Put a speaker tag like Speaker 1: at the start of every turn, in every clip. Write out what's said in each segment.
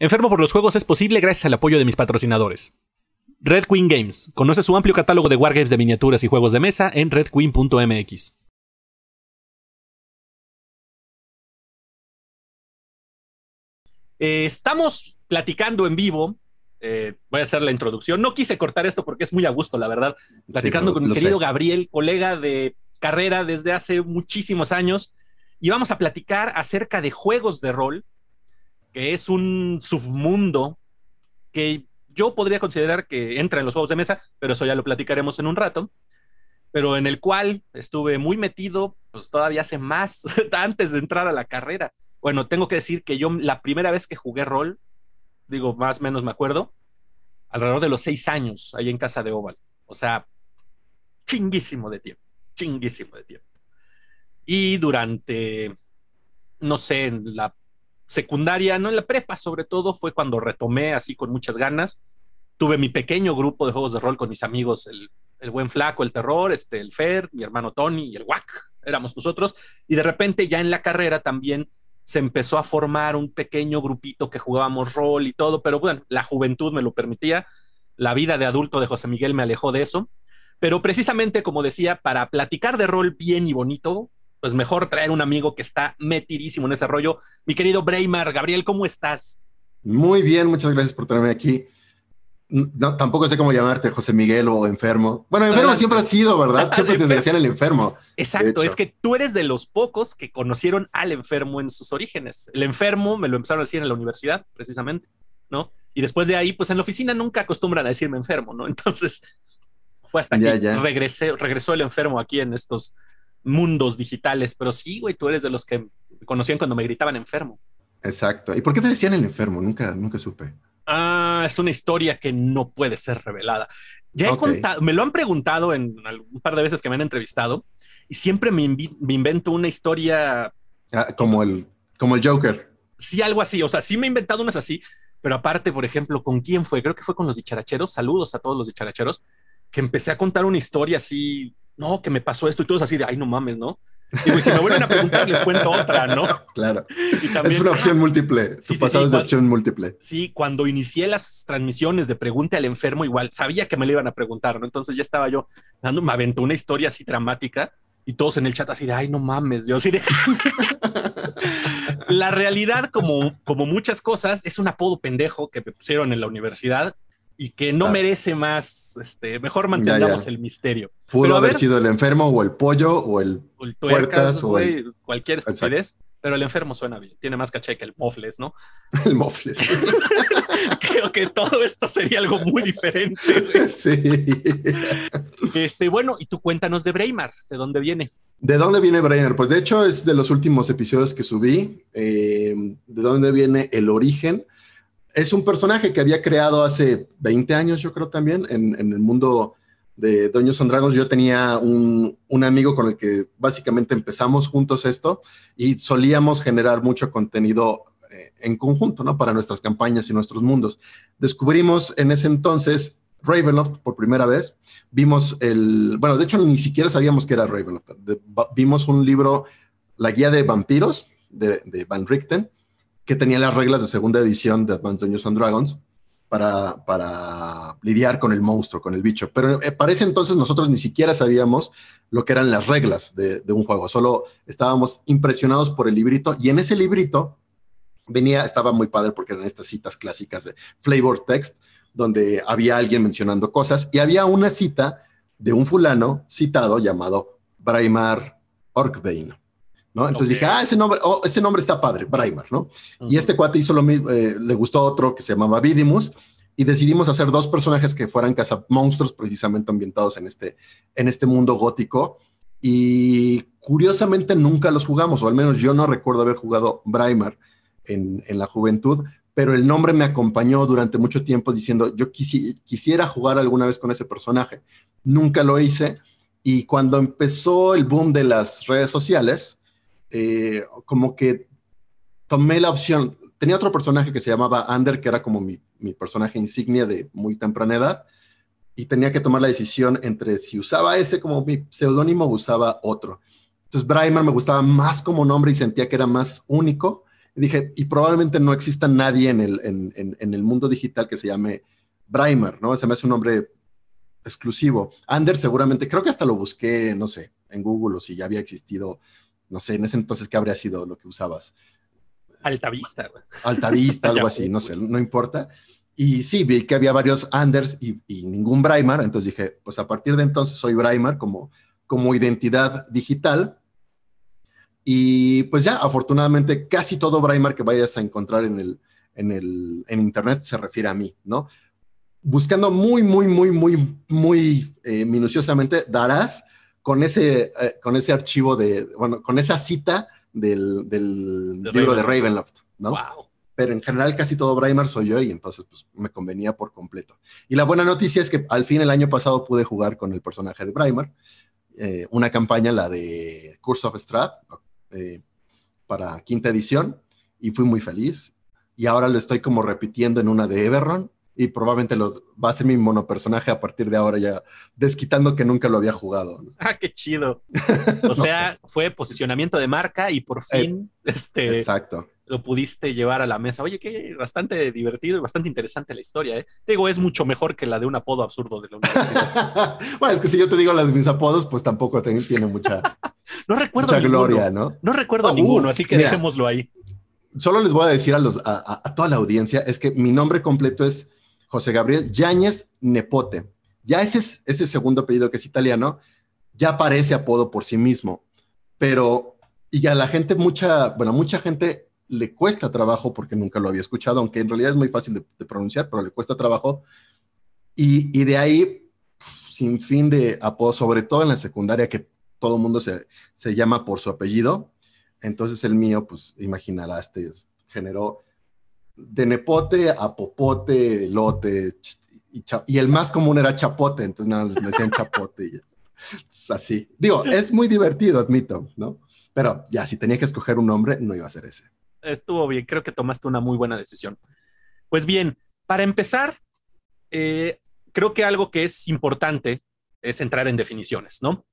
Speaker 1: Enfermo por los juegos es posible gracias al apoyo de mis patrocinadores. Red Queen Games. Conoce su amplio catálogo de wargames de miniaturas y juegos de mesa en redqueen.mx. Eh, estamos platicando en vivo. Eh, voy a hacer la introducción. No quise cortar esto porque es muy a gusto, la verdad. Platicando con mi querido Gabriel, colega de carrera desde hace muchísimos años. Y vamos a platicar acerca de juegos de rol que es un submundo que yo podría considerar que entra en los juegos de mesa, pero eso ya lo platicaremos en un rato, pero en el cual estuve muy metido, pues todavía hace más, antes de entrar a la carrera. Bueno, tengo que decir que yo la primera vez que jugué rol, digo, más o menos me acuerdo, alrededor de los seis años, ahí en casa de Oval. O sea, chinguísimo de tiempo, chinguísimo de tiempo. Y durante, no sé, en la secundaria, no en la prepa sobre todo, fue cuando retomé así con muchas ganas. Tuve mi pequeño grupo de juegos de rol con mis amigos, el, buen flaco, el terror, este, el Fer, mi hermano Tony y el Wack, éramos nosotros. Y de repente ya en la carrera también se empezó a formar un pequeño grupito que jugábamos rol y todo, pero bueno, la juventud me lo permitía. La vida de adulto de José Miguel me alejó de eso. Pero precisamente, como decía, para platicar de rol bien y bonito, pues mejor traer un amigo que está metidísimo en ese rollo. Mi querido Breymar, Gabriel, ¿cómo estás?
Speaker 2: Muy bien, muchas gracias por tenerme aquí. Mm, tampoco sé cómo llamarte, José Miguel o enfermo. Bueno, enfermo ah, siempre ha sido, ¿verdad? Ah, siempre te decían el enfermo. Exacto, es que
Speaker 1: tú eres de los pocos que conocieron al enfermo en sus orígenes. El enfermo me lo empezaron a decir en la universidad, precisamente, ¿no? Y después de ahí, pues en la oficina nunca acostumbran a decirme enfermo, ¿no? Entonces fue hasta que regresó el enfermo aquí en estos mundos digitales, pero sí, güey, tú eres de los que conocían cuando me gritaban enfermo.
Speaker 2: Exacto. ¿Y por qué te decían el enfermo? Nunca, nunca supe.
Speaker 1: Ah, es una historia que no puede ser revelada. Ya he contado, me lo han preguntado en un par de veces que me han entrevistado y siempre me, invento una historia.
Speaker 2: Ah, como, el, como el Joker.
Speaker 1: Sí, algo así. O sea, sí me he inventado unas así, pero aparte, por ejemplo, ¿con quién fue? Creo que fue con los dicharacheros. Saludos a todos los dicharacheros que empecé a contar una historia así no, que me pasó esto y todos así de, ay, no mames, ¿no? y si me vuelven a preguntar, les cuento otra, ¿no? Claro. es una opción ah,
Speaker 2: múltiple. Su pasado es cuando, opción múltiple.
Speaker 1: Sí, cuando inicié las transmisiones de Pregunta al Enfermo, igual sabía que me lo iban a preguntar, ¿no? Entonces ya estaba yo dando, me aventó una historia así dramática y todos en el chat así de, ay, no mames, yo así de... la realidad, como, como muchas cosas, es un apodo pendejo que me pusieron en la universidad y que no merece más, este, mejor mantengamos el misterio. Pudo haber sido
Speaker 2: el enfermo o el pollo o el, o
Speaker 1: cualquier estupidez, pero el enfermo suena bien, tiene más caché que el mofles, ¿no?
Speaker 2: El mofles.
Speaker 1: Creo que todo esto sería algo muy diferente. Sí. Este, bueno, y tú cuéntanos de Breymar, ¿de dónde viene?
Speaker 2: ¿De dónde viene Breymar? Pues de hecho es de los últimos episodios que subí, eh, de dónde viene el origen es un personaje que había creado hace 20 años, yo creo también, en, el mundo de Doños and Dragons. Yo tenía un, amigo con el que básicamente empezamos juntos esto y solíamos generar mucho contenido eh, en conjunto, ¿no? Para nuestras campañas y nuestros mundos. Descubrimos en ese entonces Ravenloft por primera vez. Vimos el, bueno, de hecho ni siquiera sabíamos que era Ravenloft. vimos un libro, La Guía de Vampiros, de Van Richten que tenía las reglas de segunda edición de Advanced Dungeons and Dragons para, para lidiar con el monstruo, con el bicho. Pero eh, para ese entonces nosotros ni siquiera sabíamos lo que eran las reglas de, un juego, solo estábamos impresionados por el librito y en ese librito venía, estaba muy padre porque eran estas citas clásicas de flavor text, donde había alguien mencionando cosas y había una cita de un fulano citado llamado Braimar Orkvein. Entonces dije, ah, oh, ese nombre, está padre, Braimar, ¿no? Y este cuate hizo lo mismo, eh, le gustó otro que se llamaba Vidimus y decidimos hacer dos personajes que fueran monstruos precisamente ambientados en este, en este mundo gótico y curiosamente nunca los jugamos, o al menos yo no recuerdo haber jugado Braimar en, la juventud, pero el nombre me acompañó durante mucho tiempo diciendo, yo quisiera jugar alguna vez con ese personaje, nunca lo hice y cuando empezó el boom de las redes sociales, eh, como que tomé la opción. Tenía otro personaje que se llamaba Ander, que era como mi, personaje insignia de muy temprana edad, y tenía que tomar la decisión entre si usaba ese como mi seudónimo o usaba otro. Entonces, Braimer me gustaba más como nombre y sentía que era más único. dije, y probablemente no exista nadie en el, en, el mundo digital que se llame Braimer, ¿no? Se me hace un nombre exclusivo. Ander seguramente, creo que hasta lo busqué, no sé, en Google o si ya había existido no sé, en ese entonces, ¿qué habría sido lo que usabas?
Speaker 1: Altavista. Altavista, algo así, no
Speaker 2: sé, no importa. Y sí, vi que había varios Anders y, ningún Braimar, entonces dije, pues a partir de entonces soy Braimar como, como identidad digital. Y pues ya, afortunadamente, casi todo Braimar que vayas a encontrar en, el, en, Internet se refiere a mí, ¿no? Buscando muy, muy, muy, muy, muy eh, minuciosamente, darás con ese, eh, con ese archivo de, bueno, con esa cita del, del libro de Ravenloft, ¿no? Pero en general casi todo Braimar soy yo y entonces pues, me convenía por completo. Y la buena noticia es que al fin el año pasado pude jugar con el personaje de Braimar, eh, una campaña, la de Curse of Strath eh, para quinta edición, y fui muy feliz. Y ahora lo estoy como repitiendo en una de Everron, y probablemente los, va a ser mi monopersonaje a partir de ahora ya, desquitando que nunca lo había jugado.
Speaker 1: Ah, qué chido. O sea, fue posicionamiento de marca y por eh, fin este, lo pudiste llevar a la mesa. Oye, qué bastante divertido y bastante interesante la historia. ¿eh? Te digo, es mucho mejor que la de un apodo absurdo de la
Speaker 2: bueno, es que si yo te digo las de mis apodos, pues tampoco tiene mucha...
Speaker 1: no recuerdo gloria, ¿no? No recuerdo ah, ninguno, así que dejémoslo
Speaker 2: ahí. Solo les voy a decir a, los, a toda la audiencia, es que mi nombre completo es José Gabriel Yáñez Nepote. Ya ese, ese segundo apellido que es italiano, ya parece apodo por sí mismo, pero y a la gente mucha, bueno, mucha gente le cuesta trabajo porque nunca lo había escuchado, aunque en realidad es muy fácil de, pronunciar, pero le cuesta trabajo. Y, de ahí, sin fin de apodo, sobre todo en la secundaria, que todo el mundo se, se, llama por su apellido. Entonces el mío, pues imaginarás, te generó de nepote a popote, Lote y, el más común era chapote, entonces nada, me decían chapote y así. Digo, es muy divertido, admito, ¿no? Pero ya, si tenía que escoger un nombre, no iba a ser ese.
Speaker 1: Estuvo bien, creo que tomaste una muy buena decisión. Pues bien, para empezar, eh, creo que algo que es importante es entrar en definiciones, ¿no?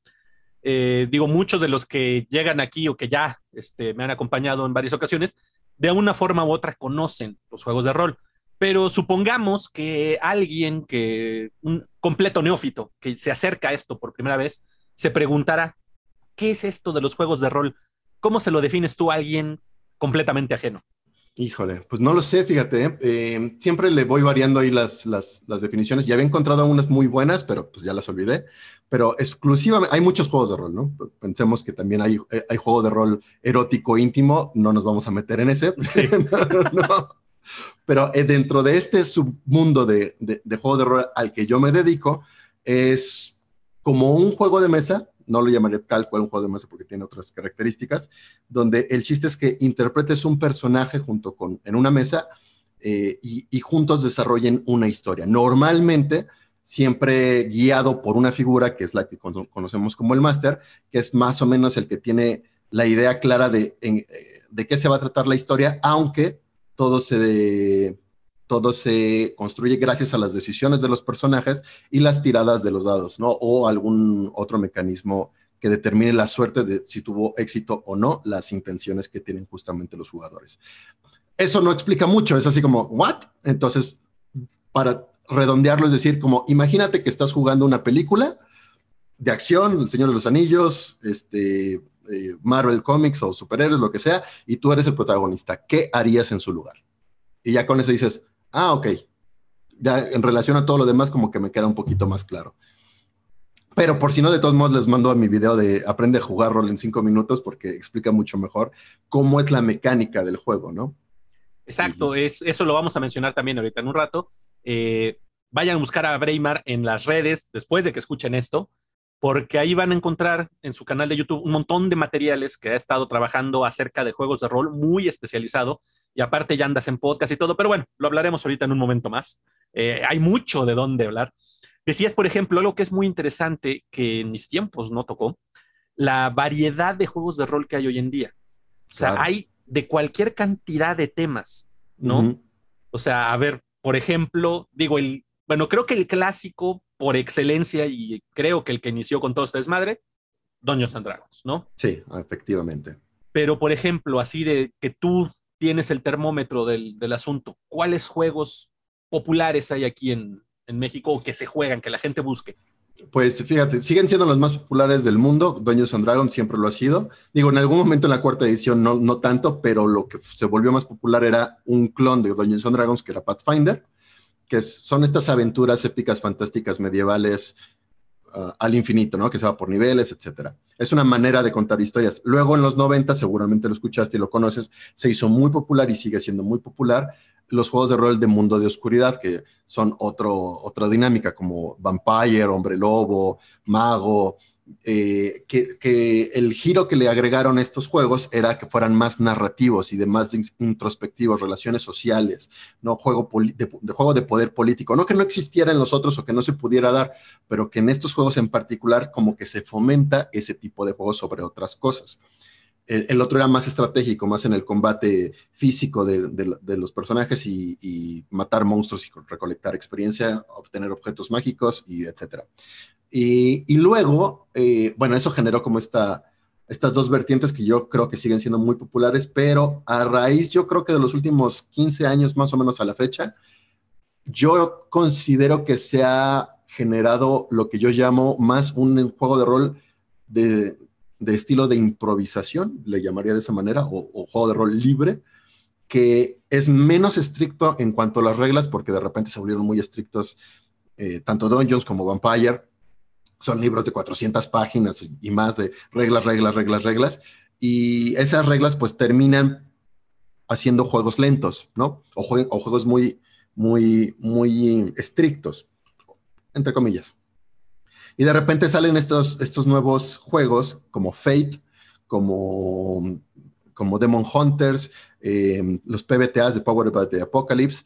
Speaker 1: Eh, digo, muchos de los que llegan aquí o que ya este, me han acompañado en varias ocasiones de una forma u otra conocen los juegos de rol. Pero supongamos que alguien que, un completo neófito, que se acerca a esto por primera vez, se preguntara ¿qué es esto de los juegos de rol? ¿Cómo se lo defines tú a alguien completamente ajeno?
Speaker 2: Híjole, pues no lo sé, fíjate, ¿eh? em, siempre le voy variando ahí las, las, definiciones. Ya había encontrado unas muy buenas, pero pues ya las olvidé. Pero exclusivamente, hay muchos juegos de rol, ¿no? Pensemos que también hay, eh, hay juego de rol erótico íntimo, no nos vamos a meter en ese. Pero eh, dentro de este submundo de juego de rol al que yo me dedico, es como un juego de mesa, no lo llamaré tal cual un juego de mesa porque tiene otras características, donde el chiste es que interpretes un personaje junto con, en una mesa eh, y, juntos desarrollen una historia. Normalmente, siempre guiado por una figura que es la que conocemos como el máster, que es más o menos el que tiene la idea clara de, eh, de qué se va a tratar la historia, aunque todo se todo se construye gracias a las decisiones de los personajes y las tiradas de los dados, ¿no? O algún otro mecanismo que determine la suerte de si tuvo éxito o no las intenciones que tienen justamente los jugadores. Eso no explica mucho, es así como, ¿what? Entonces, para redondearlo, es decir, como imagínate que estás jugando una película de acción, El Señor de los Anillos, este, eh, Marvel Comics o superhéroes, lo que sea, y tú eres el protagonista. ¿Qué harías en su lugar? Y ya con eso dices, Ah, ok. Ya en relación a todo lo demás, como que me queda un poquito más claro. Pero por si no, de todos modos, les mando a mi video de Aprende a jugar rol en cinco minutos porque explica mucho mejor cómo es la mecánica del juego, ¿no?
Speaker 1: Exacto, es, eso lo vamos a mencionar también ahorita en un rato. Eh, vayan a buscar a Breymar en las redes después de que escuchen esto, porque ahí van a encontrar en su canal de YouTube un montón de materiales que ha estado trabajando acerca de juegos de rol muy especializado y aparte ya andas en podcast y todo, pero bueno, lo hablaremos ahorita en un momento más. Eh, hay mucho de dónde hablar. Decías, por ejemplo, algo que es muy interesante que en mis tiempos no tocó, la variedad de juegos de rol que hay hoy en día. O sea, hay de cualquier cantidad de temas, ¿no? O sea, a ver, por ejemplo, digo, el, bueno, creo que el clásico por excelencia y creo que el que inició con todo esta desmadre, Doños and Dragons, ¿no?
Speaker 2: Sí, efectivamente.
Speaker 1: Pero, por ejemplo, así de que tú tienes el termómetro del, asunto. ¿Cuáles juegos populares hay aquí en, México o que se juegan, que la gente busque?
Speaker 2: Pues fíjate, siguen siendo los más populares del mundo. Dungeons and Dragons siempre lo ha sido. Digo, en algún momento en la cuarta edición no, tanto, pero lo que se volvió más popular era un clon de Dungeons and Dragons que era Pathfinder, que son estas aventuras épicas, fantásticas, medievales, Ah, al infinito, ¿no? Que se va por niveles, etcétera. Es una manera de contar historias. Luego en los 90, seguramente lo escuchaste y lo conoces, se hizo muy popular y sigue siendo muy popular los juegos de rol de Mundo de Oscuridad, que son otro, otra dinámica, como Vampire, Hombre Lobo, Mago, eh, que, el giro que le agregaron a estos juegos era que fueran más narrativos y de más introspectivos, relaciones sociales, no juego de, juego de poder político, no que no existiera en los otros o que no se pudiera dar, pero que en estos juegos en particular como que se fomenta ese tipo de juego sobre otras cosas. El, otro era más estratégico, más en el combate físico de, los personajes y, y, matar monstruos y recolectar experiencia, obtener objetos mágicos y etcétera. Y, luego, eh, bueno, eso generó como esta, estas dos vertientes que yo creo que siguen siendo muy populares, pero a raíz, yo creo que de los últimos 15 años más o menos a la fecha, yo considero que se ha generado lo que yo llamo más un juego de rol de, estilo de improvisación, le llamaría de esa manera, o, juego de rol libre, que es menos estricto en cuanto a las reglas, porque de repente se volvieron muy estrictos eh, tanto Dungeons como Vampire, son libros de 400 páginas y más de reglas, reglas, reglas, reglas. Y esas reglas pues terminan haciendo juegos lentos, ¿no? O, juegos muy, muy, muy estrictos, entre comillas. Y de repente salen estos, estos nuevos juegos como Fate, como, como Demon Hunters, eh, los PBTAs de Power of the Apocalypse,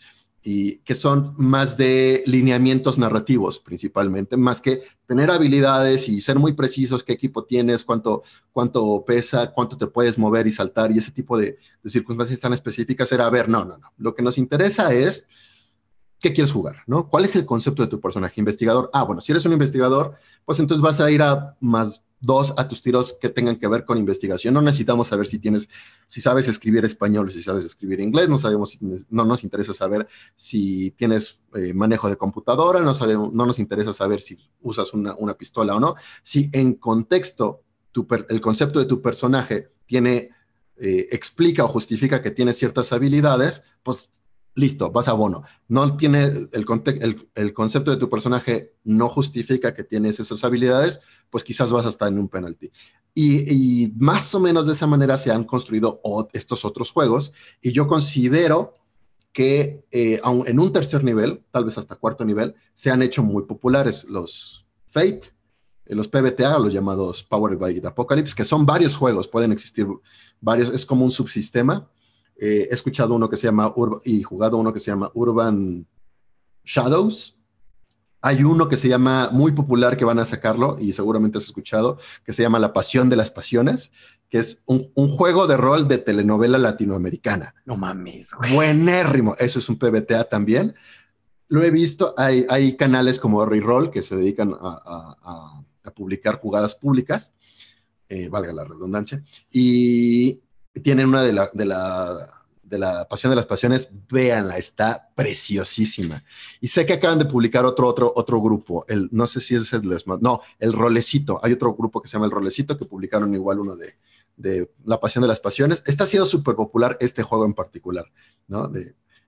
Speaker 2: y que son más de lineamientos narrativos principalmente, más que tener habilidades y ser muy precisos, qué equipo tienes, cuánto, cuánto pesa, cuánto te puedes mover y saltar y ese tipo de, circunstancias tan específicas era, a ver, no, no, no, lo que nos interesa es qué quieres jugar, ¿no? ¿Cuál es el concepto de tu personaje investigador? Ah, bueno, si eres un investigador, pues entonces vas a ir a más Dos, a tus tiros que tengan que ver con investigación. No necesitamos saber si tienes, si sabes escribir español o si sabes escribir inglés. No sabemos, no nos interesa saber si tienes eh, manejo de computadora. No, sabemos, no nos interesa saber si usas una, pistola o no. Si en contexto el concepto de tu personaje tiene eh, explica o justifica que tiene ciertas habilidades, pues listo, vas a bono. No tiene el, el, concepto de tu personaje no justifica que tienes esas habilidades, pues quizás vas a estar en un penalti. Y, más o menos de esa manera se han construido estos otros juegos. Y yo considero que eh, en un tercer nivel, tal vez hasta cuarto nivel, se han hecho muy populares los Fate, eh, los PBTA, los llamados Power by the Apocalypse, que son varios juegos, pueden existir varios, es como un subsistema eh, he escuchado uno que se llama y jugado uno que se llama Urban Shadows. Hay uno que se llama muy popular que van a sacarlo y seguramente has escuchado, que se llama La Pasión de las Pasiones, que es un, juego de rol de telenovela latinoamericana. No mames. Buenérrimo. Eso es un PBTA también. Lo he visto. Hay, canales como R-Roll que se dedican a, publicar jugadas públicas, eh, valga la redundancia. Y tienen una de la, de la, Pasión de las Pasiones, véanla, está preciosísima. Y sé que acaban de publicar otro, otro, otro grupo, el, no sé si es el no, el Rolecito, hay otro grupo que se llama el Rolecito que publicaron igual uno de, de La Pasión de las Pasiones. Está siendo súper popular este juego en particular, ¿no?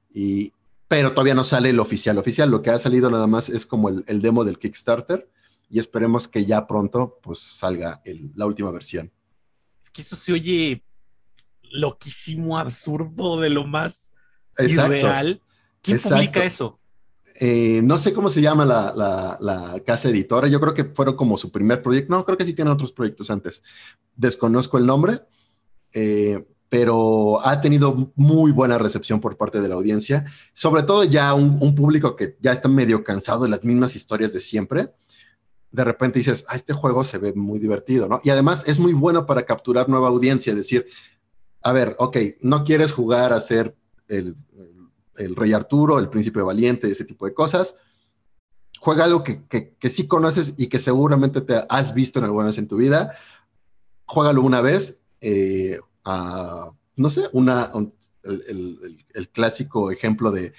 Speaker 2: y, pero todavía no sale el oficial. Oficial, lo que ha salido nada más es como el, demo del Kickstarter y esperemos que ya pronto pues salga el, la última versión.
Speaker 1: Es que eso se oye loquísimo, absurdo, de lo más irreal. ¿Quién publica eso?
Speaker 2: Eh, no sé cómo se llama la, casa editora, yo creo que fueron como su primer proyecto, no, creo que sí tienen otros proyectos antes, desconozco el nombre, eh, pero ha tenido muy buena recepción por parte de la audiencia, sobre todo ya un, público que ya está medio cansado de las mismas historias de siempre, de repente dices, ah, este juego se ve muy divertido, ¿no? Y además es muy bueno para capturar nueva audiencia, es decir, a ver, ok, no quieres jugar a ser el, rey Arturo, el príncipe valiente, ese tipo de cosas. Juega algo que, sí conoces y que seguramente te has visto en alguna vez en tu vida. Juégalo una vez eh, no sé, una, el, clásico ejemplo de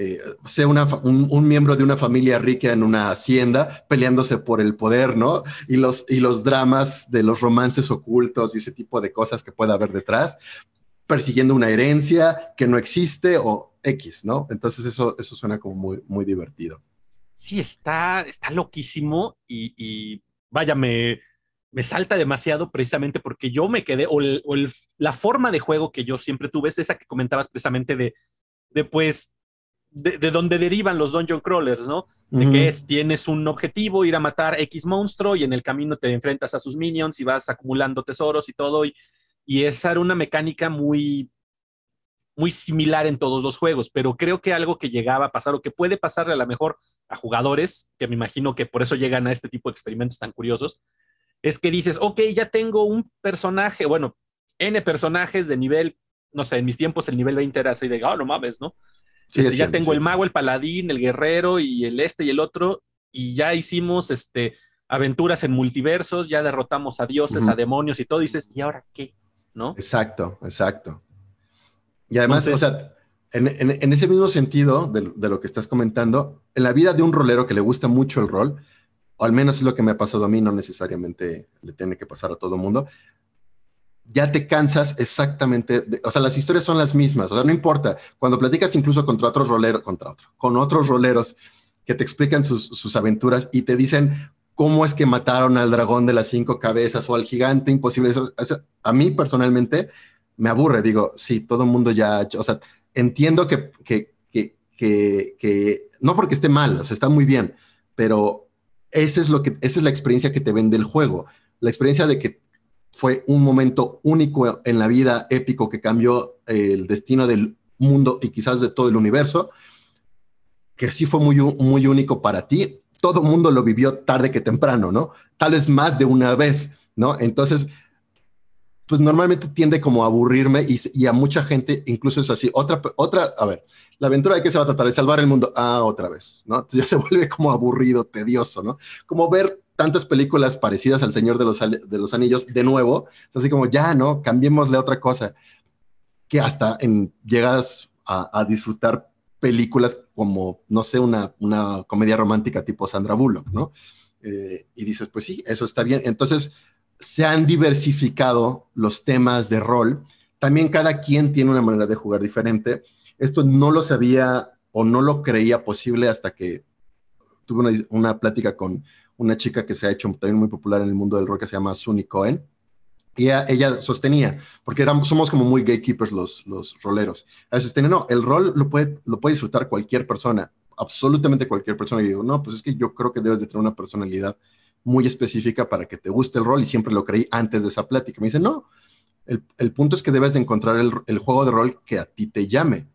Speaker 2: eh, sea un, miembro de una familia rica en una hacienda peleándose por el poder, ¿no? Y los, y los dramas de los romances ocultos y ese tipo de cosas que pueda haber detrás, persiguiendo una herencia que no existe o X, ¿no? Entonces eso, eso suena como muy, muy divertido.
Speaker 1: Sí, está, está loquísimo y, vaya, me, salta demasiado precisamente porque yo me quedé, o, la forma de juego que yo siempre tuve es esa que comentabas precisamente de, de pues de, dónde donde derivan los dungeon crawlers, ¿no? De es, tienes un objetivo, ir a matar X monstruo y en el camino te enfrentas a sus minions y vas acumulando tesoros y todo. Y, y esa era una mecánica muy, muy similar en todos los juegos, pero creo que algo que llegaba a pasar o que puede pasarle a lo mejor a jugadores, que me imagino que por eso llegan a este tipo de experimentos tan curiosos, es que dices, ok, ya tengo un personaje, bueno, N personajes de nivel, no sé, en mis tiempos el nivel 20 era así de, oh, no mames, ¿no? Este, ya tengo el mago, el paladín, el guerrero y el este y el otro, y ya hicimos este, aventuras en multiversos, ya derrotamos a dioses, a demonios y todo, dices, ¿y ahora qué? ¿No?
Speaker 2: Exacto, exacto. Y además, en, ese mismo sentido de, de, lo que estás comentando, en la vida de un rolero que le gusta mucho el rol, o al menos es lo que me ha pasado a mí, no necesariamente le tiene que pasar a todo el mundo, ya te cansas exactamente, o sea, las historias son las mismas, o sea, no importa, cuando platicas incluso contra otros roleros, contra otro, con otros roleros que te explican sus, aventuras y te dicen cómo es que mataron al dragón de las cinco cabezas o al gigante imposible, a mí personalmente me aburre, digo, sí, todo el mundo ya, o sea, entiendo que, que, que, que, no porque esté mal, o sea, está muy bien, pero esa es, lo que, esa es la experiencia que te vende el juego, la experiencia de que fue un momento único en la vida épico que cambió el destino del mundo y quizás de todo el universo, que sí fue muy, muy único para ti. Todo mundo lo vivió tarde que temprano, ¿no? Tal vez más de una vez, ¿no? Entonces, pues normalmente tiende como a aburrirme y, a mucha gente incluso es así. Otra, otra, a ver, la aventura de qué se va a tratar, es salvar el mundo. Ah, otra vez, ¿no? Entonces ya se vuelve como aburrido, tedioso, ¿no? Como ver tantas películas parecidas al Señor de los, Anillos de nuevo. Es así como, ya, ¿no? Cambiémosle otra cosa. Que hasta en, llegas a, disfrutar películas como, no sé, una, comedia romántica tipo Sandra Bullock, ¿no? Eh, y dices, pues sí, eso está bien. Entonces, se han diversificado los temas de rol. También cada quien tiene una manera de jugar diferente. Esto no lo sabía o no lo creía posible hasta que tuve una, una plática con una chica que se ha hecho también muy popular en el mundo del rock que se llama Sunny Cohen. Y ella, sostenía, porque somos como muy gatekeepers los, los roleros. a sostenía, no, el rol lo puede, lo puede disfrutar cualquier persona, absolutamente cualquier persona. Y digo, no, pues es que yo creo que debes de tener una personalidad muy específica para que te guste el rol y siempre lo creí antes de esa plática. Me dice, no, el, punto es que debes de encontrar el, el, juego de rol que a ti te llame.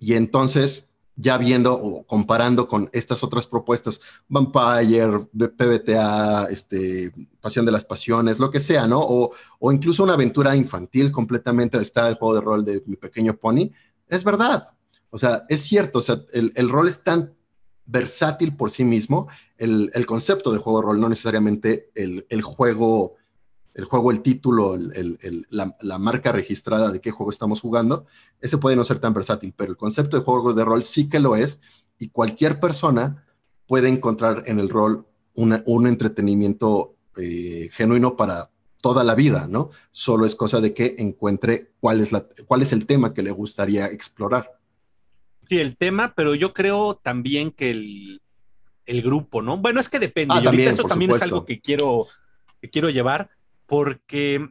Speaker 2: Y entonces ya viendo o comparando con estas otras propuestas, Vampire, PBTA, este, Pasión de las Pasiones, lo que sea, ¿no? O, incluso una aventura infantil completamente, está el juego de rol de Mi Pequeño Pony, es verdad. O sea, es cierto, o sea, el, rol es tan versátil por sí mismo, el, concepto de juego de rol, no necesariamente el, el juego el juego, el título, la, marca registrada de qué juego estamos jugando, ese puede no ser tan versátil, pero el concepto de juego de rol sí que lo es y cualquier persona puede encontrar en el rol un entretenimiento eh, genuino para toda la vida, ¿no? Solo es cosa de que encuentre cuál es, la, cuál es el tema que le gustaría explorar.
Speaker 1: Sí, el tema, pero yo creo también que el, grupo, ¿no? Bueno, es que depende. Ah, eso también es algo que quiero, que quiero llevar porque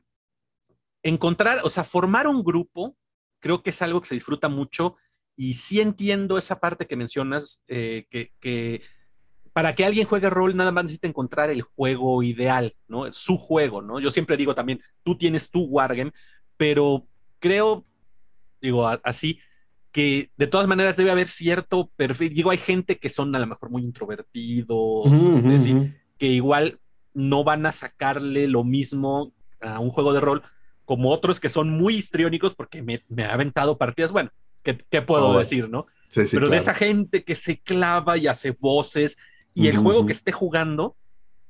Speaker 1: encontrar, o sea, formar un grupo, creo que es algo que se disfruta mucho y sí entiendo esa parte que mencionas, eh, que, para que alguien juegue rol nada más necesita encontrar el juego ideal, ¿no? Su juego, ¿no? Yo siempre digo también, tú tienes tu wargame, pero creo, digo, así, que de todas maneras debe haber cierto perfil. Digo, hay gente que son a lo mejor muy introvertidos, este, que igual no van a sacarle lo mismo a un juego de rol como otros que son muy histriónicos porque me, ha aventado partidas. Bueno, ¿qué, puedo decir, no? Pero de esa gente que se clava y hace voces y el juego que esté jugando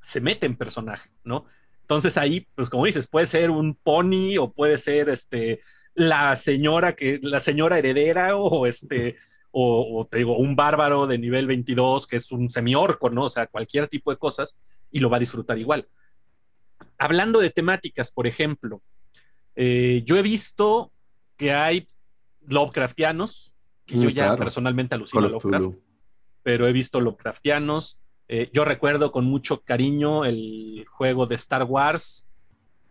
Speaker 1: se mete en personaje, ¿no? Entonces ahí, pues como dices, puede ser un pony o puede ser este la señora que la señora heredera o este o, te digo un bárbaro de nivel 22 que es un semiorco, ¿no? O sea, cualquier tipo de cosas y lo va a disfrutar igual. Hablando de temáticas, por ejemplo, eh, yo he visto que hay Lovecraftianos, que yo mm, ya personalmente alucino a Lovecraft, pero he visto Lovecraftianos. Eh, yo recuerdo con mucho cariño el juego de Star Wars.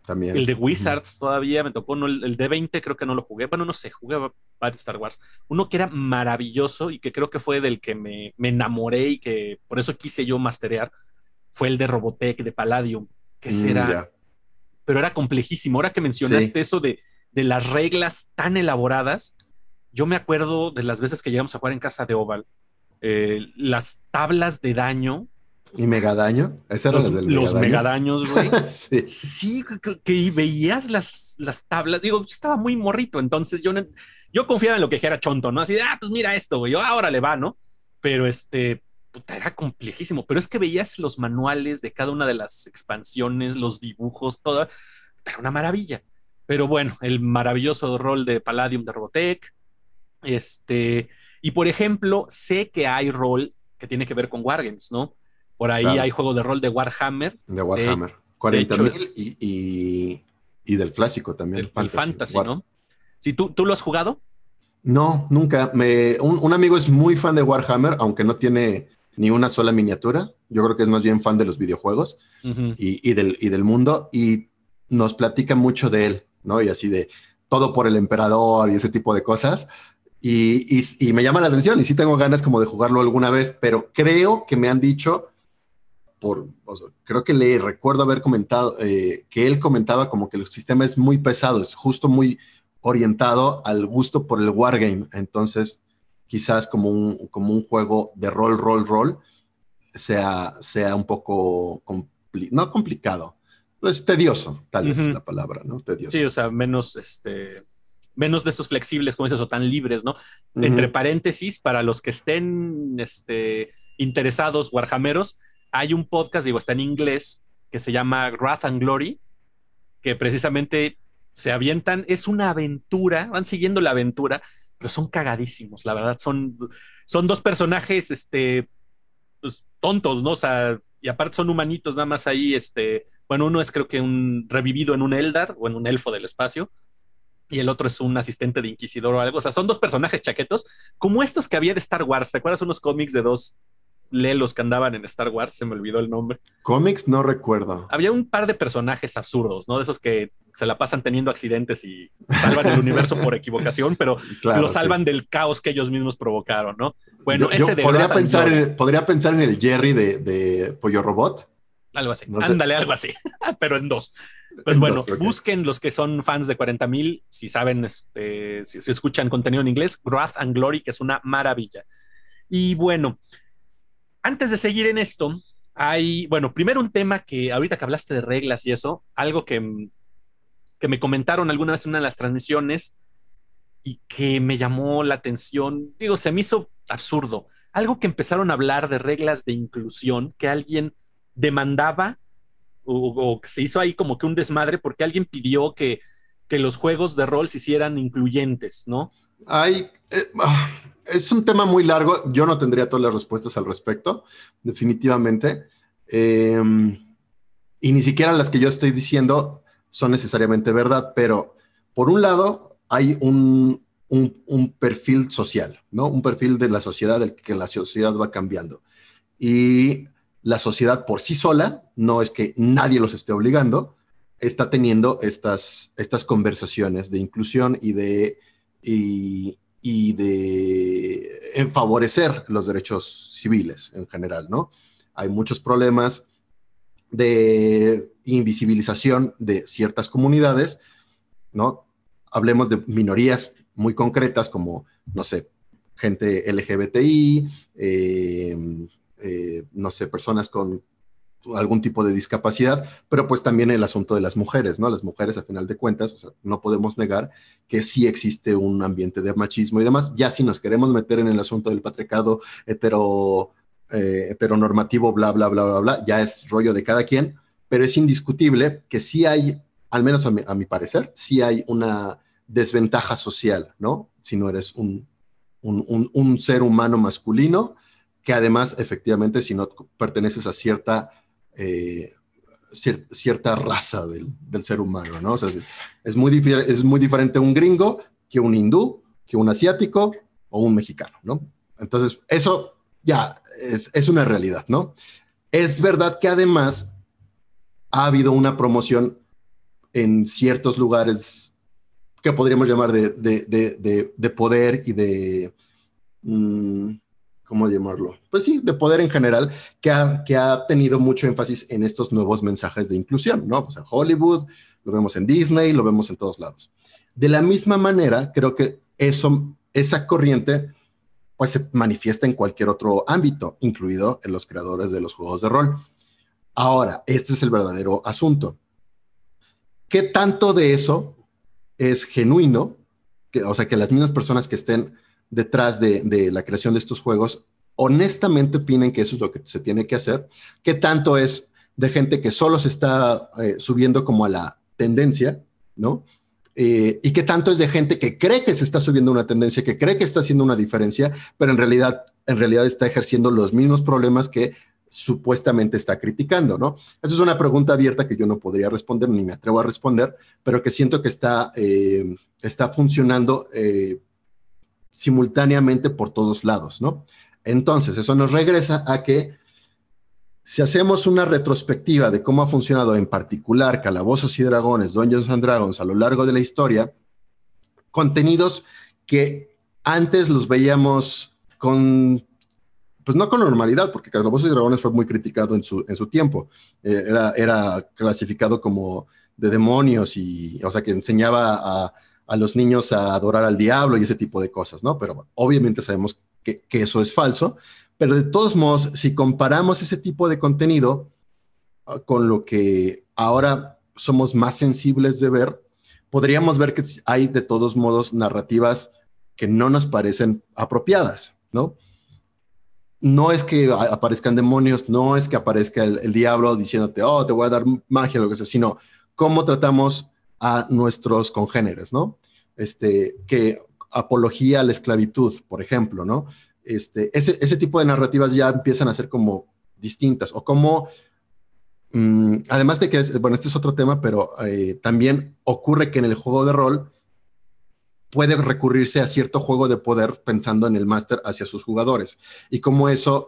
Speaker 1: También. El de Wizards todavía me tocó, no, el de 20 creo que no lo jugué. Bueno, no sé, jugué para Star Wars. Uno que era maravilloso y que creo que fue del que me, me enamoré y que por eso quise yo masterear, fue el de Robotech, de Palladium, que será... Mm, pero era complejísimo. Ahora que mencionaste eso de, las reglas tan elaboradas, yo me acuerdo de las veces que llegamos a jugar en casa de Oval, eh, las tablas de daño.
Speaker 2: ¿Y megadaño? ¿Ese los, de los megadaños, güey. sí,
Speaker 1: que, veías las, las tablas. Digo, yo estaba muy morrito, entonces yo, yo confiaba en lo que era Chonto, ¿no? Así de, ah, pues mira esto, güey, ahora le va, ¿no? Pero este, puta, era complejísimo, pero es que veías los manuales de cada una de las expansiones, los dibujos, toda, era una maravilla. Pero bueno, el maravilloso rol de Palladium de Robotech, este, y por ejemplo, sé que hay rol que tiene que ver con Wargames, ¿no? Por ahí hay juego de rol de Warhammer. De Warhammer. 40.000
Speaker 2: y, y, del clásico también. El, fantasy,
Speaker 1: ¿no? Si tú, tú lo has jugado.
Speaker 2: No, nunca. Me, un, amigo es muy fan de Warhammer, aunque no tiene ni una sola miniatura. Yo creo que es más bien fan de los videojuegos
Speaker 1: y,
Speaker 2: del, del mundo y nos platica mucho de él, ¿no? Y así de todo por el emperador y ese tipo de cosas. Y, me llama la atención y sí tengo ganas como de jugarlo alguna vez, pero creo que me han dicho, por, creo que le recuerdo haber comentado, eh, que él comentaba como que el sistema es muy pesado, es justo muy orientado al gusto por el wargame. Entonces, quizás como un, como un juego de rol, rol, rol, sea, sea un poco, no complicado, ...es pues tedioso, tal vez la palabra, ¿no? Tedioso. Sí,
Speaker 1: o sea, menos, este, menos de estos flexibles, como dices, o tan libres, ¿no? Entre paréntesis, para los que estén este, interesados, warjameros, hay un podcast, digo, está en inglés, que se llama Wrath and Glory, que precisamente se avientan, es una aventura, van siguiendo la aventura pero son cagadísimos, la verdad, son, son dos personajes, este, pues, tontos, ¿no? O sea, y aparte son humanitos, nada más ahí, este, bueno, uno es creo que un revivido en un Eldar o en un elfo del espacio, y el otro es un asistente de Inquisidor o algo. O sea, son dos personajes chaquetos, como estos que había de Star Wars. ¿Te acuerdas unos cómics de dos los que andaban en Star Wars, se me olvidó el nombre. Cómics no
Speaker 2: recuerdo.
Speaker 1: Había un par de personajes absurdos, ¿no? De esos que se la pasan teniendo accidentes y salvan el universo por equivocación, pero lo salvan del caos que ellos mismos provocaron, ¿no? Bueno, ese podría pensar,
Speaker 2: podría pensar en el Jerry de, de Pollo Robot.
Speaker 1: Algo así. Ándale, algo así, pero en dos. Pues bueno, busquen los que son fans de 40,000. si saben, este, si, si escuchan contenido en inglés, Wrath and Glory, que es una maravilla. Y bueno, antes de seguir en esto, hay, bueno, primero un tema que ahorita que hablaste de reglas y eso, algo que, me comentaron alguna vez en una de las transmisiones y que me llamó la atención, digo, se me hizo absurdo. Algo que empezaron a hablar de reglas de inclusión, que alguien demandaba o, que se hizo ahí como que un desmadre porque alguien pidió que, los juegos de rol se hicieran incluyentes, ¿no? Hay, eh, ah, es un tema muy largo.
Speaker 2: Yo no tendría todas las respuestas al respecto, definitivamente. Em, y ni siquiera las que yo estoy diciendo son necesariamente verdad, pero por un lado hay un, un, un perfil social, ¿no? Un perfil de la sociedad, del que la sociedad va cambiando. Y la sociedad por sí sola, no es que nadie los esté obligando, está teniendo estas, estas conversaciones de inclusión y de, y, y de en favorecer los derechos civiles en general, ¿no? Hay muchos problemas de invisibilización de ciertas comunidades, ¿no? Hablemos de minorías muy concretas como, no sé, gente LGBTI, eh, eh, no sé, personas con algún tipo de discapacidad, pero pues también el asunto de las mujeres, ¿no? Las mujeres, a final de cuentas, no podemos negar que sí existe un ambiente de machismo y demás. Ya si nos queremos meter en el asunto del patriarcado hetero, eh, heteronormativo, bla, bla, bla, bla, bla, ya es rollo de cada quien, pero es indiscutible que sí hay, al menos a mi, parecer, sí hay una desventaja social, ¿no? Si no eres un, un ser humano masculino, que además, efectivamente, si no perteneces a cierta eh, cierta raza del, ser humano, ¿no? O sea, es muy, diferente un gringo que un hindú, que un asiático o un mexicano, ¿no? Entonces, eso ya es, una realidad, ¿no? Es verdad que además ha habido una promoción en ciertos lugares que podríamos llamar de, poder y de... Mm, ¿cómo llamarlo? Pues sí, de poder en general, que ha, que ha tenido mucho énfasis en estos nuevos mensajes de inclusión, ¿no? O pues en Hollywood, lo vemos en Disney, lo vemos en todos lados. De la misma manera, creo que eso, esa corriente pues se manifiesta en cualquier otro ámbito, incluido en los creadores de los juegos de rol. Ahora, este es el verdadero asunto. ¿Qué tanto de eso es genuino? o sea, que las mismas personas que estén detrás de, la creación de estos juegos honestamente opinen que eso es lo que se tiene que hacer, ¿Qué tanto es de gente que solo se está eh, subiendo como a la tendencia, ¿no? Eh, y qué tanto es de gente que cree que se está subiendo una tendencia, que cree que está haciendo una diferencia, pero en realidad, en realidad está ejerciendo los mismos problemas que supuestamente está criticando, ¿no? Esa es una pregunta abierta que yo no podría responder, ni me atrevo a responder, pero que siento que está, eh, está funcionando simultáneamente por todos lados, ¿no? Entonces, eso nos regresa a que si hacemos una retrospectiva de cómo ha funcionado en particular Calabozos y Dragones, Dungeons and Dragons a lo largo de la historia, contenidos que antes los veíamos con, pues no con normalidad, porque Calabozos y Dragones fue muy criticado en su, tiempo, eh, era, era clasificado como de demonios y, o sea, que enseñaba a a los niños a adorar al diablo y ese tipo de cosas, ¿no? Pero obviamente sabemos que, eso es falso, pero de todos modos, si comparamos ese tipo de contenido ah, con lo que ahora somos más sensibles de ver, podríamos ver que hay de todos modos narrativas que no nos parecen apropiadas, ¿no? No es que aparezcan demonios, no es que aparezca el, diablo diciéndote, oh, te voy a dar magia, lo que sea, sino cómo tratamos a nuestros congéneres, ¿no? Este, que apología a la esclavitud, por ejemplo, ¿no? Este, ese, ese tipo de narrativas ya empiezan a ser como distintas, o como, mm, además de que, es, bueno, este es otro tema, pero eh, también ocurre que en el juego de rol puede recurrirse a cierto juego de poder pensando en el máster hacia sus jugadores, y como eso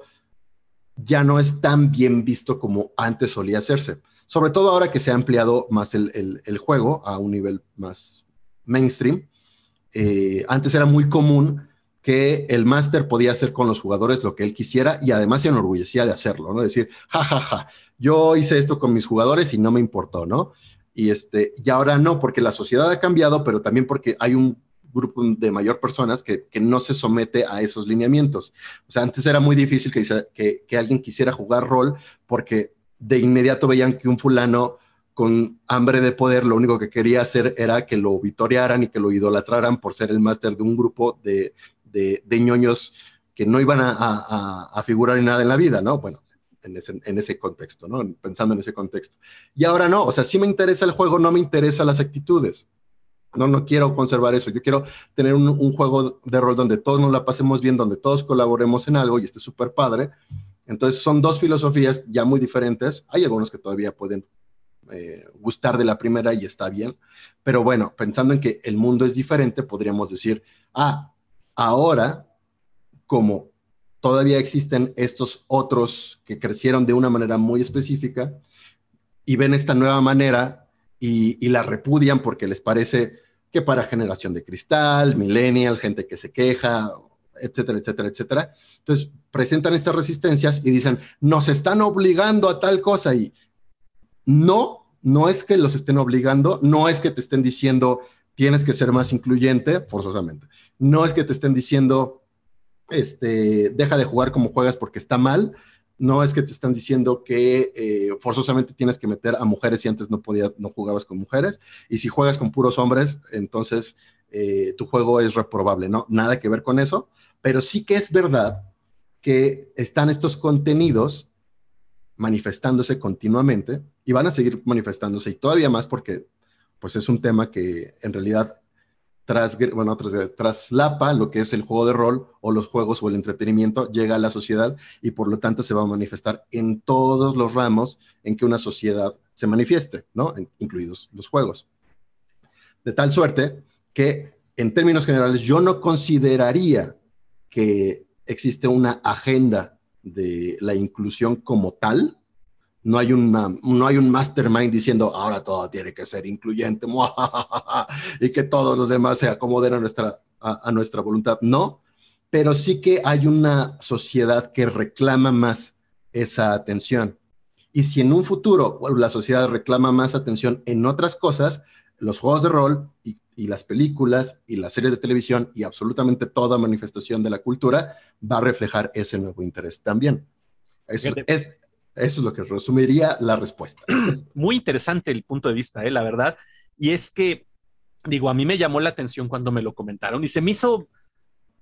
Speaker 2: ya no es tan bien visto como antes solía hacerse sobre todo ahora que se ha ampliado más el, juego a un nivel más mainstream. Eh, antes era muy común que el máster podía hacer con los jugadores lo que él quisiera y además se enorgullecía de hacerlo, ¿no? Decir, jajaja, ja, ja, yo hice esto con mis jugadores y no me importó, ¿no? Y, este, y ahora no, porque la sociedad ha cambiado, pero también porque hay un grupo de mayor personas que, no se somete a esos lineamientos. O sea, antes era muy difícil que, que alguien quisiera jugar rol porque de inmediato veían que un fulano con hambre de poder lo único que quería hacer era que lo vitorearan y que lo idolatraran por ser el máster de un grupo de, de, ñoños que no iban a, a, a, figurar en nada en la vida, ¿no? Bueno, en ese, en ese contexto, ¿no? Pensando en ese contexto. Y ahora no, o sea, sí me interesa el juego, no me interesan las actitudes. No, no quiero conservar eso. Yo quiero tener un, juego de rol donde todos nos la pasemos bien, donde todos colaboremos en algo y esté súper padre. Entonces son dos filosofías ya muy diferentes. Hay algunos que todavía pueden eh, gustar de la primera y está bien, pero bueno, pensando en que el mundo es diferente, podríamos decir, ah, ahora, como todavía existen estos otros que crecieron de una manera muy específica y ven esta nueva manera y, y la repudian porque les parece que para generación de cristal, millennials, gente que se queja, etcétera, etcétera, etcétera. Entonces, presentan estas resistencias y dicen, nos están obligando a tal cosa y no, no es que los estén obligando, no es que te estén diciendo, tienes que ser más incluyente, forzosamente, no es que te estén diciendo, este, deja de jugar como juegas porque está mal, no es que te están diciendo que eh, forzosamente tienes que meter a mujeres si antes no podías, no jugabas con mujeres, y si juegas con puros hombres, entonces eh, tu juego es reprobable, ¿no? Nada que ver con eso, pero sí que es verdad que están estos contenidos manifestándose continuamente y van a seguir manifestándose y todavía más porque pues es un tema que en realidad tras, bueno, traslapa lo que es el juego de rol o los juegos o el entretenimiento, llega a la sociedad y por lo tanto se va a manifestar en todos los ramos en que una sociedad se manifieste, ¿no? incluidos los juegos. De tal suerte que en términos generales yo no consideraría que existe una agenda de la inclusión como tal. No hay, una, no hay un mastermind diciendo ahora todo tiene que ser incluyente y que todos los demás se acomoden a nuestra, a, nuestra voluntad. No, pero sí que hay una sociedad que reclama más esa atención. Y si en un futuro la sociedad reclama más atención en otras cosas, los juegos de rol y y las películas y las series de televisión y absolutamente toda manifestación de la cultura va a reflejar ese nuevo interés también. Eso, es, eso es lo que resumiría la respuesta.
Speaker 1: Muy interesante el punto de vista, ¿eh? la verdad. Y es que, digo, a mí me llamó la atención cuando me lo comentaron y se me hizo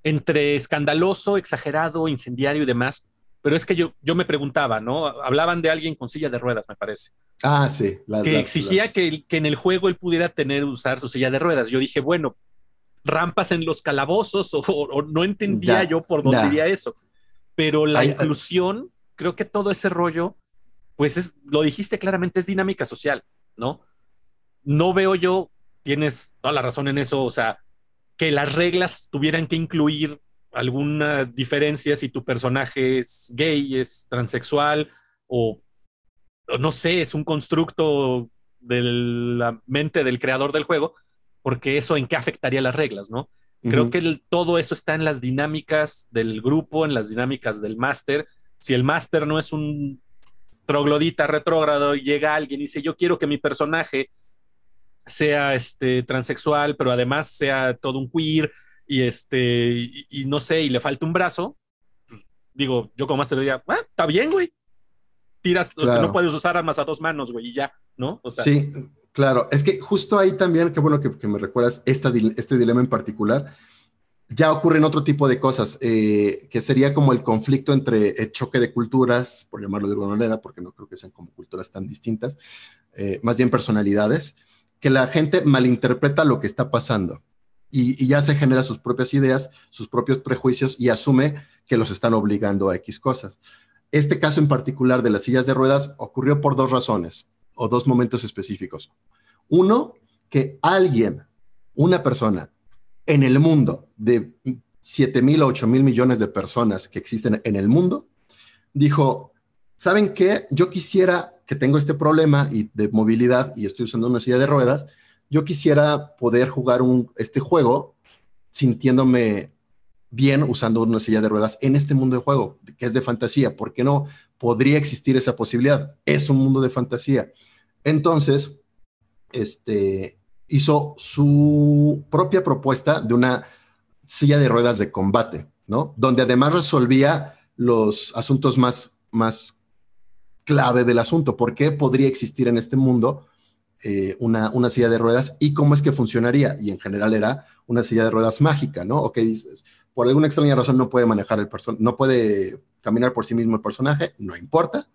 Speaker 1: entre escandaloso, exagerado, incendiario y demás, pero es que yo, yo me preguntaba, ¿no? Hablaban de alguien con silla de ruedas, me parece.
Speaker 2: Ah, sí. que exigía
Speaker 1: Que, que en el juego él pudiera tener, usar su silla de ruedas. Yo dije, bueno, rampas en los calabozos o, no entendía yo por dónde iría eso. Pero la inclusión, creo que todo ese rollo, pues es, lo dijiste claramente, es dinámica social, ¿no? No veo yo, tienes toda la razón en eso, o sea, que las reglas tuvieran que incluir alguna diferencia si tu personaje es gay, es transexual o, no sé, es un constructo de la mente del creador del juego, porque eso en qué afectaría las reglas, ¿no? Creo que todo eso está en las dinámicas del grupo, en las dinámicas del máster. Si el máster no es un troglodita retrógrado, y llega alguien y dice, yo quiero que mi personaje sea este, transexual, pero además sea todo un queer, y este, y, no sé, y le falta un brazo, pues, digo, yo como más te diría, ah, está bien, güey. Tiras, no puedes usar armas a dos manos, güey, y ya, ¿no? sí,
Speaker 2: claro. Es que justo ahí también, qué bueno que, me recuerdas este dilema en particular. Ya ocurren otro tipo de cosas, eh, que sería como el conflicto entre el eh, choque de culturas, por llamarlo de alguna manera, porque no creo que sean como culturas tan distintas, eh, más bien personalidades, que la gente malinterpreta lo que está pasando y, ya se genera sus propias ideas, sus propios prejuicios y asume que los están obligando a X cosas. Este caso en particular de las sillas de ruedas ocurrió por dos razones o dos momentos específicos. Uno, que alguien, una persona en el mundo de 7 mil o 8 mil millones de personas que existen en el mundo, dijo, ¿saben qué? Yo quisiera que tengo este problema y de movilidad y estoy usando una silla de ruedas, yo quisiera poder jugar un, este juego sintiéndome bien usando una silla de ruedas en este mundo de juego, que es de fantasía. ¿Por qué no podría existir esa posibilidad? Es un mundo de fantasía. Entonces, este, hizo su propia propuesta de una silla de ruedas de combate, ¿no? Donde además resolvía los asuntos más, más clave del asunto. ¿Por qué podría existir en este mundo eh, una, silla de ruedas y cómo es que funcionaría. Y en general era una silla de ruedas mágica, ¿no? Ok, dices, por alguna extraña razón no puede manejar el personaje, no puede caminar por sí mismo el personaje, no importa.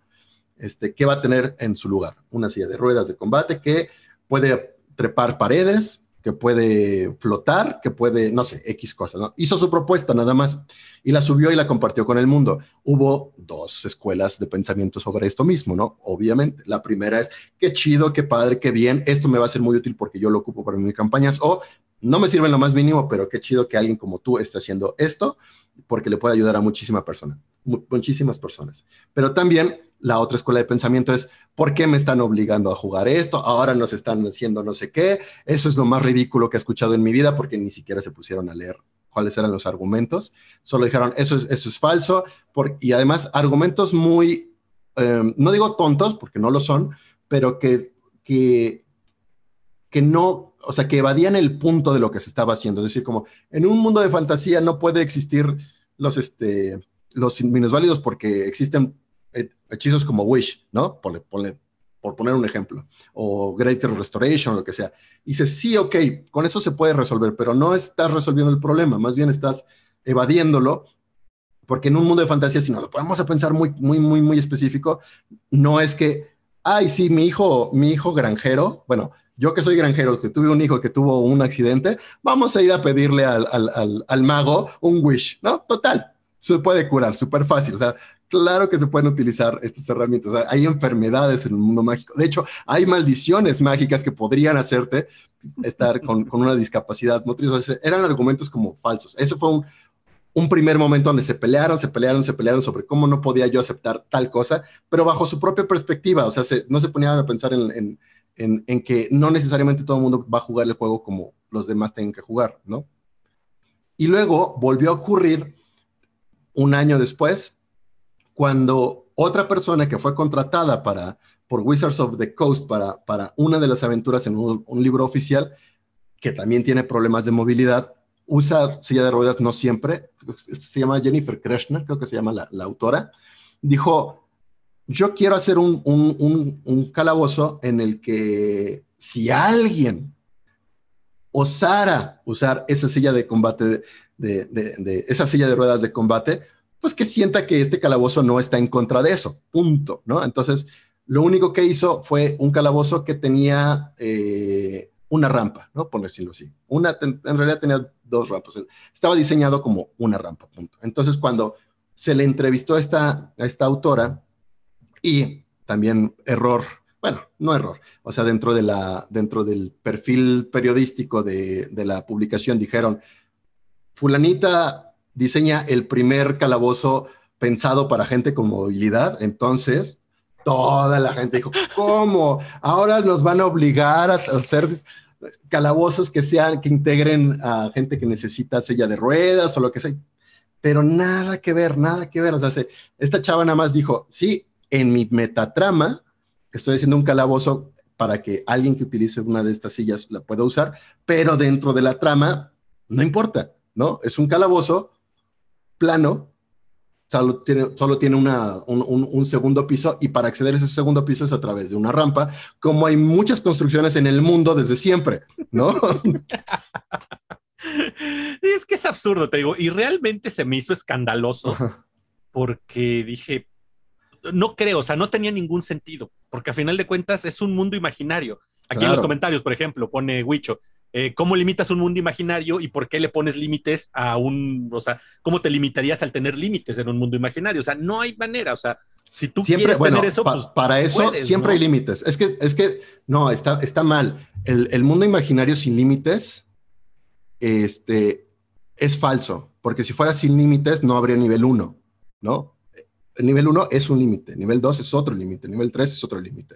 Speaker 2: Este, ¿Qué va a tener en su lugar? Una silla de ruedas de combate que puede trepar paredes, que puede flotar, que puede, no sé, X cosas, ¿no? Hizo su propuesta nada más y la subió y la compartió con el mundo. Hubo dos escuelas de pensamiento sobre esto mismo, ¿no? Obviamente, la primera es, qué chido, qué padre, qué bien, esto me va a ser muy útil porque yo lo ocupo para mis campañas, o no me sirve en lo más mínimo, pero qué chido que alguien como tú esté haciendo esto porque le puede ayudar a muchísima persona, muchísimas personas. Pero también la otra escuela de pensamiento es, ¿por qué me están obligando a jugar esto? Ahora nos están haciendo no sé qué. Eso es lo más ridículo que he escuchado en mi vida porque ni siquiera se pusieron a leer cuáles eran los argumentos. Solo dijeron, eso es, eso es falso. y además, argumentos muy, em, no digo tontos porque no lo son, pero que, que, que no, o sea, que evadían el punto de lo que se estaba haciendo. Es decir, como en un mundo de fantasía no puede existir los, este, los minusválidos porque existen eh, hechizos como Wish, ¿no? por poner un ejemplo, o Greater Restoration, lo que sea. Y sí, ok, con eso se puede resolver, pero no estás resolviendo el problema, más bien estás evadiéndolo, porque en un mundo de fantasía, si no lo ponemos a pensar muy, muy, muy, muy específico, no es que, ay, sí, mi hijo, mi hijo granjero, bueno, yo que soy granjero, que tuve un hijo que tuvo un accidente, vamos a ir a pedirle al, mago un wish, ¿no? Total, se puede curar, súper fácil. O sea, Claro que se pueden utilizar estas herramientas. Hay enfermedades en el mundo mágico. De hecho, hay maldiciones mágicas que podrían hacerte estar con, una discapacidad motriz. eran argumentos como falsos. Eso fue un, primer momento donde se pelearon, se pelearon, se pelearon sobre cómo no podía yo aceptar tal cosa, pero bajo su propia perspectiva. O sea, no se ponían a pensar en, que no necesariamente todo el mundo va a jugar el juego como los demás tienen que jugar, ¿no? Y luego volvió a ocurrir un año después, cuando otra persona que fue contratada para, por Wizards of the Coast para, para una de las aventuras en un, libro oficial, que también tiene problemas de movilidad, usa silla de ruedas no siempre, se llama Jennifer Kreshner, creo que se llama la, la autora, dijo, yo quiero hacer un, un, un, calabozo en el que si alguien osara usar esa silla de combate, de, esa silla de ruedas de combate, pues que sienta que este calabozo no está en contra de eso, punto, ¿no? Entonces, lo único que hizo fue un calabozo que tenía eh, una rampa, ¿no? Por decirlo así. Una, en realidad tenía dos rampas. Estaba diseñado como una rampa, punto. Entonces, cuando se le entrevistó a esta, a esta autora y también error, bueno, no error, o sea, dentro, de la, dentro del perfil periodístico de, de la publicación dijeron, fulanita diseña el primer calabozo pensado para gente con movilidad. Entonces, toda la gente dijo, ¿cómo? Ahora nos van a obligar a hacer calabozos que sean, que integren a gente que necesita silla de ruedas o lo que sea. Pero nada que ver, nada que ver. O sea, esta chava nada más dijo, sí, en mi metatrama estoy haciendo un calabozo para que alguien que utilice una de estas sillas la pueda usar, pero dentro de la trama no importa, ¿no? Es un calabozo plano, solo tiene, tiene un, segundo piso y para acceder a ese segundo piso es a través de una rampa, como hay muchas construcciones en el mundo desde siempre, ¿no?
Speaker 1: es que es absurdo, te digo, y realmente se me hizo escandaloso porque dije, no creo, o sea, no tenía ningún sentido, porque a final de cuentas es un mundo imaginario. Aquí en los comentarios, por ejemplo, pone Huicho, eh, ¿cómo limitas un mundo imaginario y por qué le pones límites a un, o sea, cómo te limitarías al tener límites en un mundo imaginario? O sea, no hay manera, o sea, si tú siempre, quieres tener eso, pues, para eso siempre hay
Speaker 2: límites. Es que, es que, no, está, está mal. El, mundo imaginario sin límites, este, es falso, porque si fuera sin límites no habría nivel 1, ¿no? El eh, nivel 1 es un límite, nivel 2 es otro límite, nivel 3 es otro límite.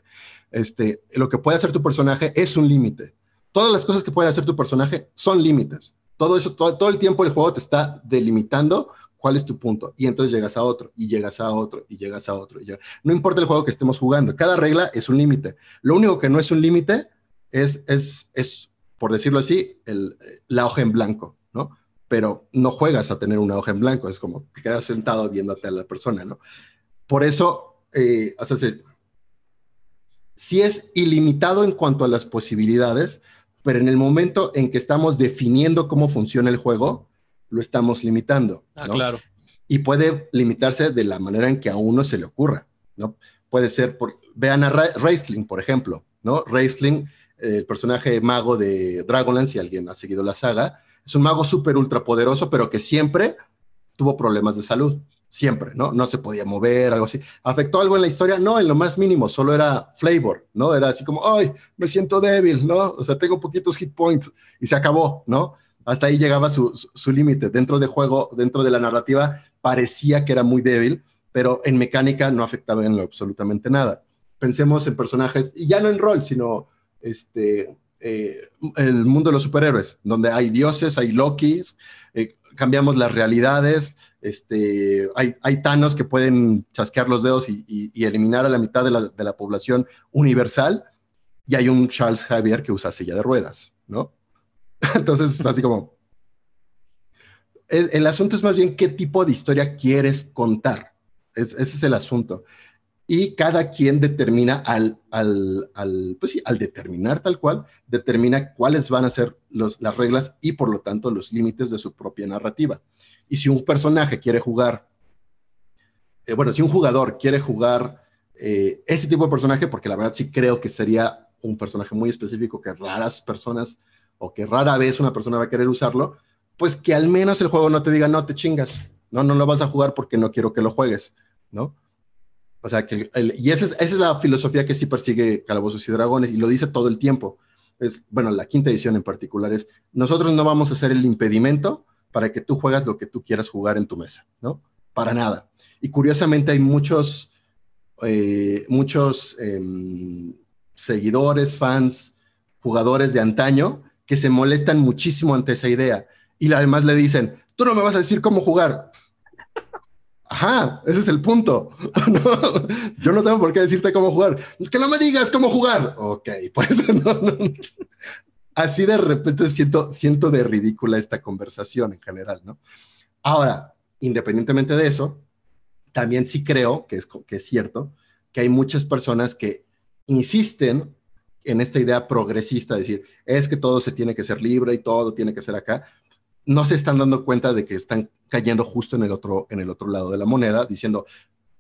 Speaker 2: Este, lo que puede hacer tu personaje es un límite todas las cosas que puede hacer tu personaje son límites. Todo eso, todo, todo el tiempo el juego te está delimitando cuál es tu punto. Y entonces llegas a otro, y llegas a otro, y llegas a otro. Y No importa el juego que estemos jugando, cada regla es un límite. Lo único que no es un límite es, es, es, por decirlo así, el, eh, la hoja en blanco, ¿no? Pero no juegas a tener una hoja en blanco, es como te quedas sentado viéndote a la persona, ¿no? Por eso, eh, o sea, si es ilimitado en cuanto a las posibilidades, pero en el momento en que estamos definiendo cómo funciona el juego, lo estamos limitando. Ah, claro. Y puede limitarse de la manera en que a uno se le ocurra, ¿no? Puede ser, vean a Raistlin, por ejemplo, ¿no? el personaje mago de Dragonlance, si alguien ha seguido la saga, es un mago súper ultra poderoso, pero que siempre tuvo problemas de salud, siempre, ¿no? No se podía mover, algo así. ¿Afectó algo en la historia? No, en lo más mínimo, solo era flavor, ¿no? Era así como, ay, me siento débil, ¿no? O sea, tengo poquitos hit points y se acabó, ¿no? Hasta ahí llegaba su, límite. Dentro de juego, dentro de la narrativa, parecía que era muy débil, pero en mecánica no afectaba en lo absolutamente nada. Pensemos en personajes, y ya no en rol, sino este, eh, el mundo de los superhéroes, donde hay dioses, hay Lokis, eh, cambiamos las realidades, este, hay, hay tanos que pueden chasquear los dedos y, eliminar a la mitad de la, población universal, y hay un Charles Javier que usa silla de ruedas, ¿no? Entonces, es así como... El, asunto es más bien qué tipo de historia quieres contar. ese es el asunto. Y cada quien determina al, pues determinar tal cual, determina cuáles van a ser las reglas y por lo tanto los límites de su propia narrativa. Y si un personaje quiere jugar, eh, bueno, si un jugador quiere jugar eh, ese tipo de personaje, porque la verdad sí creo que sería un personaje muy específico que raras personas o que rara vez una persona va a querer usarlo, pues que al menos el juego no te diga, no te chingas, no, no lo vas a jugar porque no quiero que lo juegues, ¿no? O sea, que y esa es, la filosofía que sí persigue Calabozos y Dragones y lo dice todo el tiempo. Es, bueno, la quinta edición en particular es, nosotros no vamos a hacer el impedimento para que tú juegas lo que tú quieras jugar en tu mesa, ¿no? Para nada. Y curiosamente hay muchos, eh, muchos em, seguidores, fans, jugadores de antaño que se molestan muchísimo ante esa idea. Y además le dicen, tú no me vas a decir cómo jugar. Ajá, ese es el punto. yo no tengo por qué decirte cómo jugar. Que no me digas cómo jugar. Ok, pues no, así de repente siento, siento de ridícula esta conversación en general, ¿no? Ahora, independientemente de eso, también sí creo que es, que es cierto que hay muchas personas que insisten en esta idea progresista, decir, es que todo se tiene que ser libre y todo tiene que ser acá, no se están dando cuenta de que están cayendo justo en el otro, en el otro lado de la moneda, diciendo,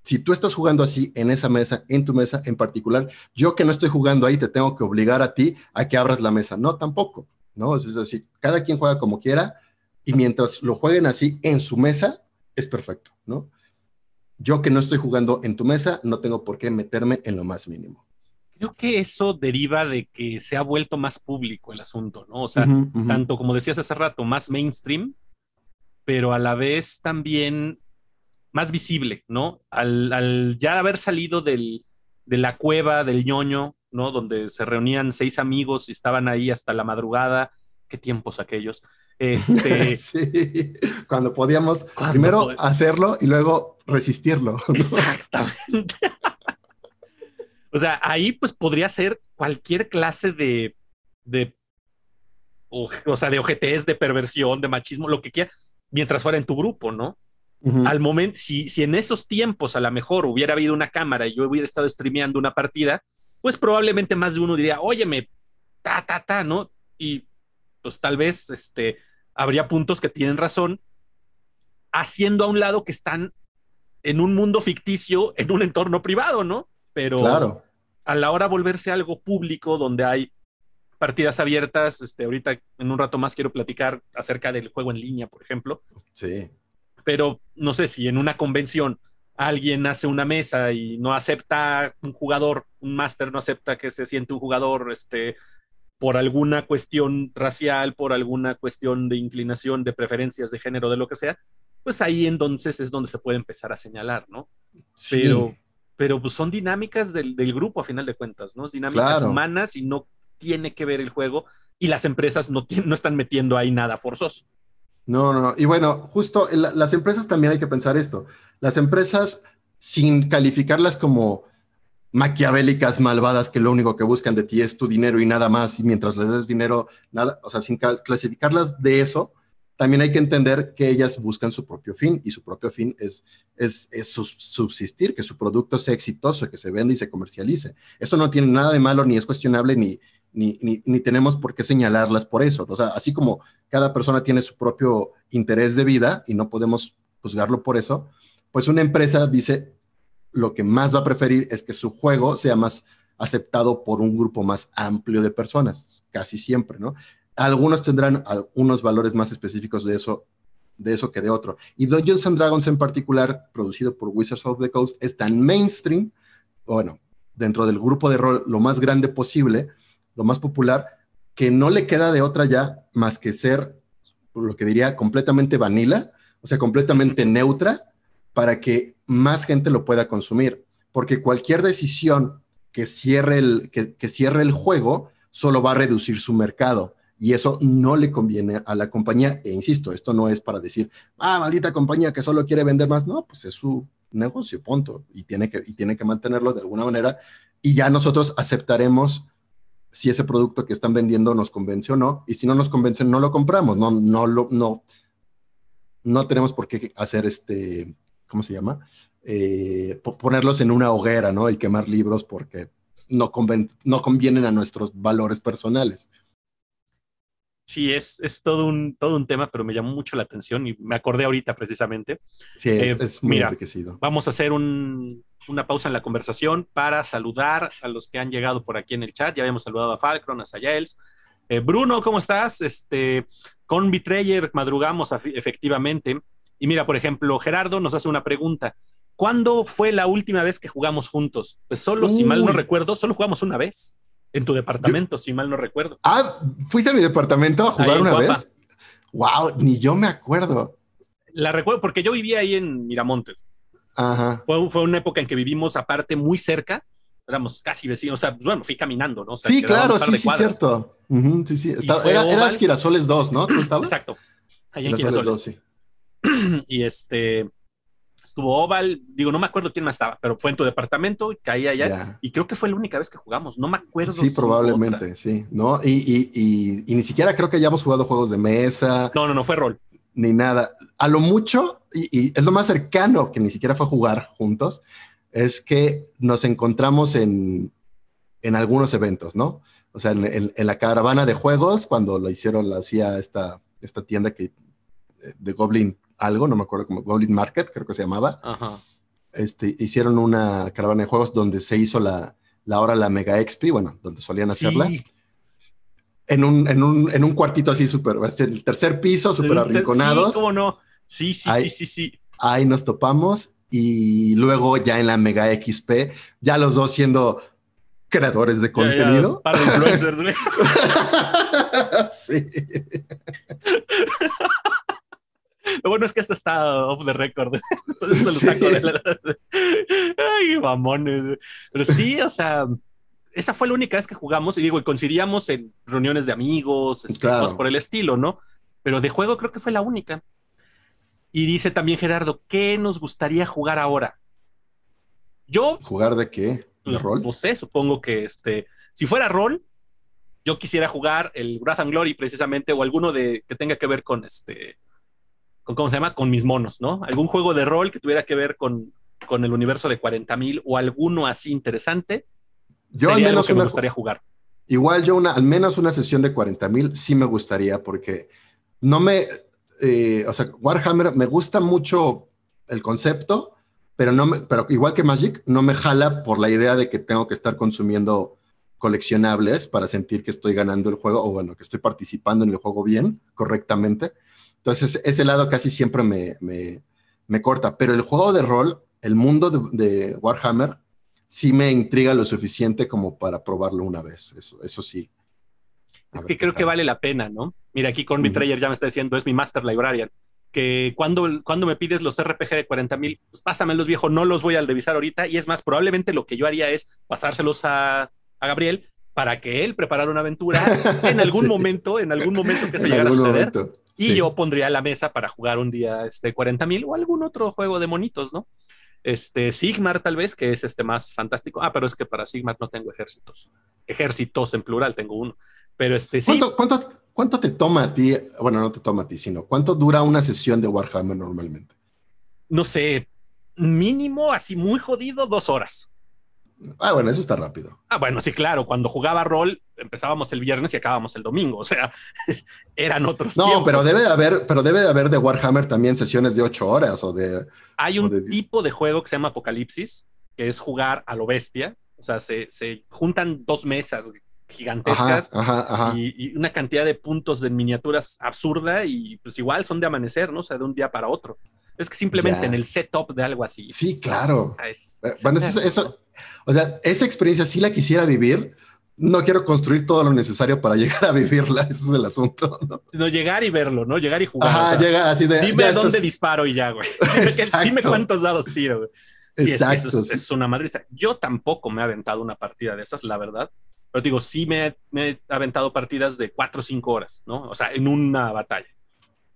Speaker 2: si tú estás jugando así en esa mesa, en tu mesa en particular, yo que no estoy jugando ahí, te tengo que obligar a ti a que abras la mesa. No, tampoco, ¿no? Es decir, cada quien juega como quiera y mientras lo jueguen así en su mesa, es perfecto, ¿no? Yo que no estoy jugando en tu mesa, no tengo por qué meterme en lo más mínimo.
Speaker 1: Creo que eso deriva de que se ha vuelto más público el asunto, ¿no? O sea, tanto como decías hace rato, más mainstream, pero a la vez también más visible, ¿no? Al, ya haber salido de la cueva del ñoño, ¿no? Donde se reunían seis amigos y estaban ahí hasta la madrugada, qué tiempos aquellos. Este... sí, cuando
Speaker 2: podíamos primero hacerlo y luego resistirlo. Exactamente.
Speaker 1: o sea, ahí pues podría ser cualquier clase de, de o, sea, de de perversión, de machismo, lo que quiera, mientras fuera en tu grupo, ¿no? Al momento, si, si en esos tiempos a lo mejor hubiera habido una cámara y yo hubiera estado streameando una partida, pues probablemente más de uno diría, óyeme, ta, ta, ta, ¿no? Y pues tal vez este, habría puntos que tienen razón, haciendo a un lado que están en un mundo ficticio, en un entorno privado, ¿no? Pero claro. a la hora de volverse algo público donde hay partidas abiertas, este, ahorita en un rato más quiero platicar acerca del juego en línea, por ejemplo. Sí pero no sé si en una convención alguien hace una mesa y no acepta un jugador, un máster no acepta que se siente un jugador, este, por alguna cuestión racial, por alguna cuestión de inclinación, de preferencias de género, de lo que sea, pues ahí entonces es donde se puede empezar a señalar, ¿no? Pero, pero pues, son dinámicas del, grupo a final de cuentas, ¿no? Son dinámicas humanas y no tiene que ver el juego y las empresas no, no están metiendo ahí nada forzoso.
Speaker 2: No, no, y bueno, justo las empresas también hay que pensar esto. Las empresas, sin calificarlas como maquiavélicas, malvadas, que lo único que buscan de ti es tu dinero y nada más, y mientras les des dinero, nada, o sea, sin clasificarlas de eso, también hay que entender que ellas buscan su propio fin, y su propio fin es, es, es subsistir, que su producto sea exitoso, que se venda y se comercialice. Eso no tiene nada de malo, ni es cuestionable, ni, ni, tenemos por qué señalarlas por eso. O sea, así como cada persona tiene su propio interés de vida y no podemos juzgarlo por eso, pues una empresa dice lo que más va a preferir es que su juego sea más aceptado por un grupo más amplio de personas, casi siempre, ¿no? Algunos tendrán algunos valores más específicos de eso, de eso que de otro. Y Dungeons and Dragons en particular, producido por Wizards of the Coast, es tan mainstream, bueno, dentro del grupo de rol lo más grande posible, lo más popular, que no le queda de otra ya más que ser, lo que diría, completamente vanilla, o sea, completamente neutra, para que más gente lo pueda consumir. Porque cualquier decisión que cierre el, que, cierre el juego solo va a reducir su mercado y eso no le conviene a la compañía. E insisto, esto no es para decir, ah, maldita compañía que solo quiere vender más. No, pues es su negocio, punto. Y tiene que, y tiene que mantenerlo de alguna manera. Y ya nosotros aceptaremos si ese producto que están vendiendo nos convence o no, y si no nos convence, no lo compramos, no, no, lo, no, no tenemos por qué hacer este, ¿cómo se llama? Eh, ponerlos en una hoguera, ¿no? Y quemar libros porque no, no convienen a nuestros valores personales.
Speaker 1: Sí, es, todo, un, todo un tema, pero me llamó mucho la atención y me acordé ahorita precisamente. Sí, es, eh, muy enriquecido. Vamos a hacer una pausa en la conversación para saludar a los que han llegado por aquí en el chat. Ya habíamos saludado a Falcron, a Sayels. Eh, Bruno, ¿cómo estás? Este, con Bitrayer madrugamos efectivamente. Y mira, por ejemplo, Gerardo nos hace una pregunta. ¿Cuándo fue la última vez que jugamos juntos? Pues solo, si mal no recuerdo, solo jugamos una vez. En tu departamento, si mal no recuerdo.
Speaker 2: Ah, ¿fuiste a mi departamento a jugar una vez? Wow, ni yo me acuerdo.
Speaker 1: La recuerdo porque yo vivía ahí en Miramontes. Ajá. Fue, fue una época en que vivimos aparte muy cerca, éramos casi vecinos, o sea, pues, bueno, fui caminando, ¿no? sí, claro, sí, sí,
Speaker 2: cierto. sí, sí, era, eras Girasoles 2, ¿no? ¿Tú estabas?
Speaker 1: Exacto. Ahí en Girasoles. 2, sí. y este, estuvo Oval, digo, no me acuerdo quién más estaba, pero fue en tu departamento, y caí allá y creo que fue la única vez que jugamos, no me acuerdo. Sí, probablemente,
Speaker 2: sí, ¿no? Y, ni siquiera creo que hayamos jugado juegos de mesa. No, no, no fue rol. Ni nada. A lo mucho, y, es lo más cercano que ni siquiera fue jugar juntos, es que nos encontramos en, en algunos eventos, ¿no? O sea, en, la caravana de juegos, cuando lo hicieron, la hacía esta, esta tienda que eh, de Goblin algo, no me acuerdo como Golden Market, creo que se llamaba. Ajá. Este, hicieron una caravana de juegos donde se hizo la, la hora la Mega XP, bueno, donde solían hacerla. En, un, en, un, en un, cuartito así súper, el tercer piso, súper arrinconados. Sí, cómo no. Sí, sí, sí, sí, sí. Ahí nos topamos y luego ya en la Mega XP, ya los dos siendo creadores de contenido.
Speaker 1: sí. Lo bueno es que esto está off the record. Entonces lo saco de la... Ay, mamones. Pero sí, o sea, esa fue la única vez que jugamos y digo, y coincidíamos en reuniones de amigos, este, por el estilo, ¿no? Pero de juego creo que fue la única. Y dice también Gerardo, ¿qué nos gustaría jugar ahora? Yo. ¿Jugar de qué? Pues, rol? No sé, supongo que este. Si fuera rol, yo quisiera jugar el Wrath and Glory precisamente o alguno de que tenga que ver con este con ¿cómo se llama? Con mis monos, ¿no? Algún juego de rol que tuviera que ver con, con el universo de 40.000 o alguno así interesante. Yo al menos me gustaría jugar.
Speaker 2: Igual yo una, al menos una sesión de 40.000 sí me gustaría porque no me, eh, o sea, Warhammer me gusta mucho el concepto, pero no me, pero igual que Magic no me jala por la idea de que tengo que estar consumiendo coleccionables para sentir que estoy ganando el juego o bueno, que estoy participando en el juego bien, correctamente. Entonces, ese lado casi siempre me, me, me corta. Pero el juego de rol, el mundo de, Warhammer, sí me intriga lo suficiente como para probarlo una vez. Eso, eso sí.
Speaker 1: es que creo que vale la pena, ¿no? Mira, aquí con mi trailer ya me está diciendo, es mi Master Librarian que cuando, cuando me pides los RPG de 40 mil, pues pásamelos viejos no los voy a revisar ahorita. Y es más, probablemente lo que yo haría es pasárselos a, Gabriel para que él preparara una aventura en algún momento, en algún momento que se llegara a suceder. Y yo pondría la mesa para jugar un día este 40 mil o algún otro juego de monitos, ¿no? Este Sigmar tal vez, que es este más fantástico. Ah, pero es que para Sigmar no tengo ejércitos. Ejércitos en plural, tengo uno. Pero este sí. ¿cuánto,
Speaker 2: ¿Cuánto te toma a ti? Bueno, no te toma a ti, sino ¿cuánto dura una sesión de Warhammer normalmente?
Speaker 1: No sé, mínimo, así muy jodido, dos horas. Ah, bueno, eso está rápido. Ah, bueno, sí, claro. Cuando jugaba rol, empezábamos el viernes y acabábamos el domingo. O sea, eran otros. No, pero debe de haber,
Speaker 2: pero debe de haber de Warhammer también sesiones de ocho horas o de.
Speaker 1: Hay un tipo de juego que se llama Apocalipsis, que es jugar a lo bestia. O sea, se, juntan dos mesas gigantescas Y, una cantidad de puntos de miniaturas absurda y pues igual son de amanecer, ¿no? O sea, de un día para otro. Es que simplemente en el setup de algo así. Sí, claro. Ah, eh, bueno, eso
Speaker 2: o sea, esa experiencia sí la quisiera vivir. No quiero construir todo lo necesario para llegar a vivirla, eso es el asunto.
Speaker 1: No, llegar y verlo, ¿no? Llegar y jugar. llegar de. Dime dónde disparo y ya, güey. dime cuántos dados tiro, Exacto. Es, una madre. Yo tampoco me he aventado una partida de esas, la verdad. Pero digo, sí me, he aventado partidas de cuatro o cinco horas, ¿no? O sea, en una batalla.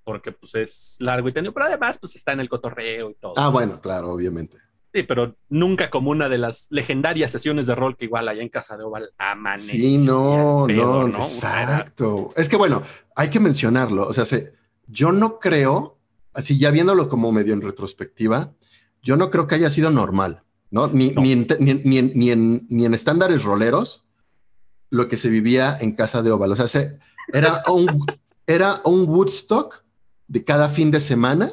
Speaker 1: Porque pues es largo y tenido. pero además pues está en el cotorreo y todo. Ah, bueno,
Speaker 2: claro, obviamente.
Speaker 1: Sí, pero nunca como una de las legendarias sesiones de rol que igual allá en Casa de Oval amanece. Sí, no, no, no,
Speaker 2: exacto. Es que bueno, hay que mencionarlo. O sea, yo no creo, así ya viéndolo como medio en retrospectiva, yo no creo que haya sido normal, ¿no? Ni, en, estándares roleros lo que se vivía en Casa de Oval. O sea, era, un, era un Woodstock de cada fin de semana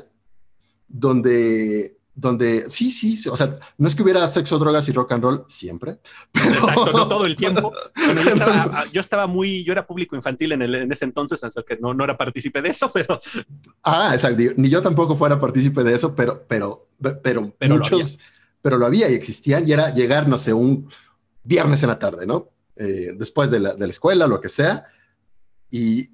Speaker 2: donde donde sí, sí, o sea, no es que hubiera sexo, drogas y rock and roll siempre.
Speaker 1: Pero... Exacto, no todo el tiempo. yo, estaba, muy, yo era público infantil en, el, en ese entonces, así que no, no era partícipe de eso, pero...
Speaker 2: Ah, exacto, ni yo tampoco fuera partícipe de eso, pero, pero, pero, muchos, pero lo había y existían y era llegar, no sé, un viernes en la tarde, ¿no? Eh, después de la, de la escuela, lo que sea, y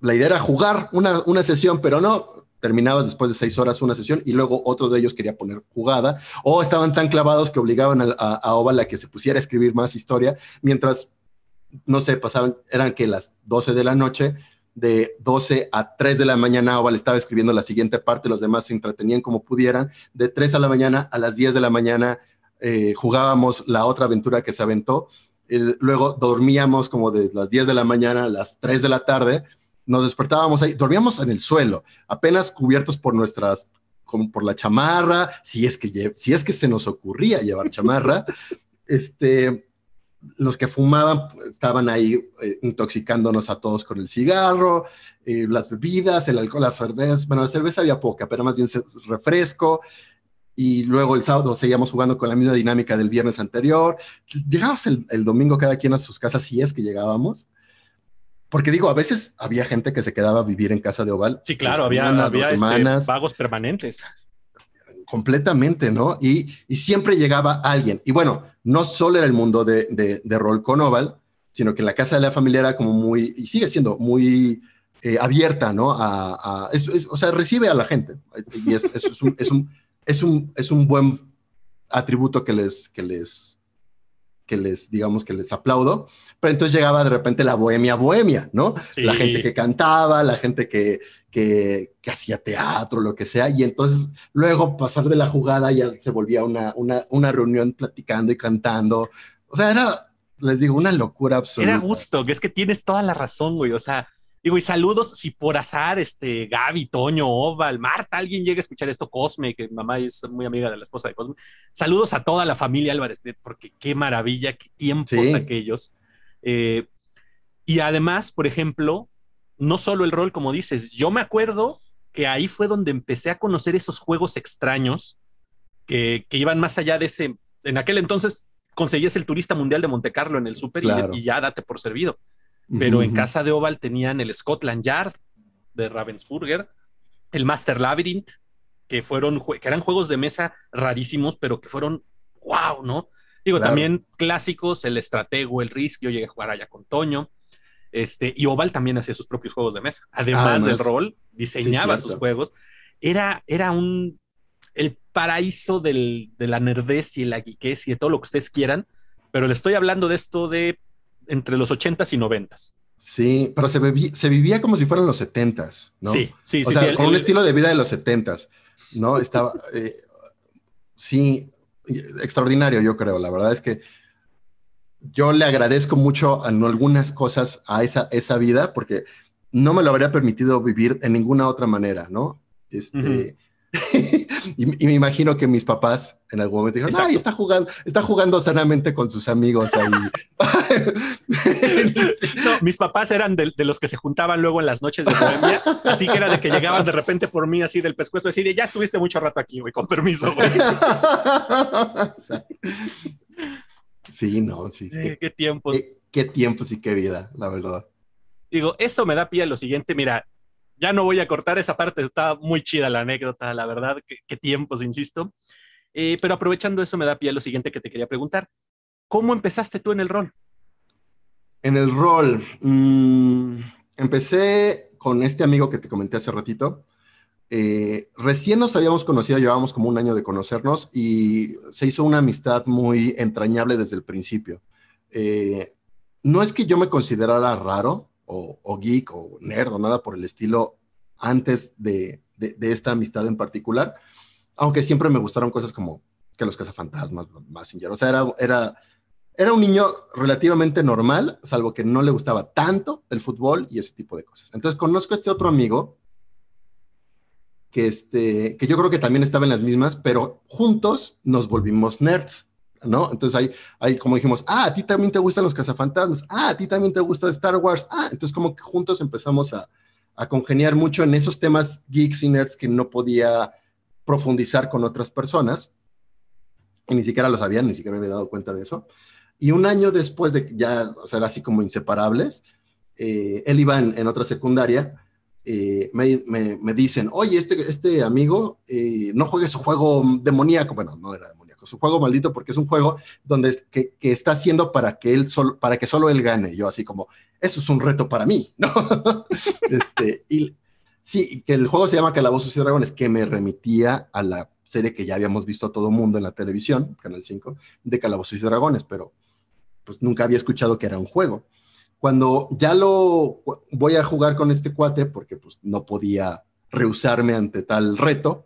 Speaker 2: la idea era jugar una, una sesión, pero no, terminabas después de seis horas una sesión y luego otro de ellos quería poner jugada, o estaban tan clavados que obligaban a, Oval a que se pusiera a escribir más historia, mientras, no sé, pasaban, eran que las 12 de la noche, de 12 a 3 de la mañana Oval estaba escribiendo la siguiente parte, los demás se entretenían como pudieran, de 3 a la mañana a las 10 de la mañana eh, jugábamos la otra aventura que se aventó, luego dormíamos como de las 10 de la mañana a las 3 de la tarde, nos despertábamos ahí, dormíamos en el suelo, apenas cubiertos por nuestras, como por la chamarra, si es que, si es que se nos ocurría llevar chamarra, este, los que fumaban pues, estaban ahí eh, intoxicándonos a todos con el cigarro, eh, las bebidas, el alcohol, la cerveza, bueno, la cerveza había poca, pero más bien refresco, y luego el sábado seguíamos jugando con la misma dinámica del viernes anterior. Llegábamos el, domingo cada quien a sus casas, si es que llegábamos, porque digo, a veces había gente que se quedaba a vivir en casa de Oval. Sí, claro, había, este, semanas,
Speaker 1: permanentes.
Speaker 2: Completamente, ¿no? Y, siempre llegaba alguien. Y bueno, no solo era el mundo de, rol con Oval, sino que la casa de la familia era como muy, y sigue siendo muy eh, abierta, ¿no? A, o sea, recibe a la gente. Este, y es, es un, es un, es, un, buen atributo que les, que les, que les, digamos, que les aplaudo pero entonces llegaba de repente la bohemia bohemia, ¿no? La gente que cantaba, la gente que, que, hacía teatro, lo que sea. Y entonces luego pasar de la jugada ya se volvía una, una, reunión platicando y cantando. O sea, era, les digo, una locura absoluta. Era
Speaker 1: gusto, que es que tienes toda la razón, güey. O sea, digo, y saludos si por azar, este, Gaby, Toño, Oval, Marta, alguien llega a escuchar esto, Cosme, que mamá es muy amiga de la esposa de Cosme. Saludos a toda la familia Álvarez, porque qué maravilla, qué tiempos aquellos. Eh, y además, por ejemplo, no solo el rol, como dices, yo me acuerdo que ahí fue donde empecé a conocer esos juegos extraños que, iban más allá de ese. En aquel entonces conseguías el turista mundial de Monte Carlo en el super y, ya date por servido.
Speaker 2: Pero en casa
Speaker 1: de Oval tenían el Scotland Yard de Ravensburger, el Master Labyrinth, que fueron que eran juegos de mesa rarísimos, pero que fueron wow, ¿no? Digo, también clásicos, el estratego, el Risk, yo llegué a jugar allá con Toño. Este, y Oval también hacía sus propios juegos de mesa. Además del rol, diseñaba sus juegos. Era, era un el paraíso del, de la nerdez y la geekez y de todo lo que ustedes quieran, pero le estoy hablando de esto de entre los ochentas y noventas.
Speaker 2: Sí, pero se, se vivía como si fueran los setentas. ¿no? Sí, sí, o Sea, con un estilo de vida de los setentas. ¿no? Estaba. Eh, sí, extraordinario, yo creo. La verdad es que yo le agradezco mucho en algunas cosas a esa, esa vida porque no me lo habría permitido vivir en ninguna otra manera, ¿no? Este, y, me imagino que mis papás en algún momento dijeron, ay, está jugando, está jugando sanamente con sus amigos ahí.
Speaker 1: mis papás eran de, los que se juntaban luego en las noches de Bohemia, así que era de que llegaban de repente por mí así del pescuezo, así de, ya estuviste mucho rato aquí, güey, con permiso, güey.
Speaker 2: Sí, no, sí. sí qué tiempos. Qué, qué tiempos y qué vida, la verdad.
Speaker 1: Digo, eso me da pie a lo siguiente. Mira, ya no voy a cortar esa parte, está muy chida la anécdota, la verdad, qué, tiempos, insisto. Eh, pero aprovechando eso, me da pie a lo siguiente que te quería preguntar. ¿Cómo empezaste tú en el rol?
Speaker 2: En el rol, mm, empecé con este amigo que te comenté hace ratito. Eh, recién nos habíamos conocido, llevábamos como un año de conocernos y se hizo una amistad muy entrañable desde el principio. Eh, no es que yo me considerara raro, o, geek o nerd o nada por el estilo antes de, esta amistad en particular, aunque siempre me gustaron cosas como que los cazafantasmas, Massinger, o sea, era, era, era un niño relativamente normal, salvo que no le gustaba tanto el fútbol y ese tipo de cosas. Entonces conozco a este otro amigo que, este, que yo creo que también estaba en las mismas, pero juntos nos volvimos nerds. Entonces ahí, ahí como dijimos, ah, a ti también te gustan los cazafantasmas, ah, a ti también te gusta Star Wars, ah, entonces como que juntos empezamos a, a congeniar mucho en esos temas geeks y nerds que no podía profundizar con otras personas, y ni siquiera lo sabían, ni siquiera me había dado cuenta de eso. Y un año después de ya, o sea, así como inseparables, eh, él iba en, otra secundaria, eh, me, dicen, oye, este, este amigo, eh, no juegue su juego demoníaco, bueno, no era demoníaco su juego maldito, porque es un juego donde que, que está haciendo para que él solo, para que solo él gane. Yo así como, eso es un reto para mí, este, y sí, que el juego se llama Calabozos y Dragones, que me remitía a la serie que ya habíamos visto a todo mundo en la televisión, Canal 5, de Calabozos y Dragones, pero pues nunca había escuchado que era un juego. Cuando ya lo voy a jugar con este cuate, porque pues no podía rehusarme ante tal reto,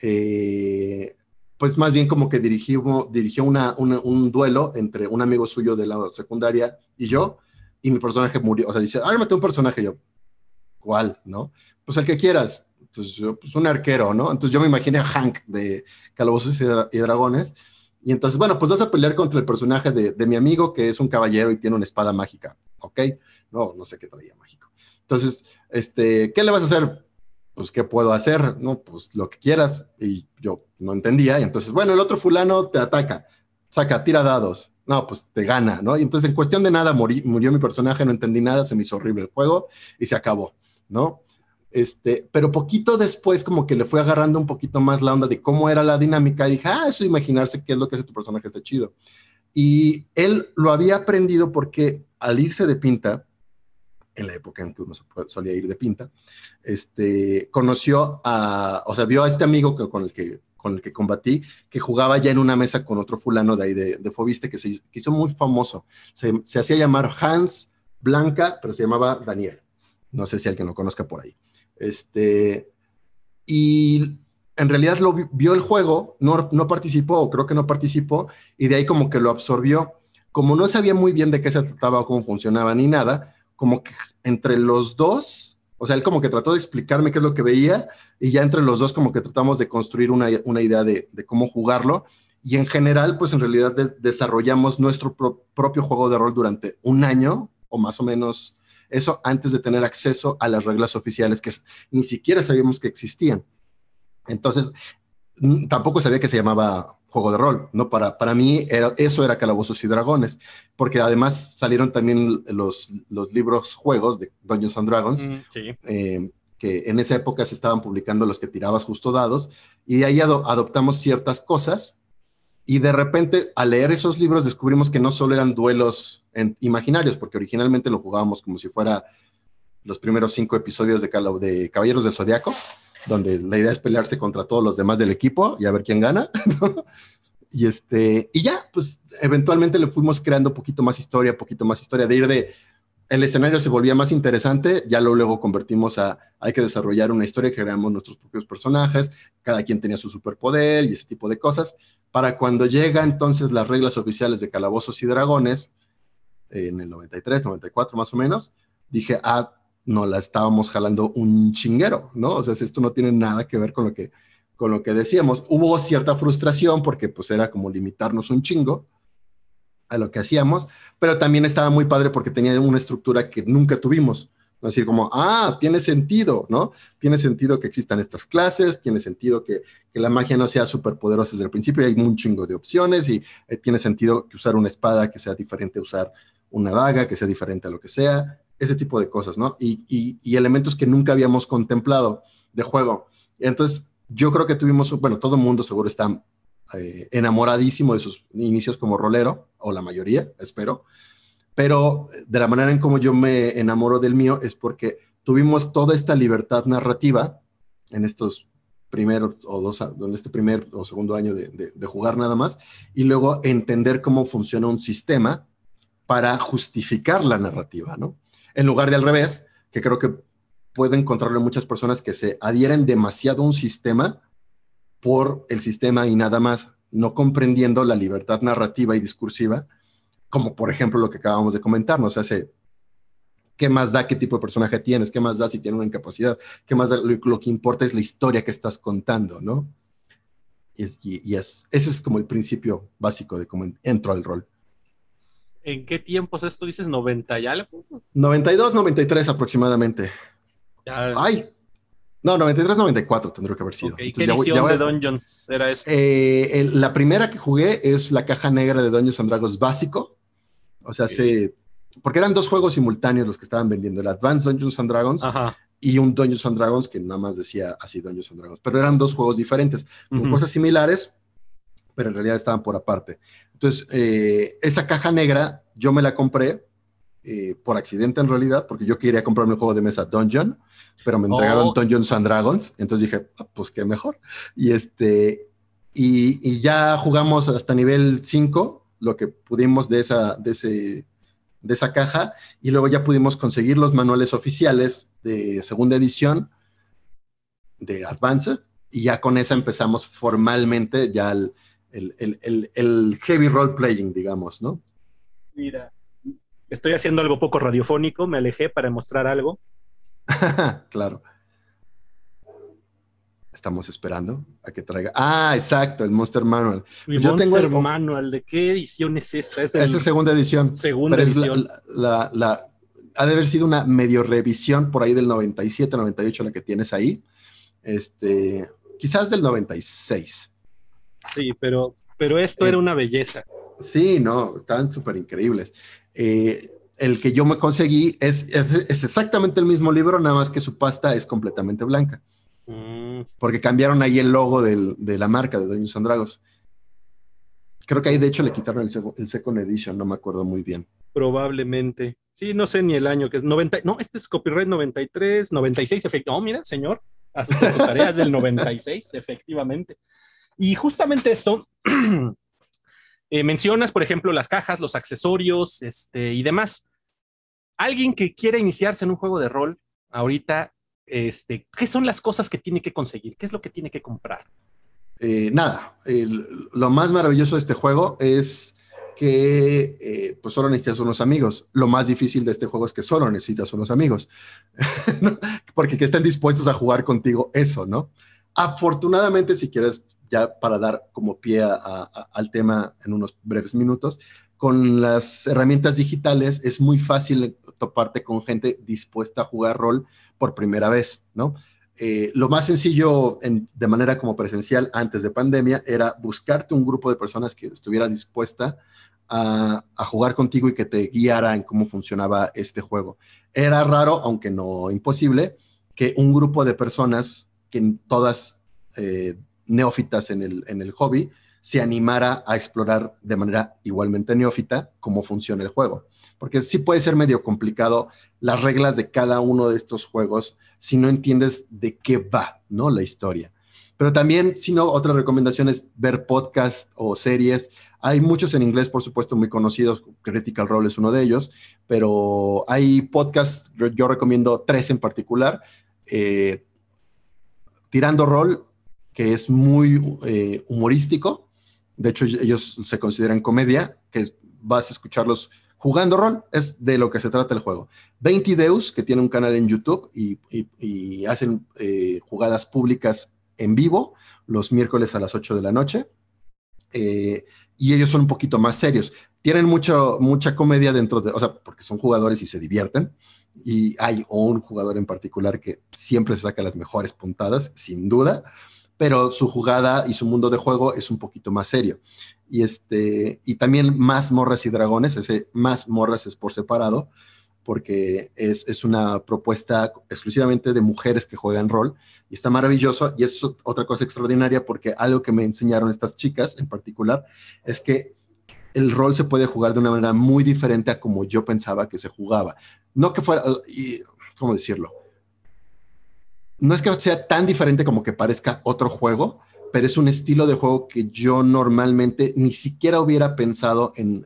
Speaker 2: eh, pues más bien como que dirigió, dirigió un duelo entre un amigo suyo de la secundaria y yo, y mi personaje murió. O sea, dice, ármate un personaje. Yo, ¿cuál? ¿No? Pues el que quieras. pues un arquero, ¿no? Entonces yo me imaginé a Hank de Calabozos y, Dragones. Y entonces, bueno, pues vas a pelear contra el personaje de, mi amigo, que es un caballero y tiene una espada mágica, ¿ok? No, no sé qué traía mágico. Entonces, este, ¿qué le vas a hacer? pues, ¿qué puedo hacer? No, pues lo que quieras. Y yo no entendía. Y entonces, bueno, el otro fulano te ataca, saca, tira dados. No, pues te gana, ¿no? Y entonces en cuestión de nada morí, murió mi personaje, no entendí nada, se me hizo horrible el juego y se acabó, ¿no? Este, pero poquito después como que le fue agarrando un poquito más la onda de cómo era la dinámica y dije, ah, eso de imaginarse qué es lo que hace tu personaje está chido. Y él lo había aprendido porque al irse de pinta, en la época en que uno solía ir de pinta, este, conoció a, o sea, vio a este amigo que, con el que con el que combatí, que jugaba ya en una mesa con otro fulano de ahí de, Fobiste, que se hizo, muy famoso. Se, hacía llamar Hans Blanca, pero se llamaba Daniel. No sé si alguien lo conozca por ahí. Este, y en realidad lo vio el juego, no, no participó, creo que no participó, y de ahí como que lo absorbió. Como no sabía muy bien de qué se trataba o cómo funcionaba ni nada, como que entre los dos, o sea, él como que trató de explicarme qué es lo que veía y ya entre los dos como que tratamos de construir una, idea de, cómo jugarlo y en general pues en realidad desarrollamos nuestro propio juego de rol durante un año o más o menos eso antes de tener acceso a las reglas oficiales que ni siquiera sabíamos que existían. Entonces, tampoco sabía que se llamaba juego de rol, ¿no? Para, para mí eso era Calabozos y Dragones, porque además salieron también los, los libros juegos de Dungeons and Dragons, mm, eh, que en esa época se estaban publicando los que tirabas justo dados, y ahí adoptamos ciertas cosas, y de repente al leer esos libros descubrimos que no solo eran duelos imaginarios, porque originalmente lo jugábamos como si fuera los primeros cinco episodios de, de Caballeros del Zodiaco, donde la idea es pelearse contra todos los demás del equipo y a ver quién gana. Y, este, y ya, pues eventualmente le fuimos creando poquito más historia, poquito más historia, de ir de, el escenario se volvía más interesante, ya lo luego convertimos a, hay que desarrollar una historia, creamos nuestros propios personajes, cada quien tenía su superpoder y ese tipo de cosas, para cuando llega entonces las reglas oficiales de Calabozos y Dragones, en el 93, 94 más o menos, dije, ah, no la estábamos jalando un chinguero, ¿no? O sea, esto no tiene nada que ver con lo que, con lo que decíamos. Hubo cierta frustración porque pues era como limitarnos un chingo a lo que hacíamos, pero también estaba muy padre porque tenía una estructura que nunca tuvimos. Es decir, como, ah, tiene sentido, ¿no? Tiene sentido que existan estas clases, tiene sentido que, la magia no sea súper poderosa desde el principio, y hay un chingo de opciones y eh, tiene sentido que usar una espada que sea diferente a usar una vaga, que sea diferente a lo que sea, ese tipo de cosas, ¿no? Y, elementos que nunca habíamos contemplado de juego. Entonces, yo creo que tuvimos, bueno, todo el mundo seguro está eh, enamoradísimo de sus inicios como rolero, o la mayoría, espero, pero de la manera en cómo yo me enamoro del mío es porque tuvimos toda esta libertad narrativa en estos primeros o dos, en este primer o segundo año de jugar nada más, y luego entender cómo funciona un sistema para justificar la narrativa, ¿no? en lugar de al revés, que creo que puede encontrarlo en muchas personas que se adhieren demasiado a un sistema por el sistema y nada más, no comprendiendo la libertad narrativa y discursiva, como por ejemplo lo que acabamos de comentar, ¿no? O sea, ¿qué más da qué tipo de personaje tienes? ¿Qué más da si tiene una incapacidad? ¿Qué más Lo, que importa es la historia que estás contando, ¿no? Y, y es, ese es como el principio básico de cómo entro al rol.
Speaker 1: ¿En qué tiempos esto dices? ¿90 ya? algo.
Speaker 2: Ah. 92, 93 aproximadamente.
Speaker 1: ¡Ay!
Speaker 2: No, 93, 94 tendría que haber sido. ¿Qué edición de
Speaker 1: Dungeons era esa?
Speaker 2: Eh, la primera que jugué es la caja negra de Dungeons and Dragons básico. O sea, porque eran dos juegos simultáneos los que estaban vendiendo: el Advanced Dungeons and Dragons y un Dungeons and Dragons que nada más decía así Dungeons and Dragons. Pero eran dos juegos diferentes, con cosas similares, pero en realidad estaban por aparte. Entonces, eh, esa caja negra yo me la compré eh, por accidente en realidad, porque yo quería comprarme el juego de mesa Dungeon, pero me entregaron oh. Dungeons and Dragons, entonces dije, ah, pues qué mejor. Y este, y, ya jugamos hasta nivel 5, lo que pudimos de esa, de, ese, de esa caja, y luego ya pudimos conseguir los manuales oficiales de segunda edición de Advanced, y ya con esa empezamos formalmente ya al el, heavy role playing, digamos, ¿no?
Speaker 1: Mira, estoy haciendo algo poco radiofónico, me alejé para mostrar algo.
Speaker 2: claro. Estamos esperando a que traiga. Ah, exacto, el Monster Manual. Mi Yo Monster tengo el oh.
Speaker 1: Manual, ¿de qué edición es esa? Es, es segunda edición. Segunda edición.
Speaker 2: ha de haber sido una medio revisión por ahí del 97, 98, la que tienes ahí. Este, quizás del 96.
Speaker 1: Sí, pero, pero esto era eh, una belleza.
Speaker 2: Sí, no, estaban súper increíbles. Eh, el que yo me conseguí es, exactamente el mismo libro, nada más que su pasta es completamente blanca. Mm. Porque cambiaron ahí el logo de la marca de Doña Sandragos.
Speaker 1: Creo que ahí de hecho le
Speaker 2: quitaron el, Second Edition, no me acuerdo muy bien.
Speaker 1: Probablemente. Sí, no sé ni el año que es. 90, no, este es copyright 93, 96, efectivamente. No, mira, señor, a sus tareas del 96, efectivamente. Y justamente esto, eh, mencionas, por ejemplo, las cajas, los accesorios este, y demás. Alguien que quiera iniciarse en un juego de rol, ahorita, este, ¿qué son las cosas que tiene que conseguir? ¿Qué es lo que tiene que comprar?
Speaker 2: Eh, nada, lo más maravilloso de este juego es que eh, pues solo necesitas unos amigos. Lo más difícil de este juego es que solo necesitas unos amigos, porque que estén dispuestos a jugar contigo eso, ¿no? Afortunadamente, si quieres ya para dar como pie al tema en unos breves minutos, con las herramientas digitales es muy fácil toparte con gente dispuesta a jugar rol por primera vez, ¿no? Eh, lo más sencillo de manera como presencial antes de pandemia era buscarte un grupo de personas que estuviera dispuesta a, jugar contigo y que te guiara en cómo funcionaba este juego. Era raro, aunque no imposible, que un grupo de personas que todas eh, neófitas en el, en el hobby se animara a explorar de manera igualmente neófita cómo funciona el juego. Porque sí puede ser medio complicado las reglas de cada uno de estos juegos si no entiendes de qué va, ¿no? La historia. Pero también, si no, otra recomendación es ver podcasts o series. Hay muchos en inglés, por supuesto, muy conocidos. Critical Role es uno de ellos, pero hay podcasts, yo recomiendo tres en particular. Eh, Tirando Roll que es muy eh, humorístico. De hecho, ellos se consideran comedia, que vas a escucharlos jugando rol, es de lo que se trata el juego. 20 Deus, que tiene un canal en YouTube y, hacen eh, jugadas públicas en vivo los miércoles a las 8 de la noche. Eh, y ellos son un poquito más serios. Tienen mucho, mucha comedia dentro de, o sea, porque son jugadores y se divierten. Y hay un jugador en particular que siempre se saca las mejores puntadas, sin duda pero su jugada y su mundo de juego es un poquito más serio. Y, este, y también más morras y dragones, ese más morras es por separado, porque es, una propuesta exclusivamente de mujeres que juegan rol y está maravilloso y es otra cosa extraordinaria porque algo que me enseñaron estas chicas en particular es que el rol se puede jugar de una manera muy diferente a como yo pensaba que se jugaba. No que fuera, y, ¿cómo decirlo? no es que sea tan diferente como que parezca otro juego, pero es un estilo de juego que yo normalmente ni siquiera hubiera pensado en,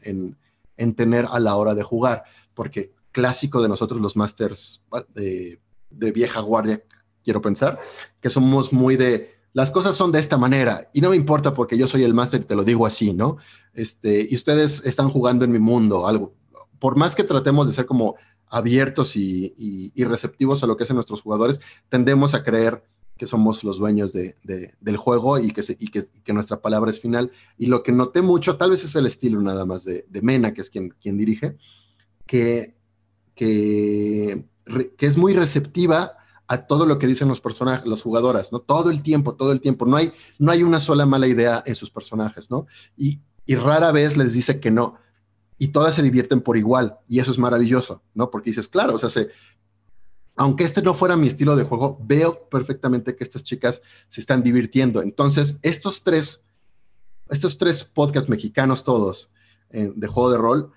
Speaker 2: tener a la hora de jugar, porque clásico de nosotros los masters eh, de vieja guardia, quiero pensar, que somos muy de las cosas son de esta manera y no me importa porque yo soy el máster y te lo digo así, ¿no? Este, y ustedes están jugando en mi mundo, algo. Por más que tratemos de ser como abiertos y, receptivos a lo que hacen nuestros jugadores, tendemos a creer que somos los dueños del juego y que, nuestra palabra es final. Y lo que noté mucho, tal vez es el estilo nada más de, Mena, que es quien, dirige, que, es muy receptiva a todo lo que dicen los personajes, las jugadoras, ¿no? Todo el tiempo, todo el tiempo. No hay, no hay una sola mala idea en sus personajes, ¿no? y rara vez les dice que no y todas se divierten por igual y eso es maravilloso, ¿no? Porque dices, claro, o sea, aunque este no fuera mi estilo de juego, veo perfectamente que estas chicas se están divirtiendo. Entonces, estos tres, estos tres podcasts mexicanos todos eh, de juego de rol,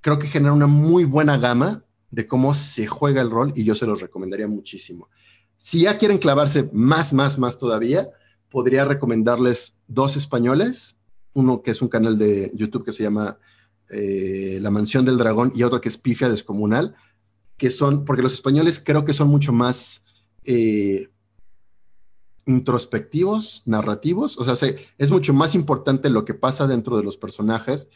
Speaker 2: creo que generan una muy buena gama de cómo se juega el rol y yo se los recomendaría muchísimo. Si ya quieren clavarse más, más, más todavía, podría recomendarles dos españoles, uno que es un canal de YouTube que se llama eh, la Mansión del Dragón y otro que es Pifia Descomunal, que son, porque los españoles creo que son mucho más eh, introspectivos, narrativos, o sea, es mucho más importante lo que pasa dentro de los personajes.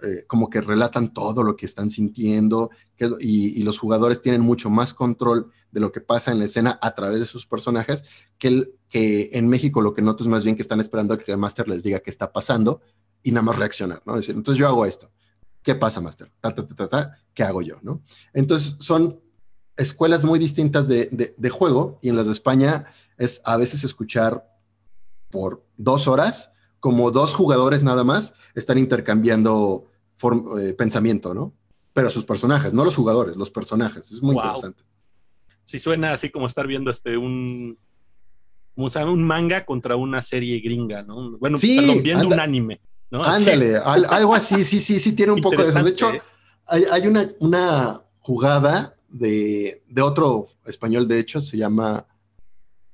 Speaker 2: Eh, como que relatan todo lo que están sintiendo y, los jugadores tienen mucho más control de lo que pasa en la escena a través de sus personajes que, en México lo que noto es más bien que están esperando a que el máster les diga qué está pasando y nada más reaccionar, ¿no? decir, entonces yo hago esto. ¿Qué pasa, Master? ¿Qué hago yo? ¿no? Entonces, son escuelas muy distintas de, juego y en las de España es a veces escuchar por dos horas como dos jugadores nada más están intercambiando eh, pensamiento, ¿no? Pero sus personajes, no los jugadores, los personajes. Es muy interesante.
Speaker 1: sí, suena así como estar viendo este un, un manga contra una serie gringa, ¿no? Bueno, sí, perdón, viendo un anime. Ándale, algo
Speaker 2: así, sí, sí, sí, tiene un poco de eso. De hecho, ¿eh? hay, una, jugada de, otro español, de hecho, se llama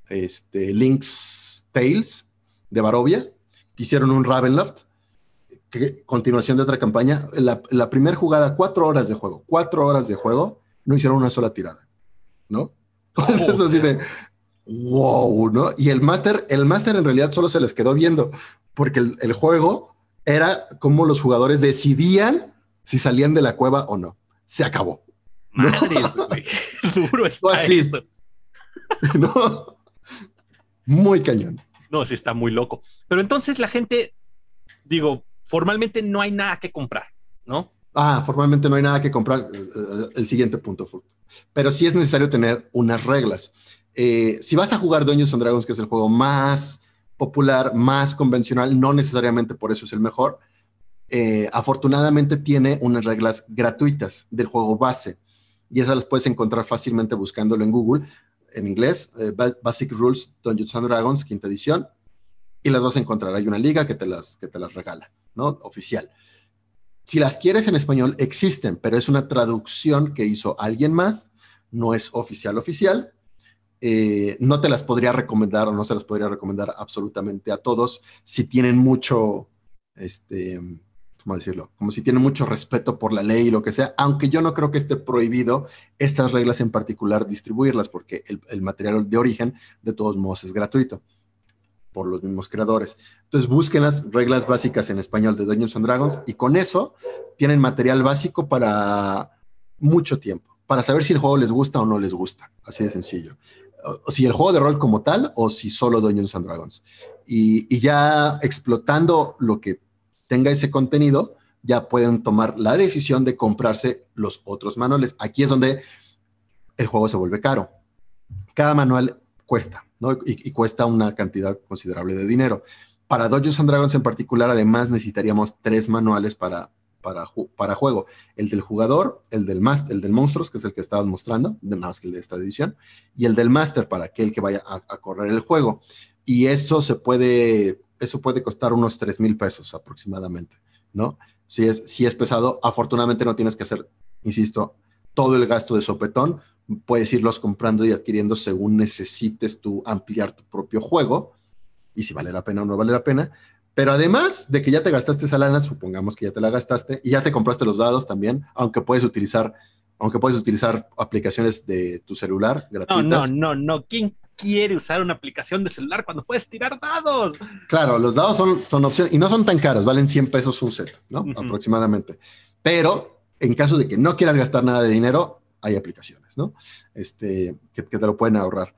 Speaker 2: este, Link's Tales de Barovia. Hicieron un Ravenloft, que, continuación de otra campaña. La, primera jugada, cuatro horas de juego, cuatro horas de juego, no hicieron una sola tirada, ¿no? Oh, eso así de, wow, ¿no? Y el máster, el máster en realidad solo se les quedó viendo, porque el juego era cómo los jugadores decidían si salían de la cueva o no. Se acabó.
Speaker 1: Madre, ¿no? Duro está Eso.
Speaker 2: no. Muy cañón.
Speaker 1: No, sí está muy loco. Pero entonces la gente, digo, formalmente no hay nada que comprar, ¿no?
Speaker 2: Ah, formalmente no hay nada que comprar. Eh, eh, el siguiente punto, Pero sí es necesario tener unas reglas. Eh, si vas a jugar Dungeons and Dragons, que es el juego más popular, más convencional, no necesariamente por eso es el mejor. Eh, afortunadamente tiene unas reglas gratuitas del juego base y esas las puedes encontrar fácilmente buscándolo en Google en inglés, eh, Basic Rules Dungeons and Dragons, quinta edición, y las vas a encontrar. Hay una liga que te las, que te las regala, ¿no? Oficial. Si las quieres en español, existen, pero es una traducción que hizo alguien más, no es oficial oficial, eh, no te las podría recomendar o no se las podría recomendar absolutamente a todos si tienen mucho, este, ¿cómo decirlo? Como si tienen mucho respeto por la ley y lo que sea, aunque yo no creo que esté prohibido estas reglas en particular distribuirlas porque el, material de origen de todos modos es gratuito por los mismos creadores. Entonces busquen las reglas básicas en español de Dungeons and Dragons y con eso tienen material básico para mucho tiempo, para saber si el juego les gusta o no les gusta, así de sencillo si el juego de rol como tal o si solo Dungeons and Dragons. Y, ya explotando lo que tenga ese contenido, ya pueden tomar la decisión de comprarse los otros manuales. Aquí es donde el juego se vuelve caro. Cada manual cuesta, ¿no? Y, cuesta una cantidad considerable de dinero. Para Dungeons and Dragons en particular, además, necesitaríamos tres manuales para para, juego. El del jugador, el del master, el del monstruos, que es el que estabas mostrando, de más que el de esta edición, y el del master para aquel que vaya a, correr el juego. Y eso se puede, eso puede costar unos 3 mil pesos aproximadamente, ¿no? Si es, si es pesado, afortunadamente no tienes que hacer, insisto, todo el gasto de sopetón. Puedes irlos comprando y adquiriendo según necesites tú ampliar tu propio juego y si vale la pena o no vale la pena, pero además de que ya te gastaste esa lana, supongamos que ya te la gastaste y ya te compraste los dados también, aunque puedes utilizar, aunque puedes utilizar aplicaciones de tu celular gratuitas.
Speaker 1: No, no, no, no. ¿Quién quiere usar una aplicación de celular cuando puedes tirar dados?
Speaker 2: Claro, los dados son, son opciones y no son tan caros, valen 100 pesos un set, ¿no? Aproximadamente. Pero en caso de que no quieras gastar nada de dinero, hay aplicaciones, ¿no? Este, que te lo pueden ahorrar.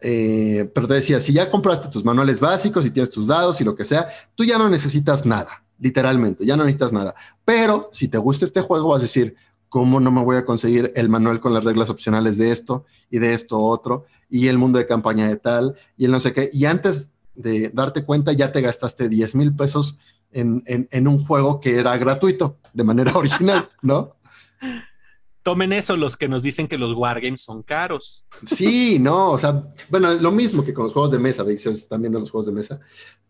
Speaker 2: Eh, pero te decía, si ya compraste tus manuales básicos y tienes tus dados y lo que sea, tú ya no necesitas nada, literalmente, ya no necesitas nada. Pero si te gusta este juego, vas a decir, ¿cómo no me voy a conseguir el manual con las reglas opcionales de esto y de esto otro y el mundo de campaña de tal y el no sé qué? Y antes de darte cuenta, ya te gastaste 10 mil pesos en, en un juego que era gratuito de manera original, ¿no?
Speaker 1: tomen eso los que nos dicen que los wargames son caros. Sí,
Speaker 2: no, o sea,
Speaker 1: bueno, lo mismo
Speaker 2: que con los juegos de mesa, veis, están viendo los juegos de mesa.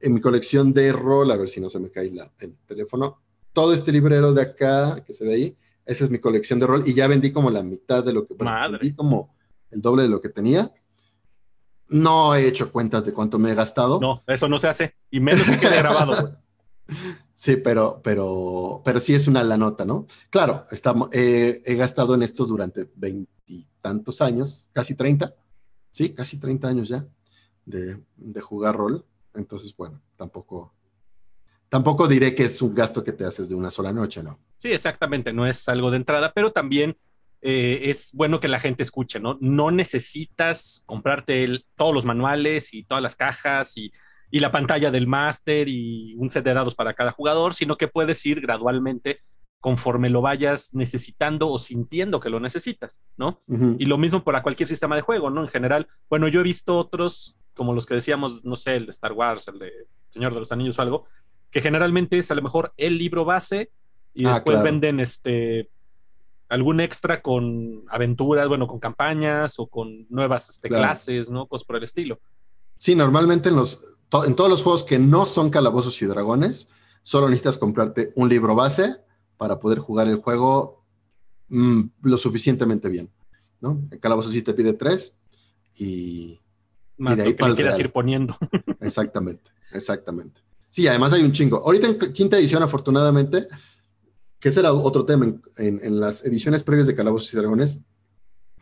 Speaker 2: En mi colección de rol, a ver si no se me cae el teléfono, todo este librero de acá que se ve ahí, esa es mi colección de rol y ya vendí como la mitad de lo que, bueno, vendí como el doble de lo que tenía. No he hecho cuentas de cuánto me he gastado. No,
Speaker 1: eso no se hace, y menos que quede grabado.
Speaker 2: Sí, pero, pero, pero sí es una la nota, ¿no? Claro, eh, he gastado en esto durante veintitantos años, casi treinta, sí, casi treinta años ya de, jugar rol. Entonces, bueno, tampoco, tampoco diré que es un gasto que te haces de una sola noche, ¿no?
Speaker 1: Sí, exactamente, no es algo de entrada, pero también eh, es bueno que la gente escuche, ¿no? No necesitas comprarte todos los manuales y todas las cajas y y la pantalla del máster y un set de dados para cada jugador, sino que puedes ir gradualmente conforme lo vayas necesitando o sintiendo que lo necesitas, ¿no? Y lo mismo para cualquier sistema de juego, ¿no? En general, bueno, yo he visto otros, como los que decíamos, no sé, el de Star Wars, el de Señor de los Anillos o algo, que generalmente es a lo mejor el libro base
Speaker 2: y ah, después venden
Speaker 1: este algún extra con aventuras, bueno, con campañas o con nuevas este, clases, ¿no? Cosas por el estilo.
Speaker 2: Sí, normalmente en los, en todos los juegos que no son calabozos y dragones, solo necesitas comprarte un libro base para poder jugar el juego mm, lo suficientemente bien. ¿no? El sí te pide tres y, de ahí para quieras ir poniendo. Exactamente, exactamente. Sí, además hay un chingo. Ahorita en quinta edición, afortunadamente, que ese era otro tema, en, en las ediciones previas de Calabozos y Dragones,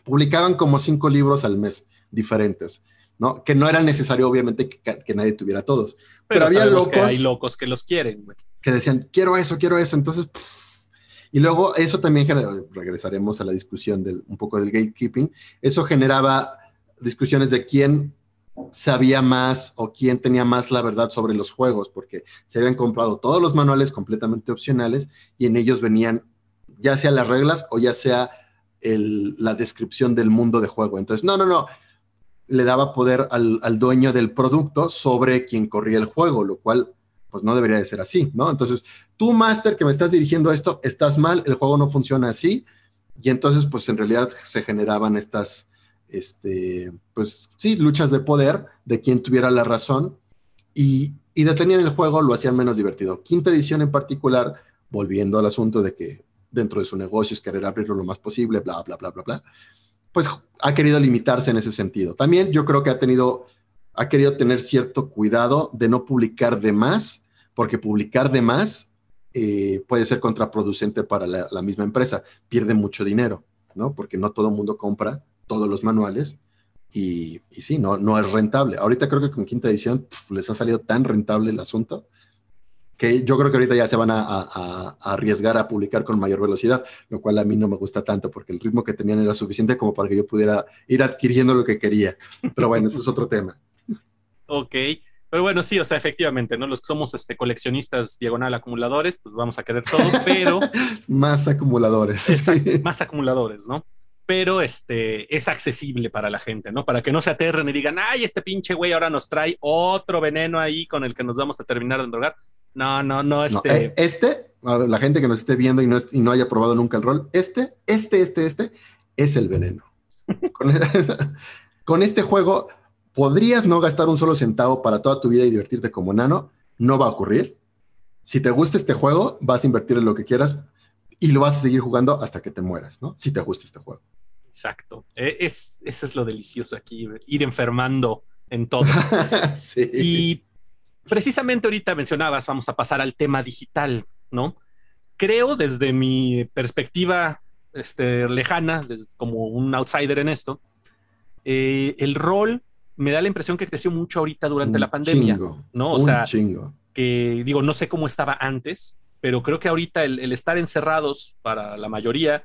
Speaker 2: publicaban como cinco libros al mes diferentes. ¿no? Que no era necesario, obviamente, que, nadie tuviera todos. Pero, había locos. Que hay
Speaker 1: locos que los quieren,
Speaker 2: Que decían, quiero eso, quiero eso. Entonces, y luego eso también regresaremos a la discusión del, un poco del gatekeeping, eso generaba discusiones de quién sabía más o quién tenía más la verdad sobre los juegos, porque se habían comprado todos los manuales completamente opcionales y en ellos venían ya sea las reglas o ya sea la descripción del mundo de juego. Entonces, no, no, no, le daba poder al, al, dueño del producto sobre quien corría el juego, lo cual pues no debería de ser así, ¿no? Entonces, tú, master que me estás dirigiendo esto, estás mal, el juego no funciona así, y entonces, pues en realidad se generaban estas, este, pues sí, luchas de poder de quien tuviera la razón, y, y detenían el juego, lo hacían menos divertido. Quinta edición en particular, volviendo al asunto de que dentro de su negocio es querer abrirlo lo más posible, bla, bla, bla, bla, bla pues ha querido limitarse en ese sentido. También yo creo que ha tenido, ha querido tener cierto cuidado de no publicar de más, porque publicar de más eh, puede ser contraproducente para la, misma empresa. Pierde mucho dinero, ¿no? Porque no todo el mundo compra todos los manuales y, sí, no, no es rentable. Ahorita creo que con quinta edición les ha salido tan rentable el asunto que yo creo que ahorita ya se van a, arriesgar a publicar con mayor velocidad, lo cual a mí no me gusta tanto porque el ritmo que tenían era suficiente como para que yo pudiera ir adquiriendo lo que quería. Pero bueno, eso es otro tema.
Speaker 1: Ok, pero pues bueno, sí, o sea, efectivamente, ¿no? Los que somos este, coleccionistas diagonal acumuladores, pues vamos a querer todos, pero... más acumuladores. Más acumuladores, ¿no? pero este, es accesible para la gente, ¿no? Para que no se aterren y digan, ay, este pinche güey ahora nos trae otro veneno ahí con el que nos vamos a terminar de drogar. No, no, no, este. Eh,
Speaker 2: este, la gente que nos esté viendo y no, y no haya probado nunca el rol,
Speaker 1: este, este, este,
Speaker 2: este, es el veneno. E-, con, este juego podrías no gastar un solo centavo para toda tu vida y divertirte como nano. No va a ocurrir. Si te gusta este juego, vas a invertir en lo que quieras y lo vas a seguir jugando hasta que te mueras, ¿no? Si te gusta
Speaker 1: este juego. Exacto. E-, es, eso es lo delicioso aquí, ir enfermando en todo. sí. Y precisamente ahorita mencionabas, vamos a pasar al tema digital, ¿no? Creo desde mi perspectiva este, lejana, como un outsider en esto, eh, el rol me da la impresión que creció mucho ahorita durante la pandemia, ¿no? O que digo, no sé cómo estaba antes, pero creo que ahorita el, el estar encerrados para la mayoría,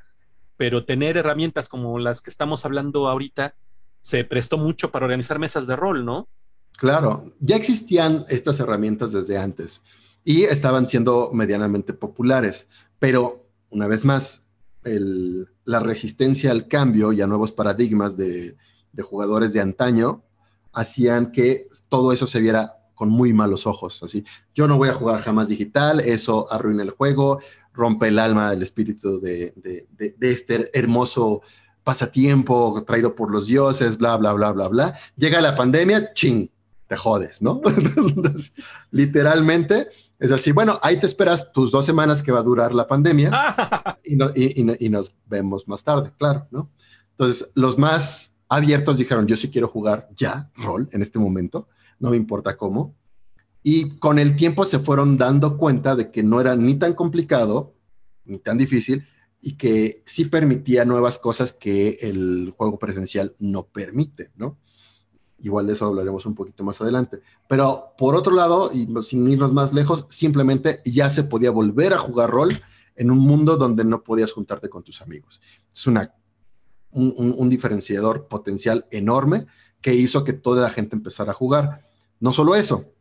Speaker 1: pero tener herramientas como las que estamos hablando ahorita, se prestó mucho para organizar mesas de rol, ¿no?
Speaker 2: Claro, ya existían estas herramientas desde antes y estaban siendo medianamente populares, pero una vez más, la resistencia al cambio y a nuevos paradigmas de, jugadores de antaño hacían que todo eso se viera con muy malos ojos. Así, yo no voy a jugar jamás digital, eso arruina el juego, rompe el alma, el espíritu de, de, este hermoso pasatiempo traído por los dioses, bla, bla, bla, bla, bla. Llega la pandemia, ching, te jodes, ¿no? literalmente es así. Bueno, ahí te esperas tus dos semanas que va a durar la pandemia y, nos vemos más tarde, claro, ¿no? Entonces, los más abiertos dijeron, yo sí quiero jugar ya rol en este momento, no me importa cómo. Y con el tiempo se fueron dando cuenta de que no era ni tan complicado, ni tan difícil, y que sí permitía nuevas cosas que el juego presencial no permite, ¿no? Igual de eso hablaremos un poquito más adelante. Pero por otro lado, y sin irnos más lejos, simplemente ya se podía volver a jugar rol en un mundo donde no podías juntarte con tus amigos. Es una, un, diferenciador potencial enorme que hizo que toda la gente empezara a jugar. No solo eso,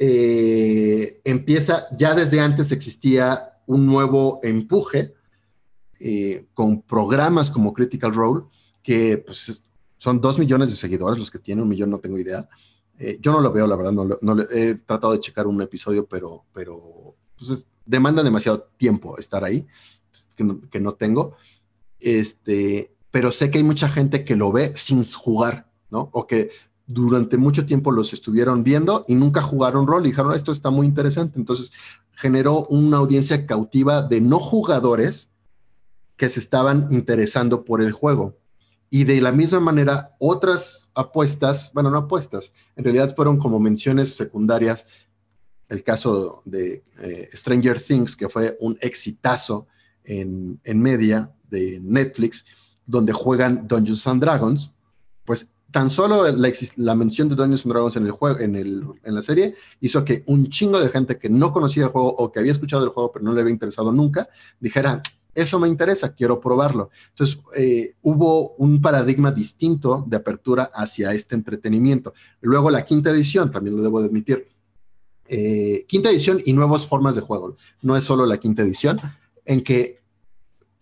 Speaker 2: eh, empieza, ya desde antes existía un nuevo empuje eh, con programas como Critical Role, que pues, son dos millones de seguidores los que tiene, un millón no tengo idea. Eh, yo no lo veo, la verdad, no, he tratado de checar un episodio, pero, pero pues demanda demasiado tiempo estar ahí, que no, que no, tengo. Este, pero sé que hay mucha gente que lo ve sin jugar, ¿no? O que durante mucho tiempo los estuvieron viendo y nunca jugaron rol y dijeron, esto está muy interesante. Entonces generó una audiencia cautiva de no jugadores que se estaban interesando por el juego. Y de la misma manera, otras apuestas, bueno, no apuestas, en realidad fueron como menciones secundarias. El caso de eh, Stranger Things, que fue un exitazo en, media de Netflix, donde juegan Dungeons and Dragons, pues tan solo la, mención de Dungeons and Dragons en el juego, en, en, la serie, hizo que un chingo de gente que no conocía el juego o que había escuchado el juego pero no le había interesado nunca, dijera, eso me interesa, quiero probarlo. Entonces, eh, hubo un paradigma distinto de apertura hacia este entretenimiento. Luego la quinta edición, también lo debo admitir, eh, quinta edición y nuevas formas de juego. No es solo la quinta edición, en que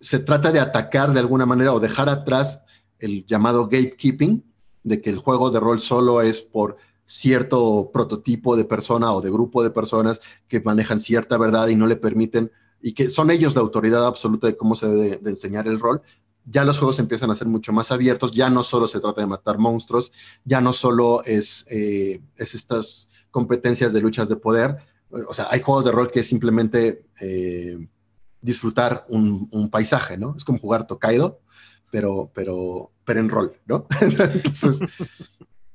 Speaker 2: se trata de atacar de alguna manera o dejar atrás el llamado gatekeeping, de que el juego de rol solo es por cierto prototipo de persona o de grupo de personas que manejan cierta verdad y no le permiten y que son ellos la autoridad absoluta de cómo se debe de, enseñar el rol, ya los juegos empiezan a ser mucho más abiertos, ya no solo se trata de matar monstruos, ya no solo es, eh, es estas competencias de luchas de poder, eh, o sea, hay juegos de rol que es simplemente eh, disfrutar un, paisaje, ¿no? Es como jugar Tokaido, pero, pero, pero en rol, ¿no? Entonces,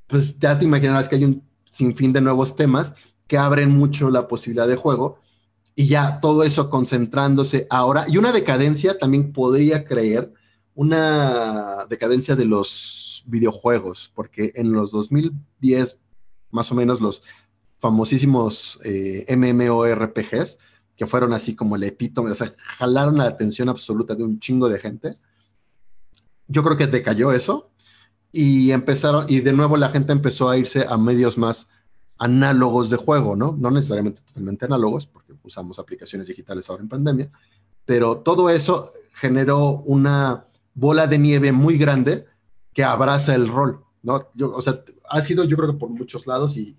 Speaker 2: pues ya te imaginarás que hay un sinfín de nuevos temas que abren mucho la posibilidad de juego y ya todo eso concentrándose ahora. Y una decadencia también podría creer, una decadencia de los videojuegos, porque en los 2010, más o menos, los famosísimos eh, MMORPGs, que fueron así como el epítome, o sea, jalaron la atención absoluta de un chingo de gente. Yo creo que decayó eso y empezaron, y de nuevo la gente empezó a irse a medios más análogos de juego, ¿no? No necesariamente totalmente análogos, porque usamos aplicaciones digitales ahora en pandemia, pero todo eso generó una bola de nieve muy grande que abraza el rol, ¿no? o sea, ha sido yo creo que por muchos lados y,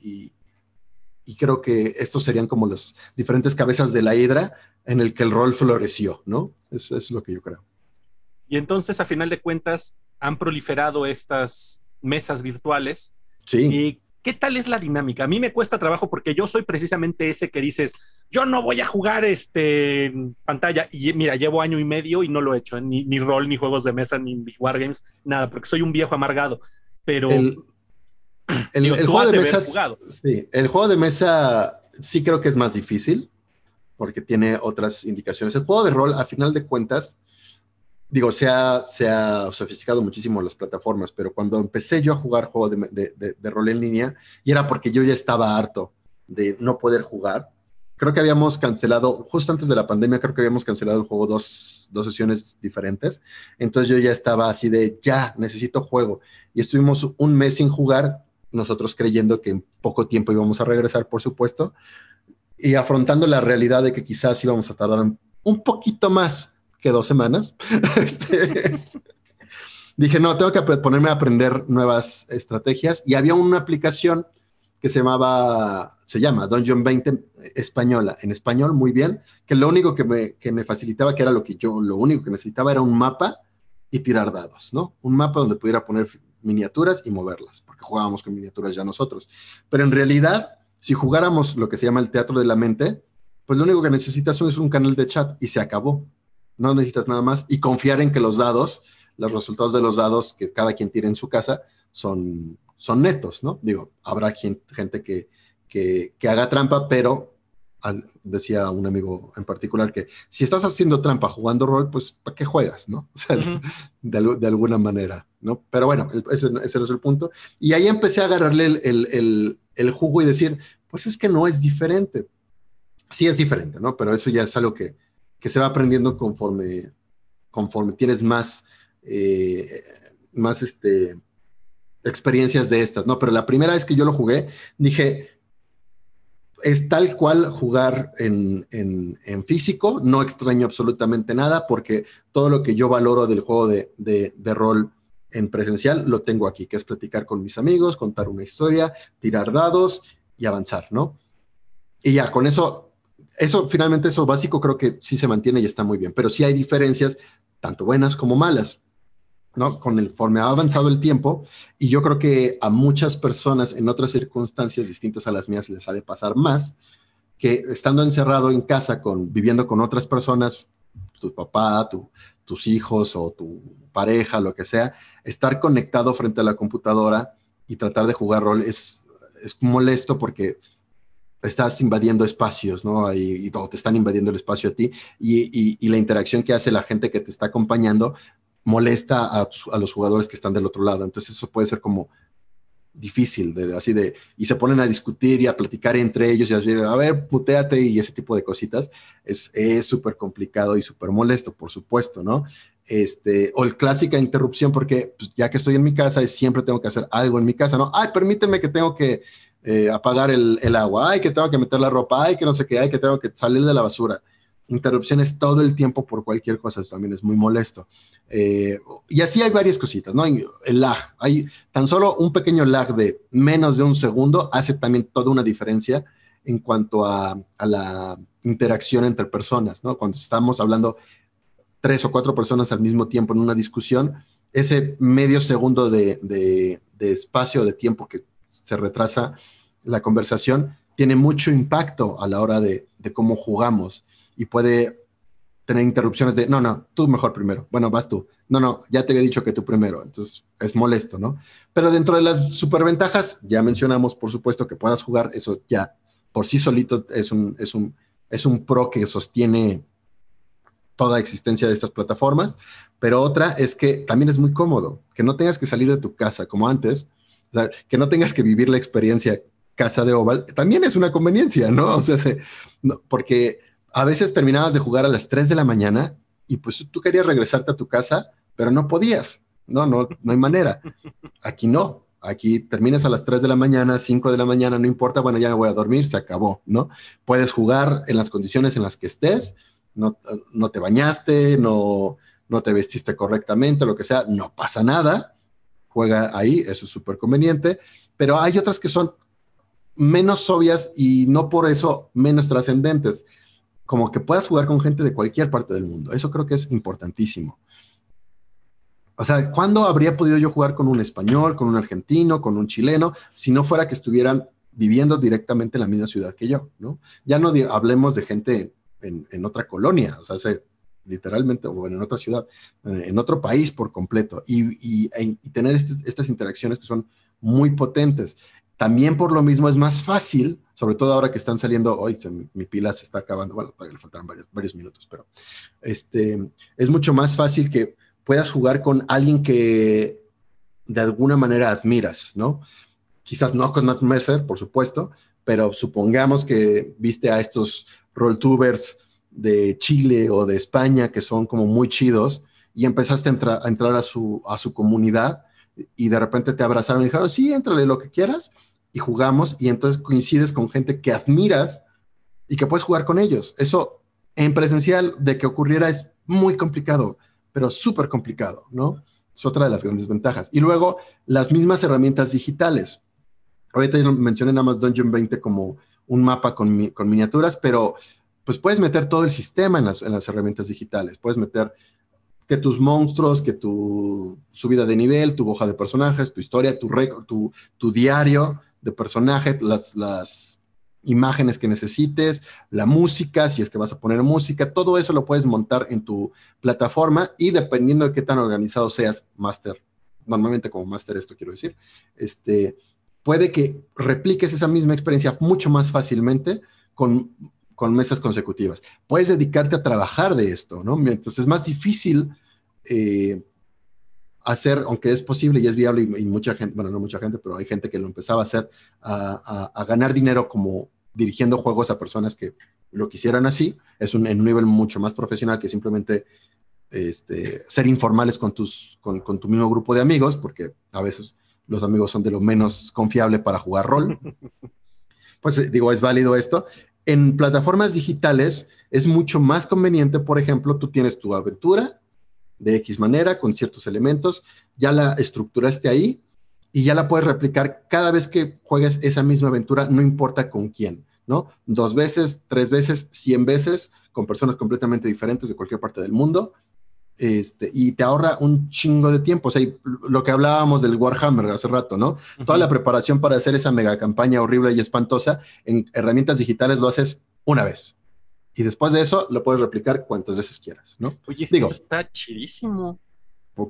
Speaker 2: creo que estos serían como las diferentes cabezas de la hidra en el que el rol floreció, ¿no? Es, es lo que yo creo.
Speaker 1: Y entonces, a final de cuentas, han proliferado estas mesas virtuales. Sí. ¿Y qué tal es la dinámica? A mí me cuesta trabajo porque yo soy precisamente ese que dices, yo no voy a jugar este pantalla. Y mira, llevo año y medio y no lo he hecho, ¿eh? ni, ni rol, ni juegos de mesa, ni wargames, nada, porque soy un viejo amargado. Pero el,
Speaker 2: juego de mesa, sí, el juego de mesa sí creo que es más difícil porque tiene otras indicaciones. El juego de rol, a final de cuentas, digo, se ha, se ha, sofisticado muchísimo las plataformas, pero cuando empecé yo a jugar juegos de, rol en línea, y era porque yo ya estaba harto de no poder jugar, Creo que habíamos cancelado, justo antes de la pandemia, creo que habíamos cancelado el juego dos, dos sesiones diferentes. Entonces yo ya estaba así de, ya, necesito juego. Y estuvimos un mes sin jugar, nosotros creyendo que en poco tiempo íbamos a regresar, por supuesto, y afrontando la realidad de que quizás íbamos a tardar un poquito más que dos semanas. Este, dije, no, tengo que ponerme a aprender nuevas estrategias. Y había una aplicación que se llamaba, se llama Dungeon 20 española, en español, muy bien, que lo único que me, que me facilitaba, que era lo que yo, lo único que necesitaba era un mapa y tirar dados, ¿no? Un mapa donde pudiera poner miniaturas y moverlas, porque jugábamos con miniaturas ya nosotros. Pero en realidad, si jugáramos lo que se llama el teatro de la mente, pues lo único que necesitas es un canal de chat y se acabó. No necesitas nada más y confiar en que los dados, los resultados de los dados que cada quien tiene en su casa son son netos, ¿no? Digo, habrá gente que, que, haga trampa, pero decía un amigo en particular que si estás haciendo trampa jugando rol, pues ¿para qué juegas, no? O sea, de, alguna manera, ¿no? Pero bueno, ese, no es el punto. Y ahí empecé a agarrarle el, jugo y decir, pues es que no es diferente. Sí es diferente, ¿no? Pero eso ya es algo que, se va aprendiendo conforme, conforme tienes más, eh, más este, experiencias de estas, ¿no? Pero la primera vez que yo lo jugué, dije, es tal cual jugar en, físico, no extraño absolutamente nada porque todo lo que yo valoro del juego de, rol en presencial lo tengo aquí, que es platicar con mis amigos, contar una historia, tirar dados y avanzar, ¿no? Y ya, con eso, eso finalmente, eso básico creo que sí se mantiene y está muy bien, pero sí hay diferencias, tanto buenas como malas. ¿no? Conforme ha avanzado el tiempo, y yo creo que a muchas personas en otras circunstancias distintas a las mías les ha de pasar más, que estando encerrado en casa, con, viviendo con otras personas, tu papá, tus hijos o tu pareja, lo que sea, estar conectado frente a la computadora y tratar de jugar rol es, molesto porque estás invadiendo espacios, ¿no? Y, te están invadiendo el espacio a ti y, la interacción que hace la gente que te está acompañando molesta a, los jugadores que están del otro lado. Entonces eso puede ser como difícil, de, así de, y se ponen a discutir y a platicar entre ellos y a decir, a ver, putéate y ese tipo de cositas. Es súper complicado y súper molesto, por supuesto, ¿no? Este, o el clásica interrupción, porque pues, ya que estoy en mi casa, siempre tengo que hacer algo en mi casa, ¿no? Ay, permíteme que tengo que eh, apagar el, el agua, ay, que tengo que meter la ropa, ay, que no sé qué, ay, que tengo que salir de la basura interrupciones todo el tiempo por cualquier cosa, también es muy molesto. Eh, y así hay varias cositas, ¿no? El lag, hay tan solo un pequeño lag de menos de un segundo hace también toda una diferencia en cuanto a, la interacción entre personas, ¿no? Cuando estamos hablando tres o cuatro personas al mismo tiempo en una discusión, ese medio segundo de, espacio, de tiempo que se retrasa la conversación, tiene mucho impacto a la hora de, de cómo jugamos y puede tener interrupciones de, no, no, tú mejor primero, bueno, vas tú, no, no, ya te había dicho que tú primero, entonces es molesto, ¿no? Pero dentro de las superventajas, ya mencionamos, por supuesto, que puedas jugar, eso ya por sí solito es un, es un, es un pro que sostiene toda existencia de estas plataformas, pero otra es que también es muy cómodo, que no tengas que salir de tu casa como antes, que no tengas que vivir la experiencia casa de Oval, también es una conveniencia, ¿no? O sea, porque a veces terminabas de jugar a las 3 de la mañana y pues tú querías regresarte a tu casa, pero no podías. No, no, no hay manera. Aquí no. Aquí terminas a las 3 de la mañana, 5 de la mañana, no importa, bueno, ya me voy a dormir, se acabó, ¿no? Puedes jugar en las condiciones en las que estés, no, te bañaste, no, no te vestiste correctamente, lo que sea, no pasa nada, juega ahí, eso es súper conveniente, pero hay otras que son menos obvias y no por eso menos trascendentes como que puedas jugar con gente de cualquier parte del mundo. Eso creo que es importantísimo. O sea, ¿cuándo habría podido yo jugar con un español, con un argentino, con un chileno, si no fuera que estuvieran viviendo directamente en la misma ciudad que yo, ¿no? Ya no hablemos de gente en, otra colonia, o sea, literalmente, o en otra ciudad, eh, en otro país por completo, y, e, tener este, estas interacciones que son muy potentes. También por lo mismo es más fácil, sobre todo ahora que están saliendo, hoy mi pila se está acabando, bueno, le faltaron varios, minutos, pero este, es mucho más fácil que puedas jugar con alguien que de alguna manera admiras, ¿no? Quizás no con Matt Mercer, por supuesto, pero supongamos que viste a estos rolltubers de Chile o de España que son como muy chidos y empezaste a, a entrar a su, a su comunidad y de repente te abrazaron y dijeron, sí, entrale lo que quieras y jugamos y entonces coincides con gente que admiras y que puedes jugar con ellos. Eso en presencial de que ocurriera es muy complicado, pero súper complicado, ¿no? Es otra de las grandes ventajas. Y luego las mismas herramientas digitales. Ahorita mencioné nada más Dungeon 20 como un mapa con, miniaturas, pero pues puedes meter todo el sistema en las, herramientas digitales. Puedes meter que tus monstruos, que tu subida de nivel, tu hoja de personajes, tu historia, tu récord, tu, tu diario, de personaje, las, imágenes que necesites, la música, si es que vas a poner música, todo eso lo puedes montar en tu plataforma y dependiendo de qué tan organizado seas, máster, normalmente como máster esto quiero decir, este, puede que repliques esa misma experiencia mucho más fácilmente con, mesas consecutivas. Puedes dedicarte a trabajar de esto, ¿no? Entonces es más difícil eh, hacer, aunque es posible y es viable, y, mucha gente, bueno, no mucha gente, pero hay gente que lo empezaba a hacer, a, ganar dinero como dirigiendo juegos a personas que lo quisieran así, es un, en un nivel mucho más profesional que simplemente este, ser informales con, tus, con, con, tu mismo grupo de amigos, porque a veces los amigos son de lo menos confiable para jugar rol. Pues eh, digo, es válido esto. En plataformas digitales es mucho más conveniente, por ejemplo, tú tienes tu aventura, de X manera, con ciertos elementos, ya la estructuraste ahí y ya la puedes replicar cada vez que juegues esa misma aventura, no importa con quién, ¿no? Dos veces, tres veces, cien veces, con personas completamente diferentes de cualquier parte del mundo, este, y te ahorra un chingo de tiempo. O sea, lo que hablábamos del Warhammer hace rato, ¿no? Toda la preparación para hacer esa mega campaña horrible y espantosa en herramientas digitales lo haces una vez. Y después de eso lo puedes replicar cuantas veces quieras, ¿no? Oye, eso
Speaker 1: está chidísimo.
Speaker 2: Por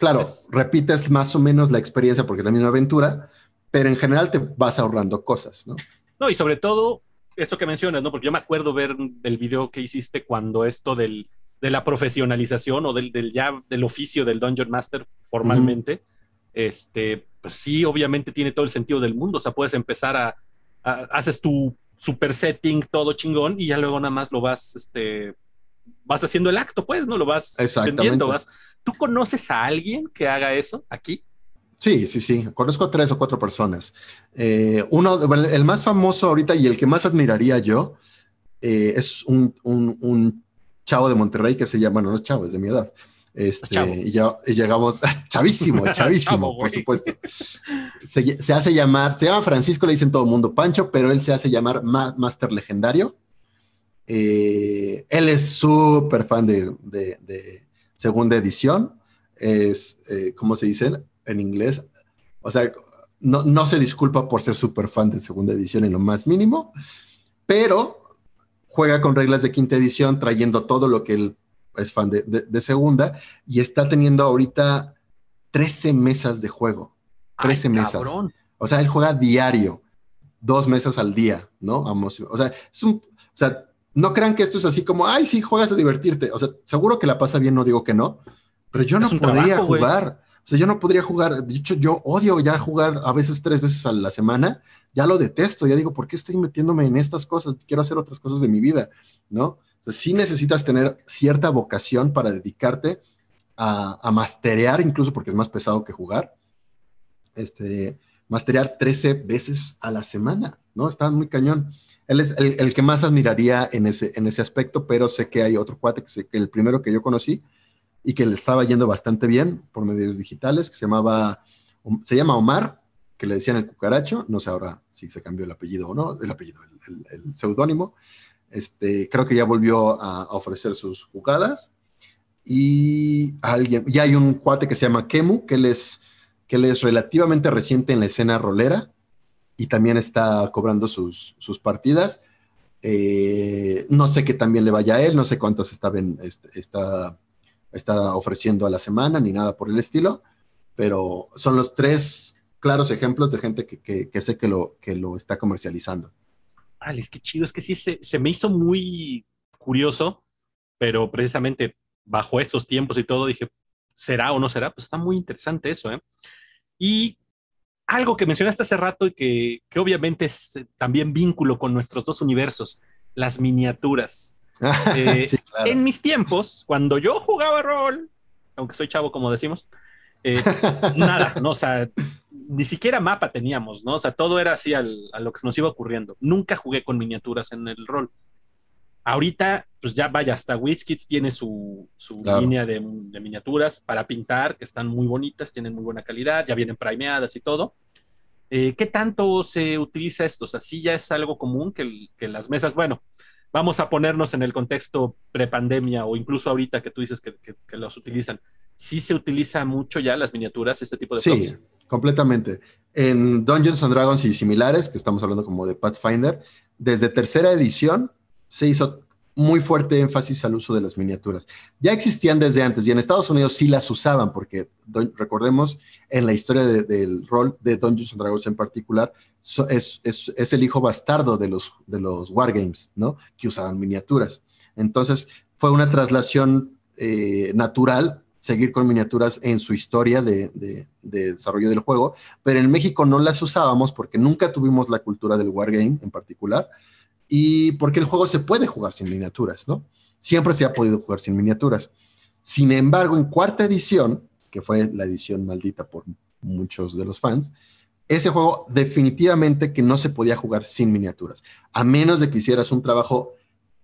Speaker 2: claro, repites más o menos la experiencia porque es una aventura, pero en general te vas ahorrando cosas, ¿no?
Speaker 1: No, y sobre todo, esto que mencionas, ¿no? Porque yo me acuerdo ver el video que hiciste cuando esto del, de la profesionalización o del, del ya del oficio del Dungeon Master formalmente, este, pues sí, obviamente tiene todo el sentido del mundo. O sea, puedes empezar a, a haces tu super setting, todo chingón, y ya luego nada más lo vas, este, vas haciendo el acto, pues, ¿no? Lo vas entendiendo, vas. ¿Tú conoces a alguien que haga eso aquí?
Speaker 2: Sí, sí, sí. Conozco a tres o cuatro personas. Eh, uno, el más famoso ahorita y el que más admiraría yo eh, es un, chavo de Monterrey que se llama, bueno, los es de mi edad, este, y, ya, llegamos, chavísimo, chavísimo, por supuesto. Se, hace llamar, se llama Francisco, le dicen todo el mundo Pancho, pero él se hace llamar Master Legendario. Eh, él es súper fan de, segunda edición. Es, eh, ¿cómo se dice en inglés? O sea, no, se disculpa por ser súper fan de segunda edición en lo más mínimo, pero juega con reglas de quinta edición, trayendo todo lo que él es fan de, segunda y está teniendo ahorita 13 mesas de juego. 13 mesas. O sea, él juega diario, dos mesas al día, ¿no? o sea, o sea, no crean que esto es así como, ay, sí, juegas a divertirte. O sea, seguro que la pasa bien, no digo que no, pero yo no podría jugar. O sea, yo no podría jugar. De hecho, yo odio ya jugar a veces tres veces a la semana. Ya lo detesto. Ya digo, ¿por qué estoy metiéndome en estas cosas? Quiero hacer otras cosas de mi vida, ¿no? si sí necesitas tener cierta vocación para dedicarte a, masterear, incluso porque es más pesado que jugar. Este, masterear 13 veces a la semana, ¿no? Está muy cañón. Él es el, que más admiraría en ese, en ese aspecto, pero sé que hay otro cuate, que, el primero que yo conocí y que le estaba yendo bastante bien por medios digitales, que se llamaba, se llama Omar, que le decían el cucaracho, no sé ahora si se cambió el apellido o no, el apellido, el seudónimo, este, creo que ya volvió a, ofrecer sus jugadas. Y alguien, ya hay un cuate que se llama Kemu, que él es, que relativamente reciente en la escena rolera y también está cobrando sus, partidas. Eh, no sé qué también le vaya a él, no sé cuántas está, este, está, está ofreciendo a la semana ni nada por el estilo, pero son los tres claros ejemplos de gente que, que sé que lo, que lo está comercializando
Speaker 1: es que chido, es que sí, se, se, me hizo muy curioso, pero precisamente bajo estos tiempos y todo, dije, ¿será o no será? Pues está muy interesante eso, ¿eh? Y algo que mencionaste hace rato y que, que obviamente es eh, también vínculo con nuestros dos universos, las miniaturas.
Speaker 2: Eh,
Speaker 1: en mis tiempos, cuando yo jugaba rol, aunque soy chavo como decimos, eh, nada, no, o sea, ni siquiera mapa teníamos, ¿no? O sea, todo era así a lo que nos iba ocurriendo. Nunca jugué con miniaturas en el rol. Ahorita, pues ya vaya, hasta WizKids tiene su, línea de, miniaturas para pintar, que están muy bonitas, tienen muy buena calidad, ya vienen primeadas y todo. Eh, ¿Qué tanto se utiliza esto? O sea, sí ya es algo común que, las mesas, bueno, vamos a ponernos en el contexto prepandemia o incluso ahorita que tú dices que, los utilizan. ¿Sí se utiliza mucho ya las miniaturas, este tipo de sí
Speaker 2: completamente. En Dungeons and Dragons y similares, que estamos hablando como de Pathfinder, desde tercera edición se hizo muy fuerte énfasis al uso de las miniaturas. Ya existían desde antes y en Estados Unidos sí las usaban porque recordemos en la historia del rol de Dungeons and Dragons en particular es, el hijo bastardo de los, de los wargames, ¿no? Que usaban miniaturas. Entonces fue una traslación eh, natural seguir con miniaturas en su historia de, desarrollo del juego, pero en México no las usábamos porque nunca tuvimos la cultura del wargame en particular y porque el juego se puede jugar sin miniaturas, ¿no? Siempre se ha podido jugar sin miniaturas. Sin embargo, en cuarta edición, que fue la edición maldita por muchos de los fans, ese juego definitivamente que no se podía jugar sin miniaturas, a menos de que hicieras un trabajo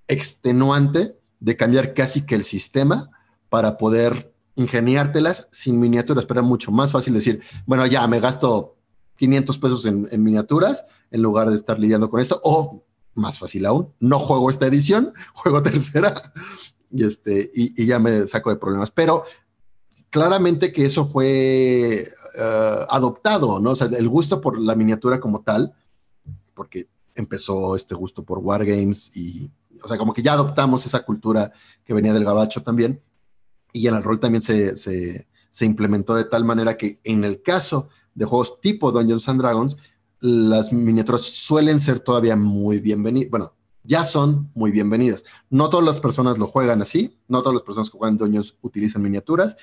Speaker 2: extenuante de cambiar casi que el sistema para poder ingeniártelas sin miniaturas, pero era mucho más fácil decir, bueno, ya me gasto 500 pesos en, miniaturas en lugar de estar lidiando con esto, o más fácil aún, no juego esta edición, juego tercera y, este, y, ya me saco de problemas. Pero claramente que eso fue eh, adoptado, ¿no? O sea, el gusto por la miniatura como tal, porque empezó este gusto por Wargames y, o sea, como que ya adoptamos esa cultura que venía del gabacho también y en el rol también se, implementó de tal manera que en el caso de juegos tipo Dungeons and Dragons, las miniaturas suelen ser todavía muy bienvenidas, bueno, ya son muy bienvenidas. No todas las personas lo juegan así, no todas las personas que juegan Dungeons utilizan miniaturas.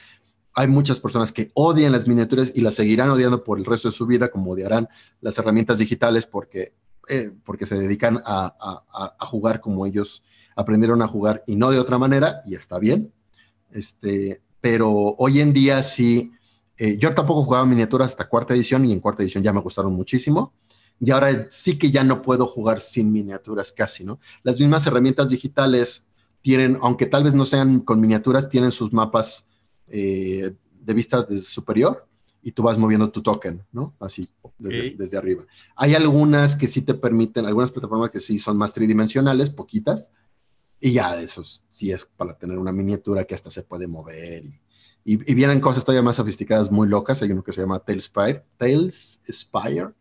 Speaker 2: Hay muchas personas que odian las miniaturas y las seguirán odiando por el resto de su vida, como odiarán las herramientas digitales porque, eh, porque se dedican a jugar como ellos aprendieron a jugar y no de otra manera, y está bien, este, pero hoy en día sí, eh, yo tampoco jugaba miniaturas hasta cuarta edición y en cuarta edición ya me gustaron muchísimo. Y ahora sí que ya no puedo jugar sin miniaturas casi, ¿no? Las mismas herramientas digitales tienen, aunque tal vez no sean con miniaturas, tienen sus mapas eh, de vistas desde superior y tú vas moviendo tu token, ¿no? Así, desde, desde, arriba. Hay algunas que sí te permiten, algunas plataformas que sí son más tridimensionales, poquitas, y ya de esos sí es para tener una miniatura que hasta se puede mover. Y, vienen cosas todavía más sofisticadas, muy locas. Hay uno que se llama Talespire Spire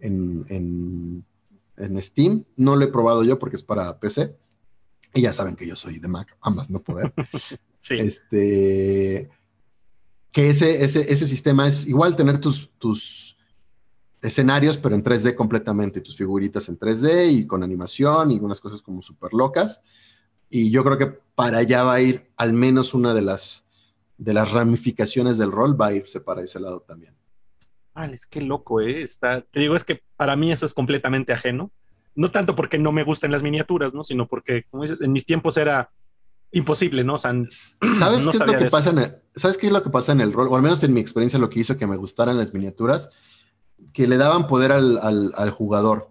Speaker 2: en, en, en Steam. No lo he probado yo porque es para PC. Y ya saben que yo soy de Mac, ambas no poder. sí. Este que ese, ese, sistema es igual tener tus, tus escenarios, pero en 3D completamente, tus figuritas en 3D y con animación y unas cosas como súper locas y yo creo que para allá va a ir al menos una de las, de las ramificaciones del rol, va a irse para ese lado también.
Speaker 1: es que loco, ¿eh? Está, te digo, es que para mí eso es completamente ajeno. No tanto porque no me gusten las miniaturas, ¿no? Sino porque, como dices, en mis tiempos era imposible, ¿no? ¿Sabes, qué es lo
Speaker 2: que pasa en el, rol? O al menos en mi experiencia lo que hizo que me gustaran las miniaturas, que le daban poder al, jugador.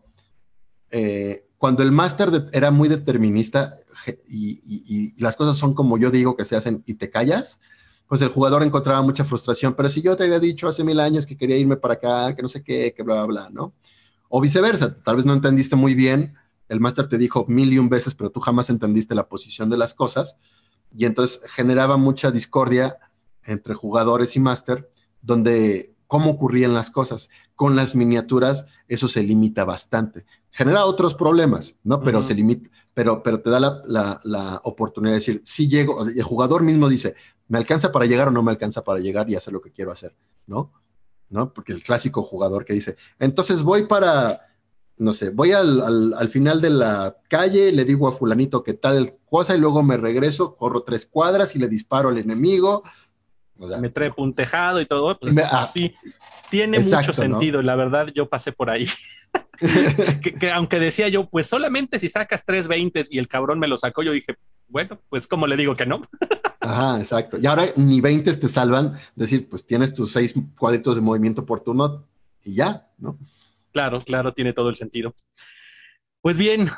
Speaker 2: Eh, cuando el máster era muy determinista, y, las cosas son como yo digo que se hacen y te callas, pues el jugador encontraba mucha frustración. Pero si yo te había dicho hace mil años que quería irme para acá, que no sé qué, que bla, bla, ¿no? O viceversa, tal vez no entendiste muy bien, el máster te dijo mil y un veces, pero tú jamás entendiste la posición de las cosas. Y entonces generaba mucha discordia entre jugadores y máster, donde cómo ocurrían las cosas. Con las miniaturas, eso se limita bastante. Genera otros problemas, ¿no? Pero se limita, pero, te da la, oportunidad de decir, si llego, el jugador mismo dice, ¿me alcanza para llegar o no me alcanza para llegar y hacer lo que quiero hacer? ¿No? ¿No? Porque el clásico jugador que dice, entonces voy para, no sé, voy al, final de la calle, le digo a fulanito qué tal cosa y luego me regreso, corro tres cuadras y le disparo al enemigo. me trae
Speaker 1: puntejado y todo, pues, así ah, tiene mucho sentido, la verdad yo pasé por ahí. que, aunque decía yo, pues solamente si sacas tres veintes y el cabrón me lo sacó, yo dije, bueno, pues como le digo que no.
Speaker 2: Ajá, exacto. Y ahora ni veintes te salvan, decir, pues tienes tus seis cuadritos de movimiento por turno y ya, ¿no?
Speaker 1: Claro, claro, tiene todo el sentido. Pues bien,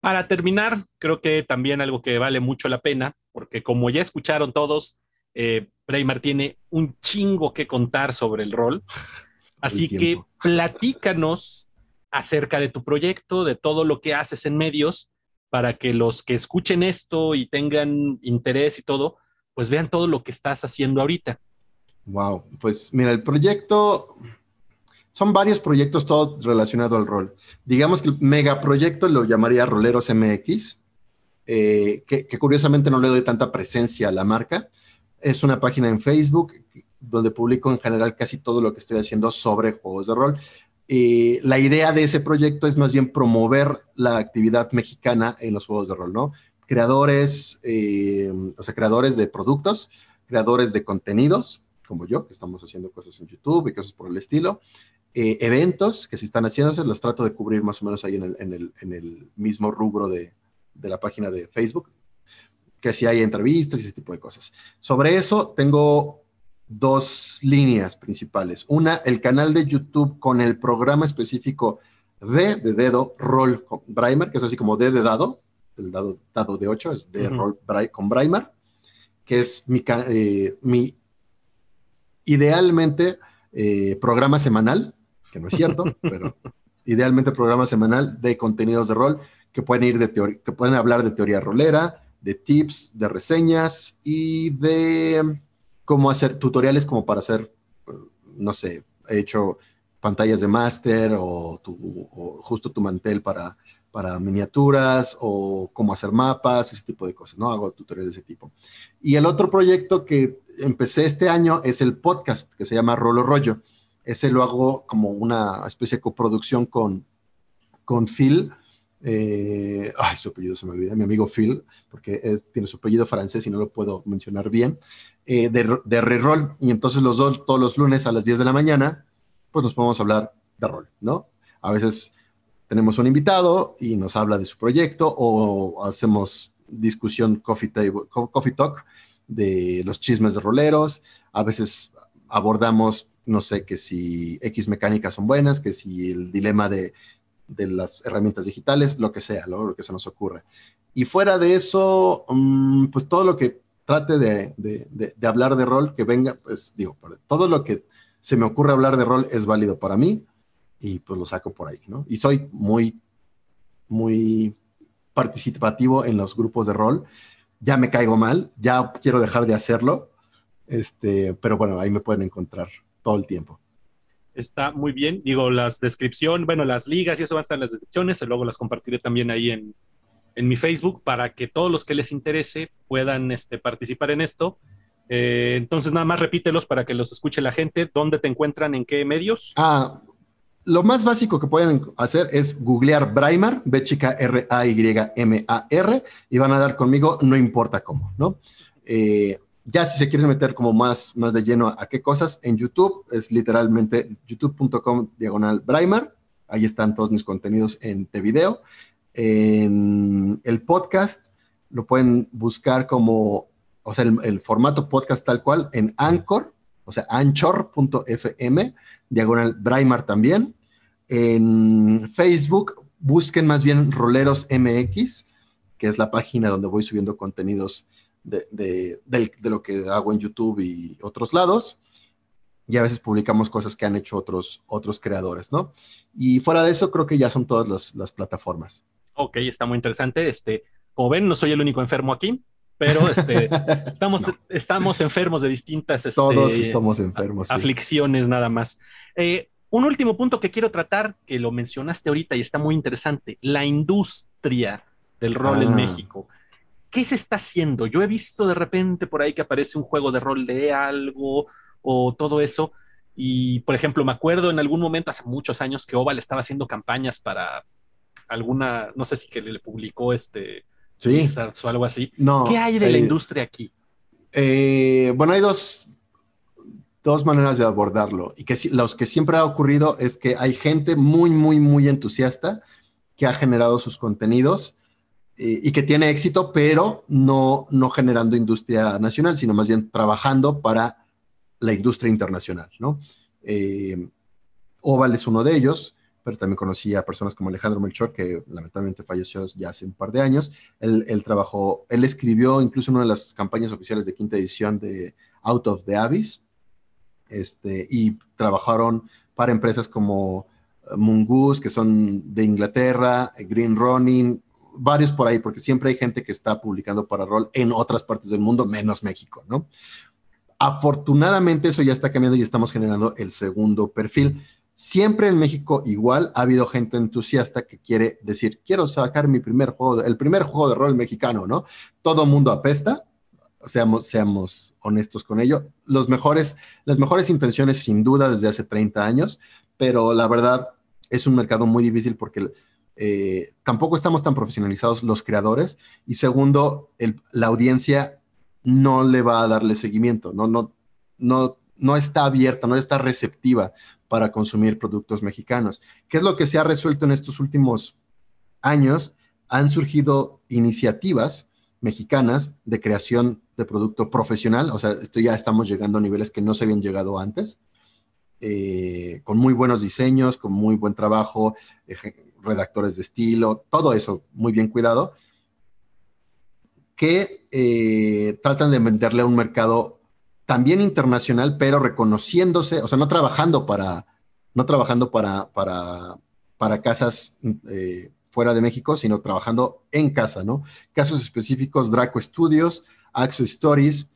Speaker 1: para terminar, creo que también algo que vale mucho la pena, porque como ya escucharon todos, eh, tiene un chingo que contar sobre el rol. Así que platícanos acerca de tu proyecto, de todo lo que haces en medios, para que los que escuchen esto y tengan interés y todo, pues vean todo lo que estás haciendo ahorita.
Speaker 2: Wow, pues mira, el proyecto son varios proyectos todos relacionados al rol. Digamos que el megaproyecto lo llamaría Roleros MX, eh, que, que, curiosamente no le doy tanta presencia a la marca. Es una página en Facebook donde publico en general casi todo lo que estoy haciendo sobre juegos de rol. Eh, la idea de ese proyecto es más bien promover la actividad mexicana en los juegos de rol, ¿no? Creadores, eh, o sea, creadores de productos, creadores de contenidos, como yo, que estamos haciendo cosas en YouTube y cosas por el estilo, eh, eventos que se están haciéndose, los trato de cubrir más o menos ahí en el, mismo rubro de, de la página de Facebook, que si hay entrevistas y ese tipo de cosas. Sobre eso tengo dos líneas principales. Una, el canal de YouTube con el programa específico de, de dedo, Roll con que es así como D de dado, el dado, dado de 8 es de rol Roll con Brimer, que es mi, eh, idealmente eh, programa semanal, que no es cierto, pero idealmente programa semanal de contenidos de rol que pueden ir de teoría, que pueden hablar de teoría rolera, de tips, de reseñas y de cómo hacer tutoriales como para hacer, eh, no sé, he hecho pantallas de máster o, justo tu mantel para, para miniaturas o cómo hacer mapas, ese tipo de cosas, ¿no? Hago tutoriales de ese tipo. Y el otro proyecto que empecé este año es el podcast que se llama Rolo Rollo. Ese lo hago como una especie de coproducción con, con Phil. Eh, ay, su apellido se me olvida, mi amigo Phil, porque tiene su apellido francés y no lo puedo mencionar bien. Eh, de, de roll y entonces los dos, todos los lunes a las 10 de la mañana, pues nos podemos hablar de rol, ¿no? A veces tenemos un invitado y nos habla de su proyecto o hacemos discusión coffee, coffee talk de los chismes de roleros, a veces abordamos, no sé, que si X mecánicas son buenas, que si el dilema de, las herramientas digitales, lo que sea, lo, lo que se nos ocurra. Y fuera de eso, mm, pues todo lo que trate de, hablar de rol, que venga, pues digo, todo lo que se me ocurre hablar de rol es válido para mí y pues lo saco por ahí, ¿no? Y soy muy, muy participativo en los grupos de rol. Ya me caigo mal, ya quiero dejar de hacerlo, este, pero bueno, ahí me pueden encontrar todo el tiempo.
Speaker 1: Está muy bien. Digo, las descripciones, bueno, las ligas y eso van a estar en las descripciones, y luego las compartiré también ahí en, en mi Facebook para que todos los que les interese puedan este, participar en esto. Eh, entonces, nada más repítelos para que los escuche la gente. ¿Dónde te encuentran? ¿En qué medios? Ah,
Speaker 2: lo más básico que pueden hacer es googlear Braimar, B chica R A Y M A R, y van a dar conmigo, no importa cómo, ¿no? Eh, ya si se quieren meter como más, más de lleno a, qué cosas, en YouTube es literalmente youtube.com diagonal Braimar. Ahí están todos mis contenidos en te video. En em, el podcast lo pueden buscar como, o sea, el, formato podcast tal cual en Anchor, o sea, anchor.fm, diagonal Braimar también. En Facebook busquen más bien Roleros MX, que es la página donde voy subiendo contenidos de, lo que hago en YouTube y otros lados y a veces publicamos cosas que han hecho otros, otros creadores, ¿no? Y fuera de eso, creo que ya son todas las plataformas.
Speaker 1: Ok, está muy interesante. Este, como ven, no soy el único enfermo aquí, pero este, estamos, enfermos de distintas este, Todos estamos enfermos, aflicciones nada más. Eh, un último punto que quiero tratar, que lo mencionaste ahorita y está muy interesante, la industria del rol en ah. México. ¿Qué se está haciendo? Yo he visto de repente por ahí que aparece un juego de rol de algo o todo eso. Y, por ejemplo, me acuerdo en algún momento, hace muchos años, que Oval estaba haciendo campañas para alguna, no sé si que le publicó este ¿Sí? o algo así. No, ¿Qué hay de la industria aquí?
Speaker 2: Eh, bueno, hay dos, dos maneras de abordarlo. Y que los que siempre ha ocurrido es que hay gente muy, muy, muy entusiasta que ha generado sus contenidos eh, y que tiene éxito, pero no, no generando industria nacional, sino más bien trabajando para la industria internacional, ¿no? Oval eh, es uno de ellos pero también conocí a personas como Alejandro Melchor, que lamentablemente falleció ya hace un par de años. Él, trabajó, él escribió incluso una de las campañas oficiales de quinta edición de Out of the Abyss, este, y trabajaron para empresas como eh, Mungus, que son de Inglaterra, Green Running, varios por ahí, porque siempre hay gente que está publicando para rol en otras partes del mundo, menos México, ¿no? Afortunadamente eso ya está cambiando y estamos generando el segundo perfil. Siempre en México igual ha habido gente entusiasta que quiere decir, quiero sacar mi primer juego, el primer juego de rol mexicano, ¿no? Todo mundo apesta, seamos, seamos honestos con ello. Los mejores, las mejores intenciones sin duda desde hace 30 años, pero la verdad es un mercado muy difícil porque eh, tampoco estamos tan profesionalizados los creadores y segundo, la audiencia no le va a darle seguimiento, no, no, no, no está abierta, no está receptiva para consumir productos mexicanos. ¿Qué es lo que se ha resuelto en estos últimos años? Han surgido iniciativas mexicanas de creación de producto profesional, o sea, esto ya estamos llegando a niveles que no se habían llegado antes, eh, con muy buenos diseños, con muy buen trabajo, redactores de estilo, todo eso muy bien cuidado, que eh, tratan de venderle a un mercado también internacional, pero reconociéndose, o sea, no trabajando para, no trabajando para, para, para casas eh, fuera de México, sino trabajando en casa, ¿no? Casos específicos, Draco Studios, Axo Stories,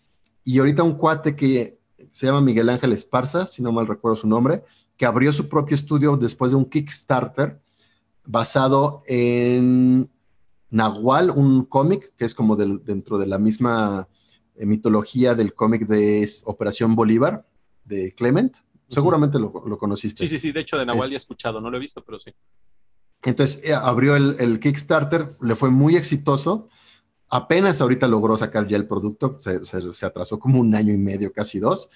Speaker 2: y ahorita un cuate que se llama Miguel Ángel Esparza, si no mal recuerdo su nombre, que abrió su propio estudio después de un Kickstarter basado en Nahual, un cómic que es como del, dentro de la misma eh, mitología del cómic de Operación Bolívar de Clement. Seguramente lo, conociste. Sí, sí, sí.
Speaker 1: De hecho, de Nahual ya he escuchado. No lo he visto, pero sí.
Speaker 2: Entonces eh, abrió el, Kickstarter, le fue muy exitoso. Apenas ahorita logró sacar ya el producto, se, atrasó como un año y medio, casi dos,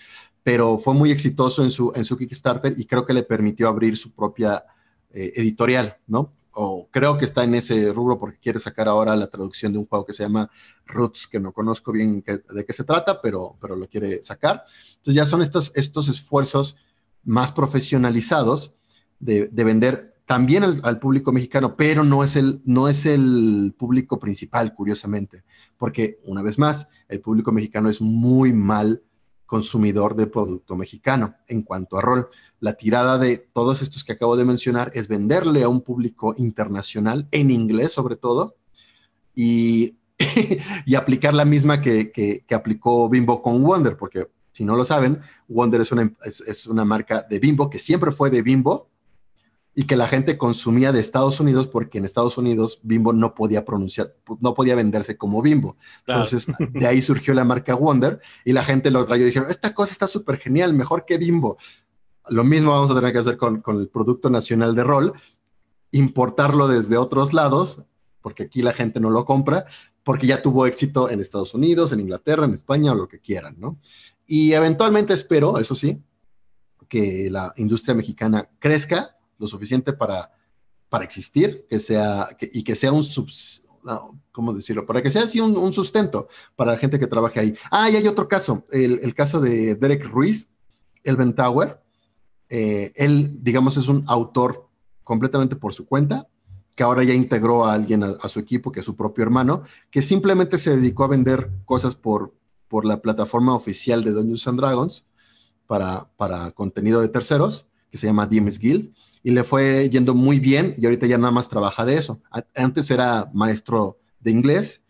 Speaker 2: pero fue muy exitoso en su, en su Kickstarter y creo que le permitió abrir su propia eh, editorial, ¿no? o creo que está en ese rubro porque quiere sacar ahora la traducción de un juego que se llama Roots, que no conozco bien de qué se trata, pero, pero lo quiere sacar. Entonces ya son estos, estos esfuerzos más profesionalizados de, vender también al, al, público mexicano, pero no es, el, no es el público principal, curiosamente, porque una vez más, el público mexicano es muy mal consumidor de producto mexicano en cuanto a rol. La tirada de todos estos que acabo de mencionar es venderle a un público internacional, en inglés sobre todo, y, y aplicar la misma que, que, aplicó Bimbo con Wonder, porque si no lo saben, Wonder es una, es una marca de Bimbo que siempre fue de Bimbo, y que la gente consumía de Estados Unidos porque en Estados Unidos Bimbo no podía pronunciar, no podía venderse como Bimbo. Entonces de ahí surgió la marca Wonder y la gente lo trayó y dijeron, esta cosa está súper genial, mejor que Bimbo. Lo mismo vamos a tener que hacer con, con el Producto Nacional de Rol, importarlo desde otros lados, porque aquí la gente no lo compra, porque ya tuvo éxito en Estados Unidos, en Inglaterra, en España o lo que quieran, ¿no? Y eventualmente espero, eso sí, que la industria mexicana crezca, lo suficiente para, para existir, que sea, y que sea un decirlo? Para que sea así un, sustento para la gente que trabaje ahí. Ah, y hay otro caso, el, caso de Derek Ruiz, el Tower. Eh, él, digamos, es un autor completamente por su cuenta, que ahora ya integró a alguien a, su equipo, que es su propio hermano, que simplemente se dedicó a vender cosas por, por la plataforma oficial de Dungeons and Dragons para, para contenido de terceros, que se llama DMs Guild y le fue yendo muy bien y ahorita ya nada más trabaja de eso. antes era maestro de inglés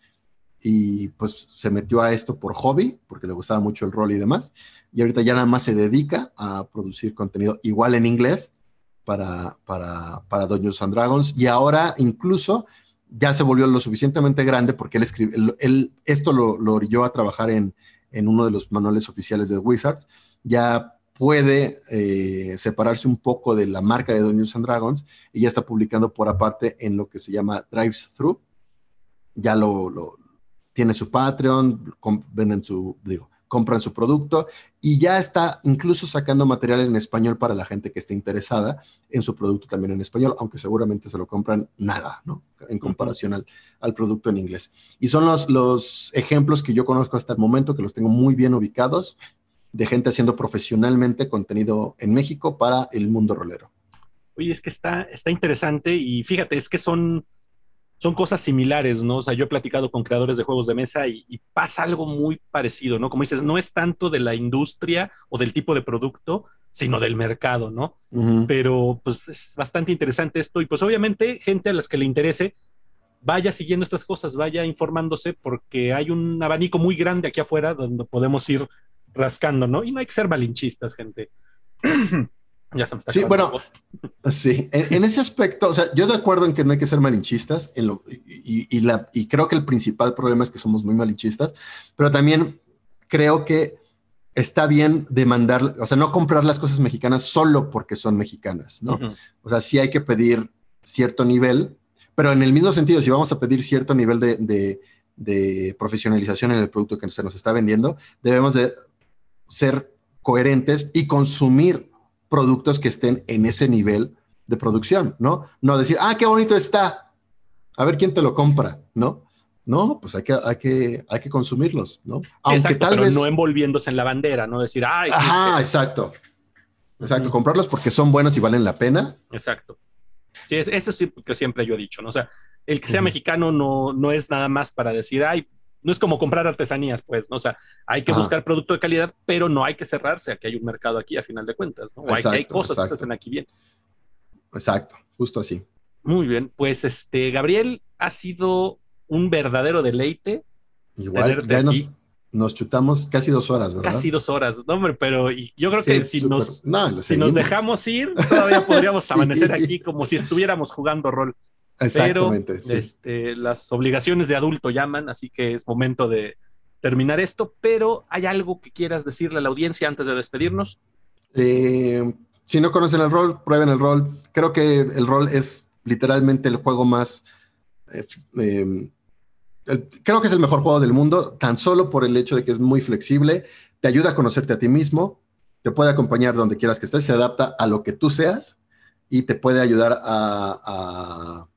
Speaker 2: y pues se metió a esto por hobby, porque le gustaba mucho el rol y demás, y ahorita ya nada más se dedica a producir contenido igual en inglés para, para, para Dungeons and Dragons y ahora incluso ya se volvió lo suficientemente grande porque él escribe, él, esto lo, lo orilló a trabajar en, en uno de los manuales oficiales de Wizards, ya puede eh, separarse un poco de la marca de Dungeons and Dragons y ya está publicando por aparte en lo que se llama Drives Through. Ya lo, tiene su Patreon, venden su, digo, compran su producto y ya está incluso sacando material en español para la gente que esté interesada en su producto también en español, aunque seguramente se lo compran nada, ¿no? En comparación al, producto en inglés. Y son los, los ejemplos que yo conozco hasta el momento, que los tengo muy bien ubicados de gente haciendo profesionalmente contenido en México para el mundo rolero.
Speaker 1: Oye, es que está, está interesante y fíjate, es que son, son cosas similares, ¿no? O sea, yo he platicado con creadores de juegos de mesa y, pasa algo muy parecido, ¿no? Como dices, no es tanto de la industria o del tipo de producto, sino del mercado, ¿no? Pero pues es bastante interesante esto y pues obviamente gente a las que le interese, vaya siguiendo estas cosas, vaya informándose porque hay un abanico muy grande aquí afuera donde podemos ir rascando, ¿no? Y no hay que ser malinchistas, gente. ya se me está Sí, bueno,
Speaker 2: sí,
Speaker 1: en, ese aspecto, o sea,
Speaker 2: yo de acuerdo en que no hay que ser malinchistas, y, creo que el principal problema es que somos muy malinchistas, pero también creo que está bien demandar, o sea, no comprar las cosas mexicanas solo porque son mexicanas, ¿no? O sea, sí hay que pedir cierto nivel, pero en el mismo sentido, si vamos a pedir cierto nivel de profesionalización en el producto que se nos está vendiendo, debemos de ser coherentes y consumir productos que estén en ese nivel de producción, ¿no? No decir, ah, qué bonito está, a ver quién te lo compra, ¿no? No, pues hay que, hay que, hay que consumirlos, ¿no? Aunque tal vez... no
Speaker 1: envolviéndose en la bandera, no decir, ah, exacto.
Speaker 2: Exacto, comprarlos porque son buenos y valen la pena.
Speaker 1: Exacto. Sí, eso sí que siempre yo he dicho, ¿no? O sea, el que sea mexicano no, no es nada más para decir, ay, no es como comprar artesanías, pues, ¿no? O sea, hay que buscar producto de calidad, pero no hay que cerrarse a que hay un mercado aquí a final de cuentas, ¿no? hay, cosas que se hacen aquí bien. Exacto, justo así. Muy bien, pues este, Gabriel, ha sido un verdadero deleite Igual, ya
Speaker 2: Nos, chutamos casi dos horas, ¿verdad? Casi
Speaker 1: dos horas, no, hombre, pero yo creo que si, nos, si nos dejamos ir, todavía podríamos amanecer aquí como si estuviéramos jugando rol. Exactamente, pero este, las obligaciones de adulto llaman, así que es momento de terminar esto, pero ¿hay algo que quieras decirle a la audiencia antes de despedirnos?
Speaker 2: Eh, si no conocen el rol, prueben el rol. Creo que el rol es literalmente el juego más... Eh, em, creo que es el mejor juego del mundo, tan solo por el hecho de que es muy flexible, te ayuda a conocerte a ti mismo, te puede acompañar donde quieras que estés, se adapta a lo que tú seas y te puede ayudar a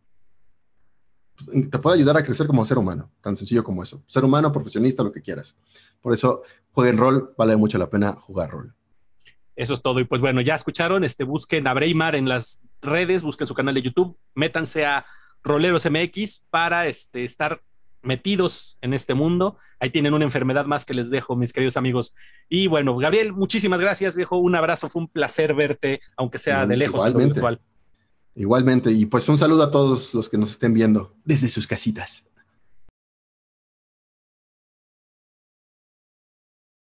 Speaker 2: te puede ayudar a crecer como ser humano, tan sencillo como eso. Ser humano, profesionista, lo que quieras. Por eso, jueguen rol, vale mucho la pena jugar rol.
Speaker 1: Eso es todo. Y pues bueno, ya escucharon, este, busquen a Breymar en las redes, busquen su canal de YouTube, métanse a Roleros MX para este, estar metidos en este mundo. Ahí tienen una enfermedad más que les dejo, mis queridos amigos. Y bueno, Gabriel, muchísimas gracias, viejo. Un abrazo, fue un placer verte, aunque sea de mm, lejos. Igualmente.
Speaker 2: Igualmente, y pues un
Speaker 1: saludo a todos los que nos estén viendo desde sus casitas.